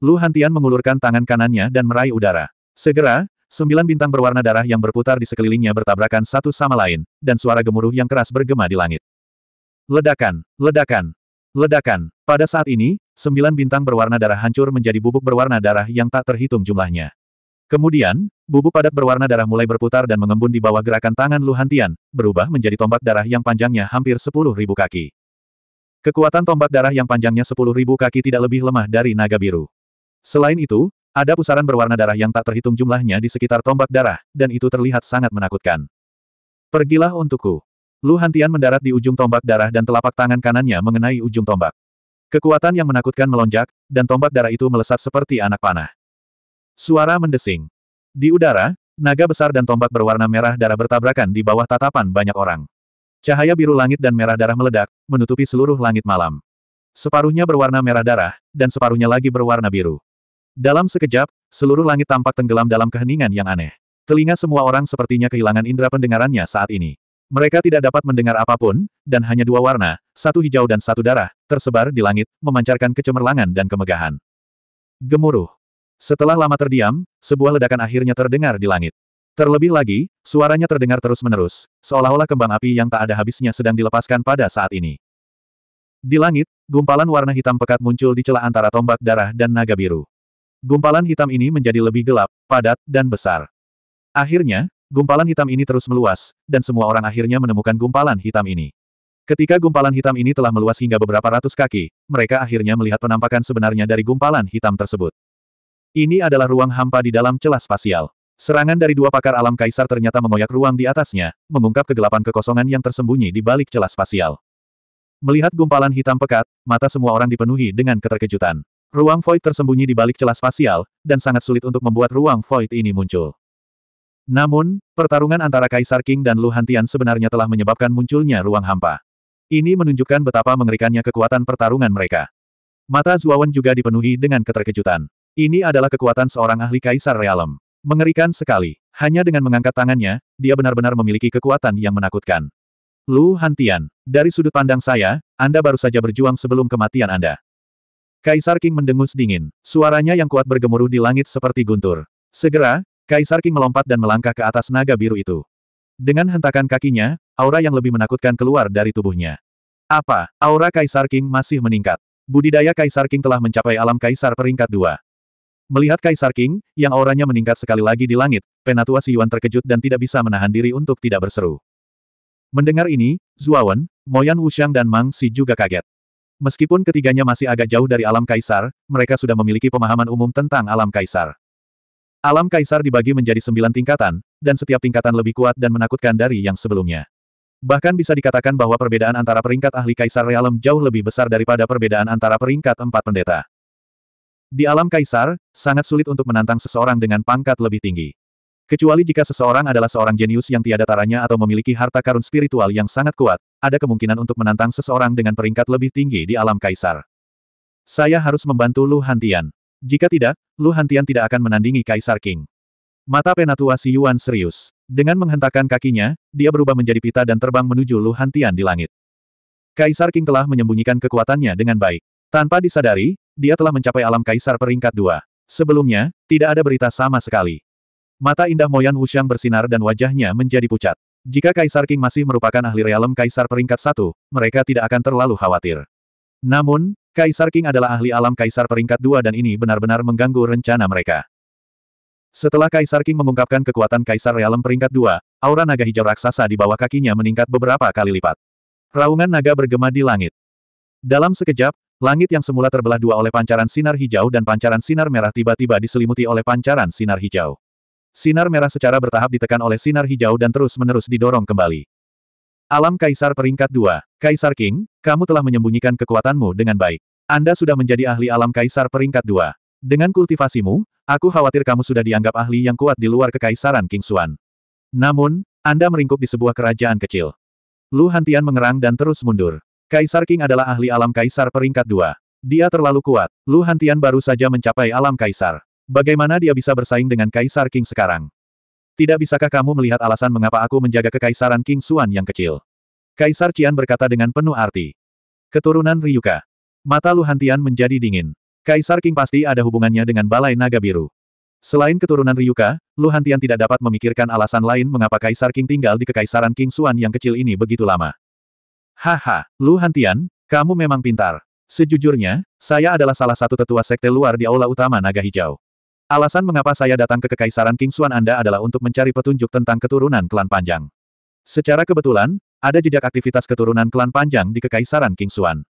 Lu Hantian mengulurkan tangan kanannya dan meraih udara. Segera, sembilan bintang berwarna darah yang berputar di sekelilingnya bertabrakan satu sama lain, dan suara gemuruh yang keras bergema di langit. Ledakan, ledakan, ledakan. Pada saat ini, sembilan bintang berwarna darah hancur menjadi bubuk berwarna darah yang tak terhitung jumlahnya. Kemudian, bubuk padat berwarna darah mulai berputar dan mengembun di bawah gerakan tangan Lu Hantian, berubah menjadi tombak darah yang panjangnya hampir sepuluh ribu kaki. Kekuatan tombak darah yang panjangnya sepuluh ribu kaki tidak lebih lemah dari naga biru. Selain itu, ada pusaran berwarna darah yang tak terhitung jumlahnya di sekitar tombak darah, dan itu terlihat sangat menakutkan. Pergilah untukku. Lu Hantian mendarat di ujung tombak darah dan telapak tangan kanannya mengenai ujung tombak. Kekuatan yang menakutkan melonjak, dan tombak darah itu melesat seperti anak panah. Suara mendesing. Di udara, naga besar dan tombak berwarna merah darah bertabrakan di bawah tatapan banyak orang. Cahaya biru langit dan merah darah meledak, menutupi seluruh langit malam. Separuhnya berwarna merah darah, dan separuhnya lagi berwarna biru. Dalam sekejap, seluruh langit tampak tenggelam dalam keheningan yang aneh. Telinga semua orang sepertinya kehilangan indera pendengarannya saat ini. Mereka tidak dapat mendengar apapun, dan hanya dua warna, satu hijau dan satu darah, tersebar di langit, memancarkan kecemerlangan dan kemegahan. Gemuruh. Setelah lama terdiam, sebuah ledakan akhirnya terdengar di langit. Terlebih lagi, suaranya terdengar terus-menerus, seolah-olah kembang api yang tak ada habisnya sedang dilepaskan pada saat ini. Di langit, gumpalan warna hitam pekat muncul di celah antara tombak darah dan naga biru. Gumpalan hitam ini menjadi lebih gelap, padat, dan besar. Akhirnya, gumpalan hitam ini terus meluas, dan semua orang akhirnya menemukan gumpalan hitam ini. Ketika gumpalan hitam ini telah meluas hingga beberapa ratus kaki, mereka akhirnya melihat penampakan sebenarnya dari gumpalan hitam tersebut. Ini adalah ruang hampa di dalam celah spasial. Serangan dari dua pakar alam kaisar ternyata mengoyak ruang di atasnya, mengungkap kegelapan kekosongan yang tersembunyi di balik celah spasial. Melihat gumpalan hitam pekat, mata semua orang dipenuhi dengan keterkejutan. Ruang void tersembunyi di balik celah spasial, dan sangat sulit untuk membuat ruang void ini muncul. Namun, pertarungan antara Kaisar King dan Luhantian sebenarnya telah menyebabkan munculnya ruang hampa. Ini menunjukkan betapa mengerikannya kekuatan pertarungan mereka. Mata Zuawan juga dipenuhi dengan keterkejutan. Ini adalah kekuatan seorang ahli kaisar realem. Mengerikan sekali. Hanya dengan mengangkat tangannya, dia benar-benar memiliki kekuatan yang menakutkan. Lu Hantian, dari sudut pandang saya, Anda baru saja berjuang sebelum kematian Anda. Kaisar King mendengus dingin. Suaranya yang kuat bergemuruh di langit seperti guntur. Segera, Kaisar King melompat dan melangkah ke atas naga biru itu. Dengan hentakan kakinya, aura yang lebih menakutkan keluar dari tubuhnya. Apa? Aura Kaisar King masih meningkat. Budidaya Kaisar King telah mencapai alam Kaisar peringkat dua. Melihat Kaisar King, yang auranya meningkat sekali lagi di langit, Penatua Si Yuan terkejut dan tidak bisa menahan diri untuk tidak berseru. Mendengar ini, Zuawan, Moyan Wuxiang dan Mang Si juga kaget. Meskipun ketiganya masih agak jauh dari alam kaisar, mereka sudah memiliki pemahaman umum tentang alam kaisar. Alam kaisar dibagi menjadi sembilan tingkatan, dan setiap tingkatan lebih kuat dan menakutkan dari yang sebelumnya. Bahkan bisa dikatakan bahwa perbedaan antara peringkat ahli kaisar realem jauh lebih besar daripada perbedaan antara peringkat empat pendeta. Di alam kaisar, sangat sulit untuk menantang seseorang dengan pangkat lebih tinggi. Kecuali jika seseorang adalah seorang jenius yang tiada taranya atau memiliki harta karun spiritual yang sangat kuat, ada kemungkinan untuk menantang seseorang dengan peringkat lebih tinggi di alam kaisar. Saya harus membantu Lu Hantian. Jika tidak, Lu Hantian tidak akan menandingi Kaisar King. Mata penatua Si Yuan serius. Dengan menghentakkan kakinya, dia berubah menjadi pita dan terbang menuju Lu Hantian di langit. Kaisar King telah menyembunyikan kekuatannya dengan baik. Tanpa disadari, dia telah mencapai alam kaisar peringkat dua. Sebelumnya, tidak ada berita sama sekali. Mata indah Moyan Wushang bersinar dan wajahnya menjadi pucat. Jika Kaisar King masih merupakan ahli realem Kaisar peringkat satu, mereka tidak akan terlalu khawatir. Namun, Kaisar King adalah ahli alam Kaisar peringkat dua dan ini benar-benar mengganggu rencana mereka. Setelah Kaisar King mengungkapkan kekuatan Kaisar realem peringkat dua, aura naga hijau raksasa di bawah kakinya meningkat beberapa kali lipat. Raungan naga bergema di langit. Dalam sekejap, Langit yang semula terbelah dua oleh pancaran sinar hijau dan pancaran sinar merah tiba-tiba diselimuti oleh pancaran sinar hijau. Sinar merah secara bertahap ditekan oleh sinar hijau dan terus-menerus didorong kembali. Alam Kaisar peringkat 2, Kaisar King, kamu telah menyembunyikan kekuatanmu dengan baik. Anda sudah menjadi ahli alam Kaisar peringkat 2. Dengan kultivasimu, aku khawatir kamu sudah dianggap ahli yang kuat di luar kekaisaran King Xuan. Namun, Anda meringkuk di sebuah kerajaan kecil. Lu Hantian mengerang dan terus mundur. Kaisar King adalah ahli alam kaisar peringkat dua. Dia terlalu kuat. Lu Hantian baru saja mencapai alam kaisar. Bagaimana dia bisa bersaing dengan Kaisar King sekarang? Tidak bisakah kamu melihat alasan mengapa aku menjaga kekaisaran King Suan yang kecil? Kaisar Cian berkata dengan penuh arti. Keturunan Ryuka. Mata Lu Hantian menjadi dingin. Kaisar King pasti ada hubungannya dengan Balai Naga Biru. Selain keturunan Ryuka, Lu Hantian tidak dapat memikirkan alasan lain mengapa Kaisar King tinggal di kekaisaran King Suan yang kecil ini begitu lama. Haha, Lu Hantian, kamu memang pintar. Sejujurnya, saya adalah salah satu tetua sekte luar di aula utama Naga Hijau. Alasan mengapa saya datang ke Kekaisaran Kingsuan Anda adalah untuk mencari petunjuk tentang keturunan klan panjang. Secara kebetulan, ada jejak aktivitas keturunan klan panjang di Kekaisaran Kingsuan.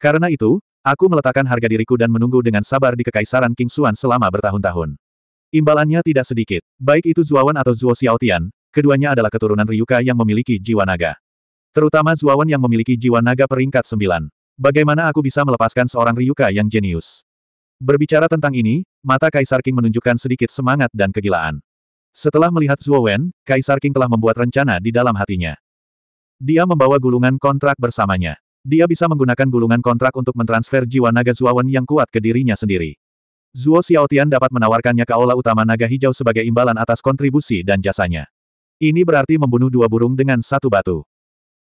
Karena itu, aku meletakkan harga diriku dan menunggu dengan sabar di Kekaisaran Kingsuan selama bertahun-tahun. Imbalannya tidak sedikit, baik itu Zuawan atau Zuo Xiaotian, keduanya adalah keturunan Ryuka yang memiliki jiwa naga. Terutama Zuawan yang memiliki jiwa naga peringkat sembilan. Bagaimana aku bisa melepaskan seorang Ryuka yang jenius? Berbicara tentang ini, mata Kaisar King menunjukkan sedikit semangat dan kegilaan. Setelah melihat Zuowen, Kaisar King telah membuat rencana di dalam hatinya. Dia membawa gulungan kontrak bersamanya. Dia bisa menggunakan gulungan kontrak untuk mentransfer jiwa naga Zuawan yang kuat ke dirinya sendiri. Zuo Xiaotian dapat menawarkannya ke aula utama naga hijau sebagai imbalan atas kontribusi dan jasanya. Ini berarti membunuh dua burung dengan satu batu.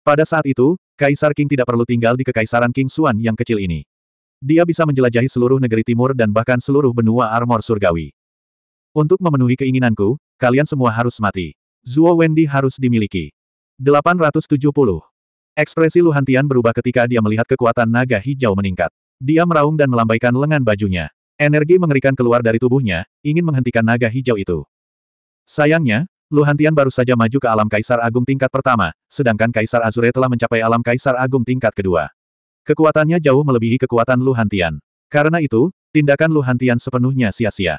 Pada saat itu, Kaisar King tidak perlu tinggal di Kekaisaran King Xuan yang kecil ini. Dia bisa menjelajahi seluruh negeri timur dan bahkan seluruh benua armor surgawi. Untuk memenuhi keinginanku, kalian semua harus mati. Zuo Wendy harus dimiliki. 870. Ekspresi Luhantian berubah ketika dia melihat kekuatan naga hijau meningkat. Dia meraung dan melambaikan lengan bajunya. Energi mengerikan keluar dari tubuhnya, ingin menghentikan naga hijau itu. Sayangnya, Luhantian baru saja maju ke alam Kaisar Agung tingkat pertama, sedangkan Kaisar Azure telah mencapai alam Kaisar Agung tingkat kedua. Kekuatannya jauh melebihi kekuatan Luhantian. Karena itu, tindakan Luhantian sepenuhnya sia-sia.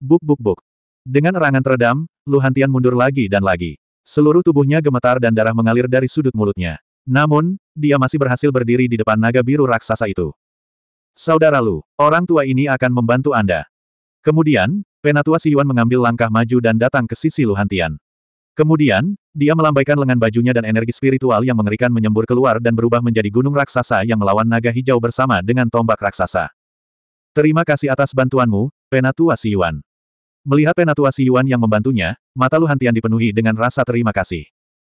Buk buk buk. Dengan erangan teredam, Luhantian mundur lagi dan lagi. Seluruh tubuhnya gemetar dan darah mengalir dari sudut mulutnya. Namun, dia masih berhasil berdiri di depan naga biru raksasa itu. Saudara Lu, orang tua ini akan membantu Anda. Kemudian, Penatua Si Yuan mengambil langkah maju dan datang ke sisi Luhantian. Kemudian, dia melambaikan lengan bajunya dan energi spiritual yang mengerikan menyembur keluar dan berubah menjadi gunung raksasa yang melawan naga hijau bersama dengan tombak raksasa. Terima kasih atas bantuanmu, Penatua Si Yuan. Melihat Penatua Si Yuan yang membantunya, mata Luhantian dipenuhi dengan rasa terima kasih.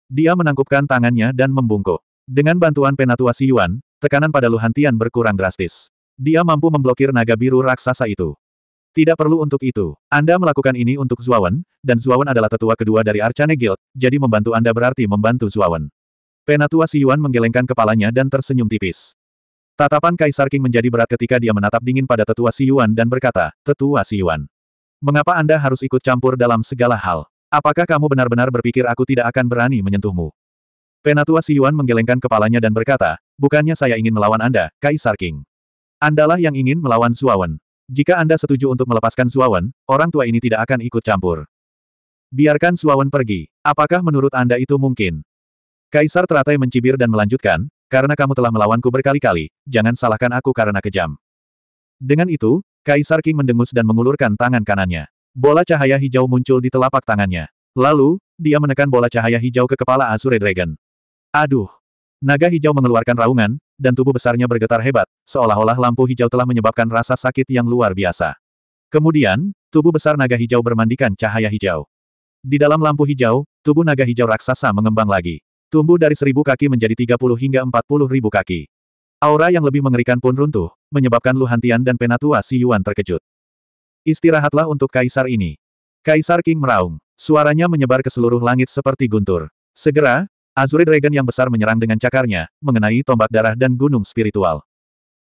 Dia menangkupkan tangannya dan membungkuk. Dengan bantuan Penatua Si Yuan, tekanan pada Luhantian berkurang drastis. Dia mampu memblokir naga biru raksasa itu. Tidak perlu untuk itu. Anda melakukan ini untuk Zuawan, dan Zuawan adalah tetua kedua dari Arcane Guild, jadi membantu Anda berarti membantu Zuawan. Penatua Si Yuan menggelengkan kepalanya dan tersenyum tipis. Tatapan Kaisar King menjadi berat ketika dia menatap dingin pada tetua Si Yuan dan berkata, Tetua Si Yuan. mengapa Anda harus ikut campur dalam segala hal? Apakah kamu benar-benar berpikir aku tidak akan berani menyentuhmu? Penatua Si Yuan menggelengkan kepalanya dan berkata, bukannya saya ingin melawan Anda, Kaisar King. Andalah yang ingin melawan Zuawan. Jika Anda setuju untuk melepaskan Suawan, orang tua ini tidak akan ikut campur. Biarkan Suawan pergi. Apakah menurut Anda itu mungkin? Kaisar teratai mencibir dan melanjutkan, karena kamu telah melawanku berkali-kali, jangan salahkan aku karena kejam. Dengan itu, Kaisar King mendengus dan mengulurkan tangan kanannya. Bola cahaya hijau muncul di telapak tangannya. Lalu, dia menekan bola cahaya hijau ke kepala Azure Dragon. Aduh! Naga hijau mengeluarkan raungan, dan tubuh besarnya bergetar hebat, seolah-olah lampu hijau telah menyebabkan rasa sakit yang luar biasa. Kemudian, tubuh besar naga hijau bermandikan cahaya hijau. Di dalam lampu hijau, tubuh naga hijau raksasa mengembang lagi. Tumbuh dari seribu kaki menjadi tiga puluh hingga empat puluh ribu kaki. Aura yang lebih mengerikan pun runtuh, menyebabkan Luhantian dan Penatua Si Yuan terkejut. Istirahatlah untuk kaisar ini. Kaisar King meraung. Suaranya menyebar ke seluruh langit seperti guntur. Segera, Azure Dragon yang besar menyerang dengan cakarnya, mengenai tombak darah dan gunung spiritual.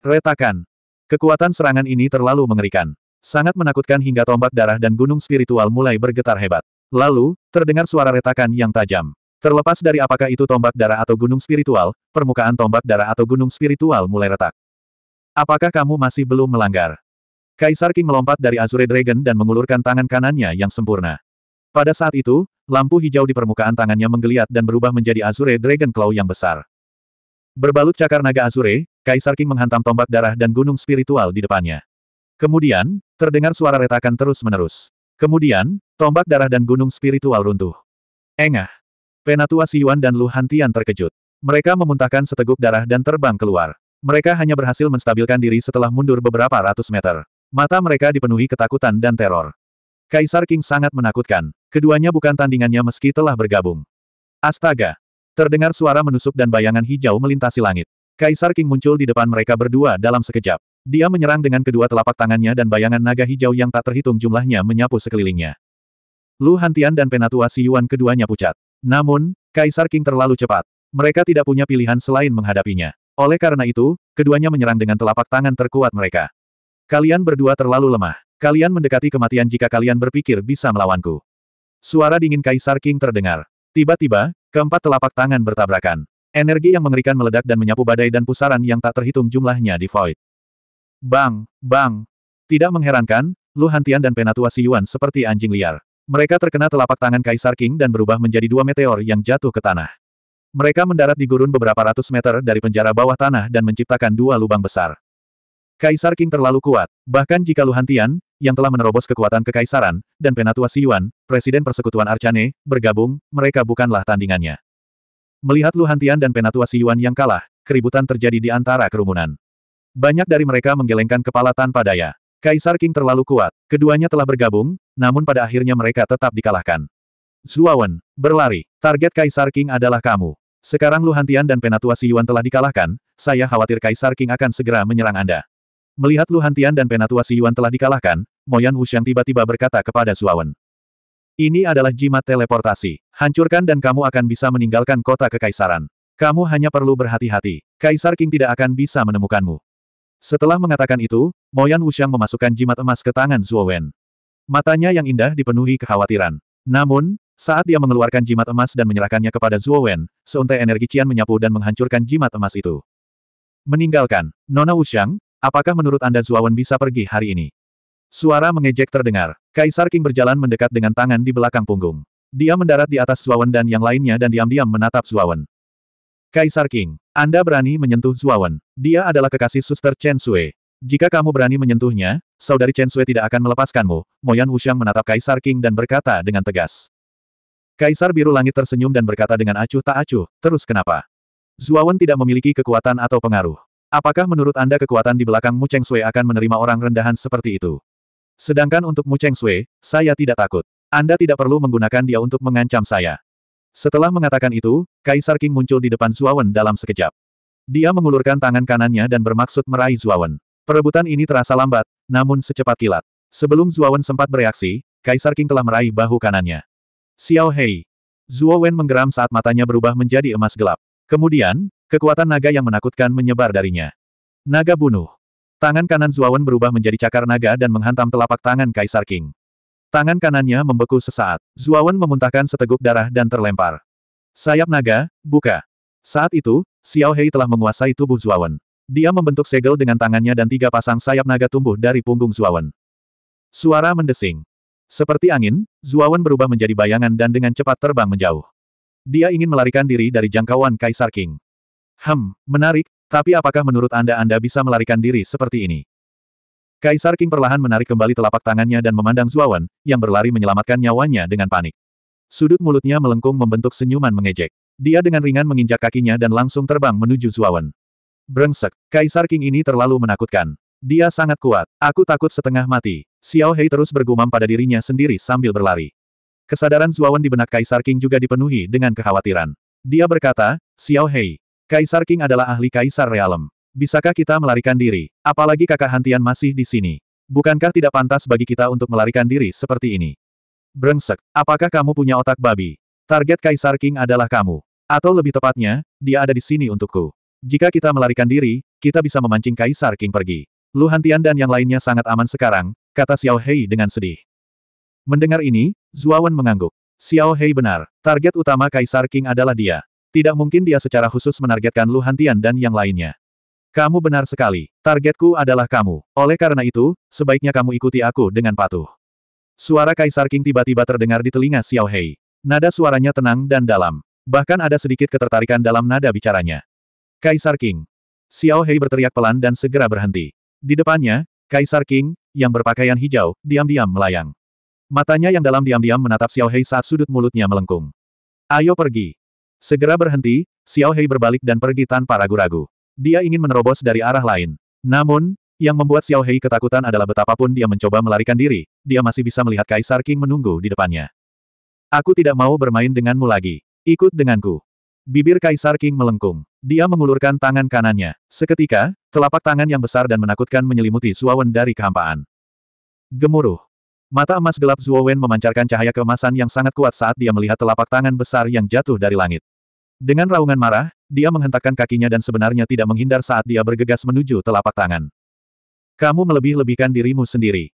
Retakan. Kekuatan serangan ini terlalu mengerikan. Sangat menakutkan hingga tombak darah dan gunung spiritual mulai bergetar hebat. Lalu, terdengar suara retakan yang tajam. Terlepas dari apakah itu tombak darah atau gunung spiritual, permukaan tombak darah atau gunung spiritual mulai retak. Apakah kamu masih belum melanggar? Kaisar King melompat dari Azure Dragon dan mengulurkan tangan kanannya yang sempurna. Pada saat itu, lampu hijau di permukaan tangannya menggeliat dan berubah menjadi Azure Dragon Claw yang besar. Berbalut cakar naga Azure, Kaisar King menghantam tombak darah dan gunung spiritual di depannya. Kemudian, terdengar suara retakan terus-menerus. Kemudian, tombak darah dan gunung spiritual runtuh. Engah. Penatua Siyuan dan Lu Hantian terkejut. Mereka memuntahkan seteguk darah dan terbang keluar. Mereka hanya berhasil menstabilkan diri setelah mundur beberapa ratus meter. Mata mereka dipenuhi ketakutan dan teror. Kaisar King sangat menakutkan. Keduanya bukan tandingannya meski telah bergabung. Astaga! Terdengar suara menusuk dan bayangan hijau melintasi langit. Kaisar King muncul di depan mereka berdua dalam sekejap. Dia menyerang dengan kedua telapak tangannya dan bayangan naga hijau yang tak terhitung jumlahnya menyapu sekelilingnya. Lu Hantian dan Penatua Si Yuan keduanya pucat. Namun, Kaisar King terlalu cepat. Mereka tidak punya pilihan selain menghadapinya. Oleh karena itu, keduanya menyerang dengan telapak tangan terkuat mereka. Kalian berdua terlalu lemah. Kalian mendekati kematian jika kalian berpikir bisa melawanku. Suara dingin Kaisar King terdengar. Tiba-tiba, keempat telapak tangan bertabrakan. Energi yang mengerikan meledak dan menyapu badai dan pusaran yang tak terhitung jumlahnya di void. Bang, bang. Tidak mengherankan, Lu Hantian dan Penatua Si Yuan seperti anjing liar. Mereka terkena telapak tangan Kaisar King dan berubah menjadi dua meteor yang jatuh ke tanah. Mereka mendarat di gurun beberapa ratus meter dari penjara bawah tanah dan menciptakan dua lubang besar. Kaisar King terlalu kuat. Bahkan jika Lu Hantian, yang telah menerobos kekuatan kekaisaran, dan Penatua Siyuan, Presiden Persekutuan Arcane, bergabung, mereka bukanlah tandingannya. Melihat Lu Hantian dan Penatua Siyuan yang kalah, keributan terjadi di antara kerumunan. Banyak dari mereka menggelengkan kepala tanpa daya. Kaisar King terlalu kuat, keduanya telah bergabung, namun pada akhirnya mereka tetap dikalahkan. Zuawan, berlari, target Kaisar King adalah kamu. Sekarang Lu Hantian dan Penatua Siyuan telah dikalahkan, saya khawatir Kaisar King akan segera menyerang Anda. Melihat Lu Hantian dan Penatua Si Yuan telah dikalahkan, Moyan Wuxiang tiba-tiba berkata kepada Suawen. Ini adalah jimat teleportasi. Hancurkan dan kamu akan bisa meninggalkan kota kekaisaran. Kamu hanya perlu berhati-hati. Kaisar King tidak akan bisa menemukanmu. Setelah mengatakan itu, Moyan Wuxiang memasukkan jimat emas ke tangan Zuowen. Matanya yang indah dipenuhi kekhawatiran. Namun, saat dia mengeluarkan jimat emas dan menyerahkannya kepada Zuowen, seuntai energi Cian menyapu dan menghancurkan jimat emas itu. Meninggalkan, Nona Wuxiang, Apakah menurut Anda Zuawan bisa pergi hari ini? Suara mengejek terdengar. Kaisar King berjalan mendekat dengan tangan di belakang punggung. Dia mendarat di atas Zuawan dan yang lainnya dan diam-diam menatap Zuawan. Kaisar King, Anda berani menyentuh Zuawan. Dia adalah kekasih suster Chen Sui. Jika kamu berani menyentuhnya, saudari Chen Sui tidak akan melepaskanmu. Moyan Wuxiang menatap Kaisar King dan berkata dengan tegas. Kaisar Biru Langit tersenyum dan berkata dengan acuh tak acuh, terus kenapa? Zuawan tidak memiliki kekuatan atau pengaruh. Apakah menurut Anda kekuatan di belakang Mu Cheng Sui akan menerima orang rendahan seperti itu? Sedangkan untuk Mu Cheng Sui, saya tidak takut. Anda tidak perlu menggunakan dia untuk mengancam saya. Setelah mengatakan itu, Kaisar King muncul di depan Zuawan dalam sekejap. Dia mengulurkan tangan kanannya dan bermaksud meraih Zuawan. Perebutan ini terasa lambat, namun secepat kilat. Sebelum Zuawan sempat bereaksi, Kaisar King telah meraih bahu kanannya. Xiao Hei. Zuo Wen menggeram saat matanya berubah menjadi emas gelap. Kemudian, Kekuatan naga yang menakutkan menyebar darinya. Naga bunuh. Tangan kanan Zuawan berubah menjadi cakar naga dan menghantam telapak tangan Kaisar King. Tangan kanannya membeku sesaat. Zuawan memuntahkan seteguk darah dan terlempar. Sayap naga, buka. Saat itu, Xiao Hei telah menguasai tubuh Zuawan. Dia membentuk segel dengan tangannya dan tiga pasang sayap naga tumbuh dari punggung Zuawan. Suara mendesing. Seperti angin, Zuawan berubah menjadi bayangan dan dengan cepat terbang menjauh. Dia ingin melarikan diri dari jangkauan Kaisar King. Hmm, menarik, tapi apakah menurut Anda Anda bisa melarikan diri seperti ini? Kaisar King perlahan menarik kembali telapak tangannya dan memandang Zuawan, yang berlari menyelamatkan nyawanya dengan panik. Sudut mulutnya melengkung membentuk senyuman mengejek. Dia dengan ringan menginjak kakinya dan langsung terbang menuju Zuawan. Brengsek, Kaisar King ini terlalu menakutkan. Dia sangat kuat. Aku takut setengah mati. Xiao Hei terus bergumam pada dirinya sendiri sambil berlari. Kesadaran Zuawan di benak Kaisar King juga dipenuhi dengan kekhawatiran. Dia berkata, Xiao Hei, Kaisar King adalah ahli Kaisar Realem. Bisakah kita melarikan diri? Apalagi kakak Hantian masih di sini. Bukankah tidak pantas bagi kita untuk melarikan diri seperti ini? Brengsek, apakah kamu punya otak babi? Target Kaisar King adalah kamu. Atau lebih tepatnya, dia ada di sini untukku. Jika kita melarikan diri, kita bisa memancing Kaisar King pergi. Lu Hantian dan yang lainnya sangat aman sekarang, kata Xiao Hei dengan sedih. Mendengar ini, Zuawan mengangguk. Xiao Hei benar, target utama Kaisar King adalah dia. Tidak mungkin dia secara khusus menargetkan Lu Hantian dan yang lainnya. Kamu benar sekali. Targetku adalah kamu. Oleh karena itu, sebaiknya kamu ikuti aku dengan patuh. Suara Kaisar King tiba-tiba terdengar di telinga Xiao Hei. Nada suaranya tenang dan dalam. Bahkan ada sedikit ketertarikan dalam nada bicaranya. Kaisar King. Xiao Hei berteriak pelan dan segera berhenti. Di depannya, Kaisar King, yang berpakaian hijau, diam-diam melayang. Matanya yang dalam diam-diam menatap Xiao Hei saat sudut mulutnya melengkung. Ayo pergi. Segera berhenti, Xiao Hei berbalik dan pergi tanpa ragu-ragu. Dia ingin menerobos dari arah lain. Namun, yang membuat Xiao Hei ketakutan adalah betapapun dia mencoba melarikan diri, dia masih bisa melihat Kaisar King menunggu di depannya. Aku tidak mau bermain denganmu lagi. Ikut denganku. Bibir Kaisar King melengkung. Dia mengulurkan tangan kanannya. Seketika, telapak tangan yang besar dan menakutkan menyelimuti Suawen dari kehampaan. Gemuruh. Mata emas gelap Zuo Wen memancarkan cahaya keemasan yang sangat kuat saat dia melihat telapak tangan besar yang jatuh dari langit. Dengan raungan marah, dia menghentakkan kakinya dan sebenarnya tidak menghindar saat dia bergegas menuju telapak tangan. Kamu melebih-lebihkan dirimu sendiri.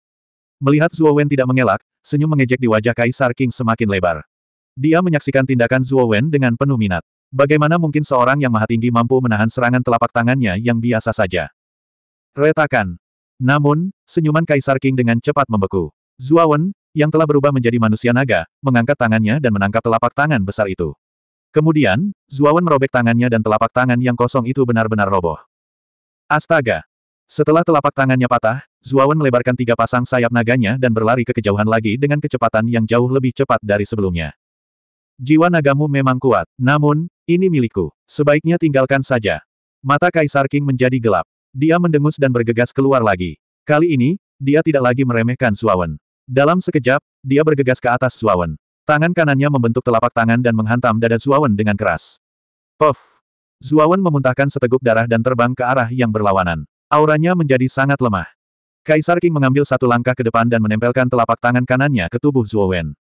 Melihat Zuo Wen tidak mengelak, senyum mengejek di wajah Kaisar King semakin lebar. Dia menyaksikan tindakan Zuo Wen dengan penuh minat. Bagaimana mungkin seorang yang maha tinggi mampu menahan serangan telapak tangannya yang biasa saja? Retakan. Namun, senyuman Kaisar King dengan cepat membeku. Zuawan, yang telah berubah menjadi manusia naga, mengangkat tangannya dan menangkap telapak tangan besar itu. Kemudian, Zuawan merobek tangannya dan telapak tangan yang kosong itu benar-benar roboh. Astaga! Setelah telapak tangannya patah, Zuawan melebarkan tiga pasang sayap naganya dan berlari ke kejauhan lagi dengan kecepatan yang jauh lebih cepat dari sebelumnya. Jiwa nagamu memang kuat, namun, ini milikku. Sebaiknya tinggalkan saja. Mata Kaisar King menjadi gelap. Dia mendengus dan bergegas keluar lagi. Kali ini, dia tidak lagi meremehkan Suawen. Dalam sekejap, dia bergegas ke atas Suawen. Tangan kanannya membentuk telapak tangan dan menghantam dada Suawen dengan keras. Puff! Suawen memuntahkan seteguk darah dan terbang ke arah yang berlawanan. Auranya menjadi sangat lemah. Kaisar King mengambil satu langkah ke depan dan menempelkan telapak tangan kanannya ke tubuh Zuowen.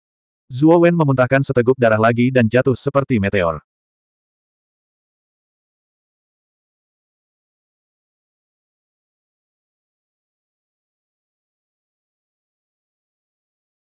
Zuowen memuntahkan seteguk darah lagi dan jatuh seperti meteor.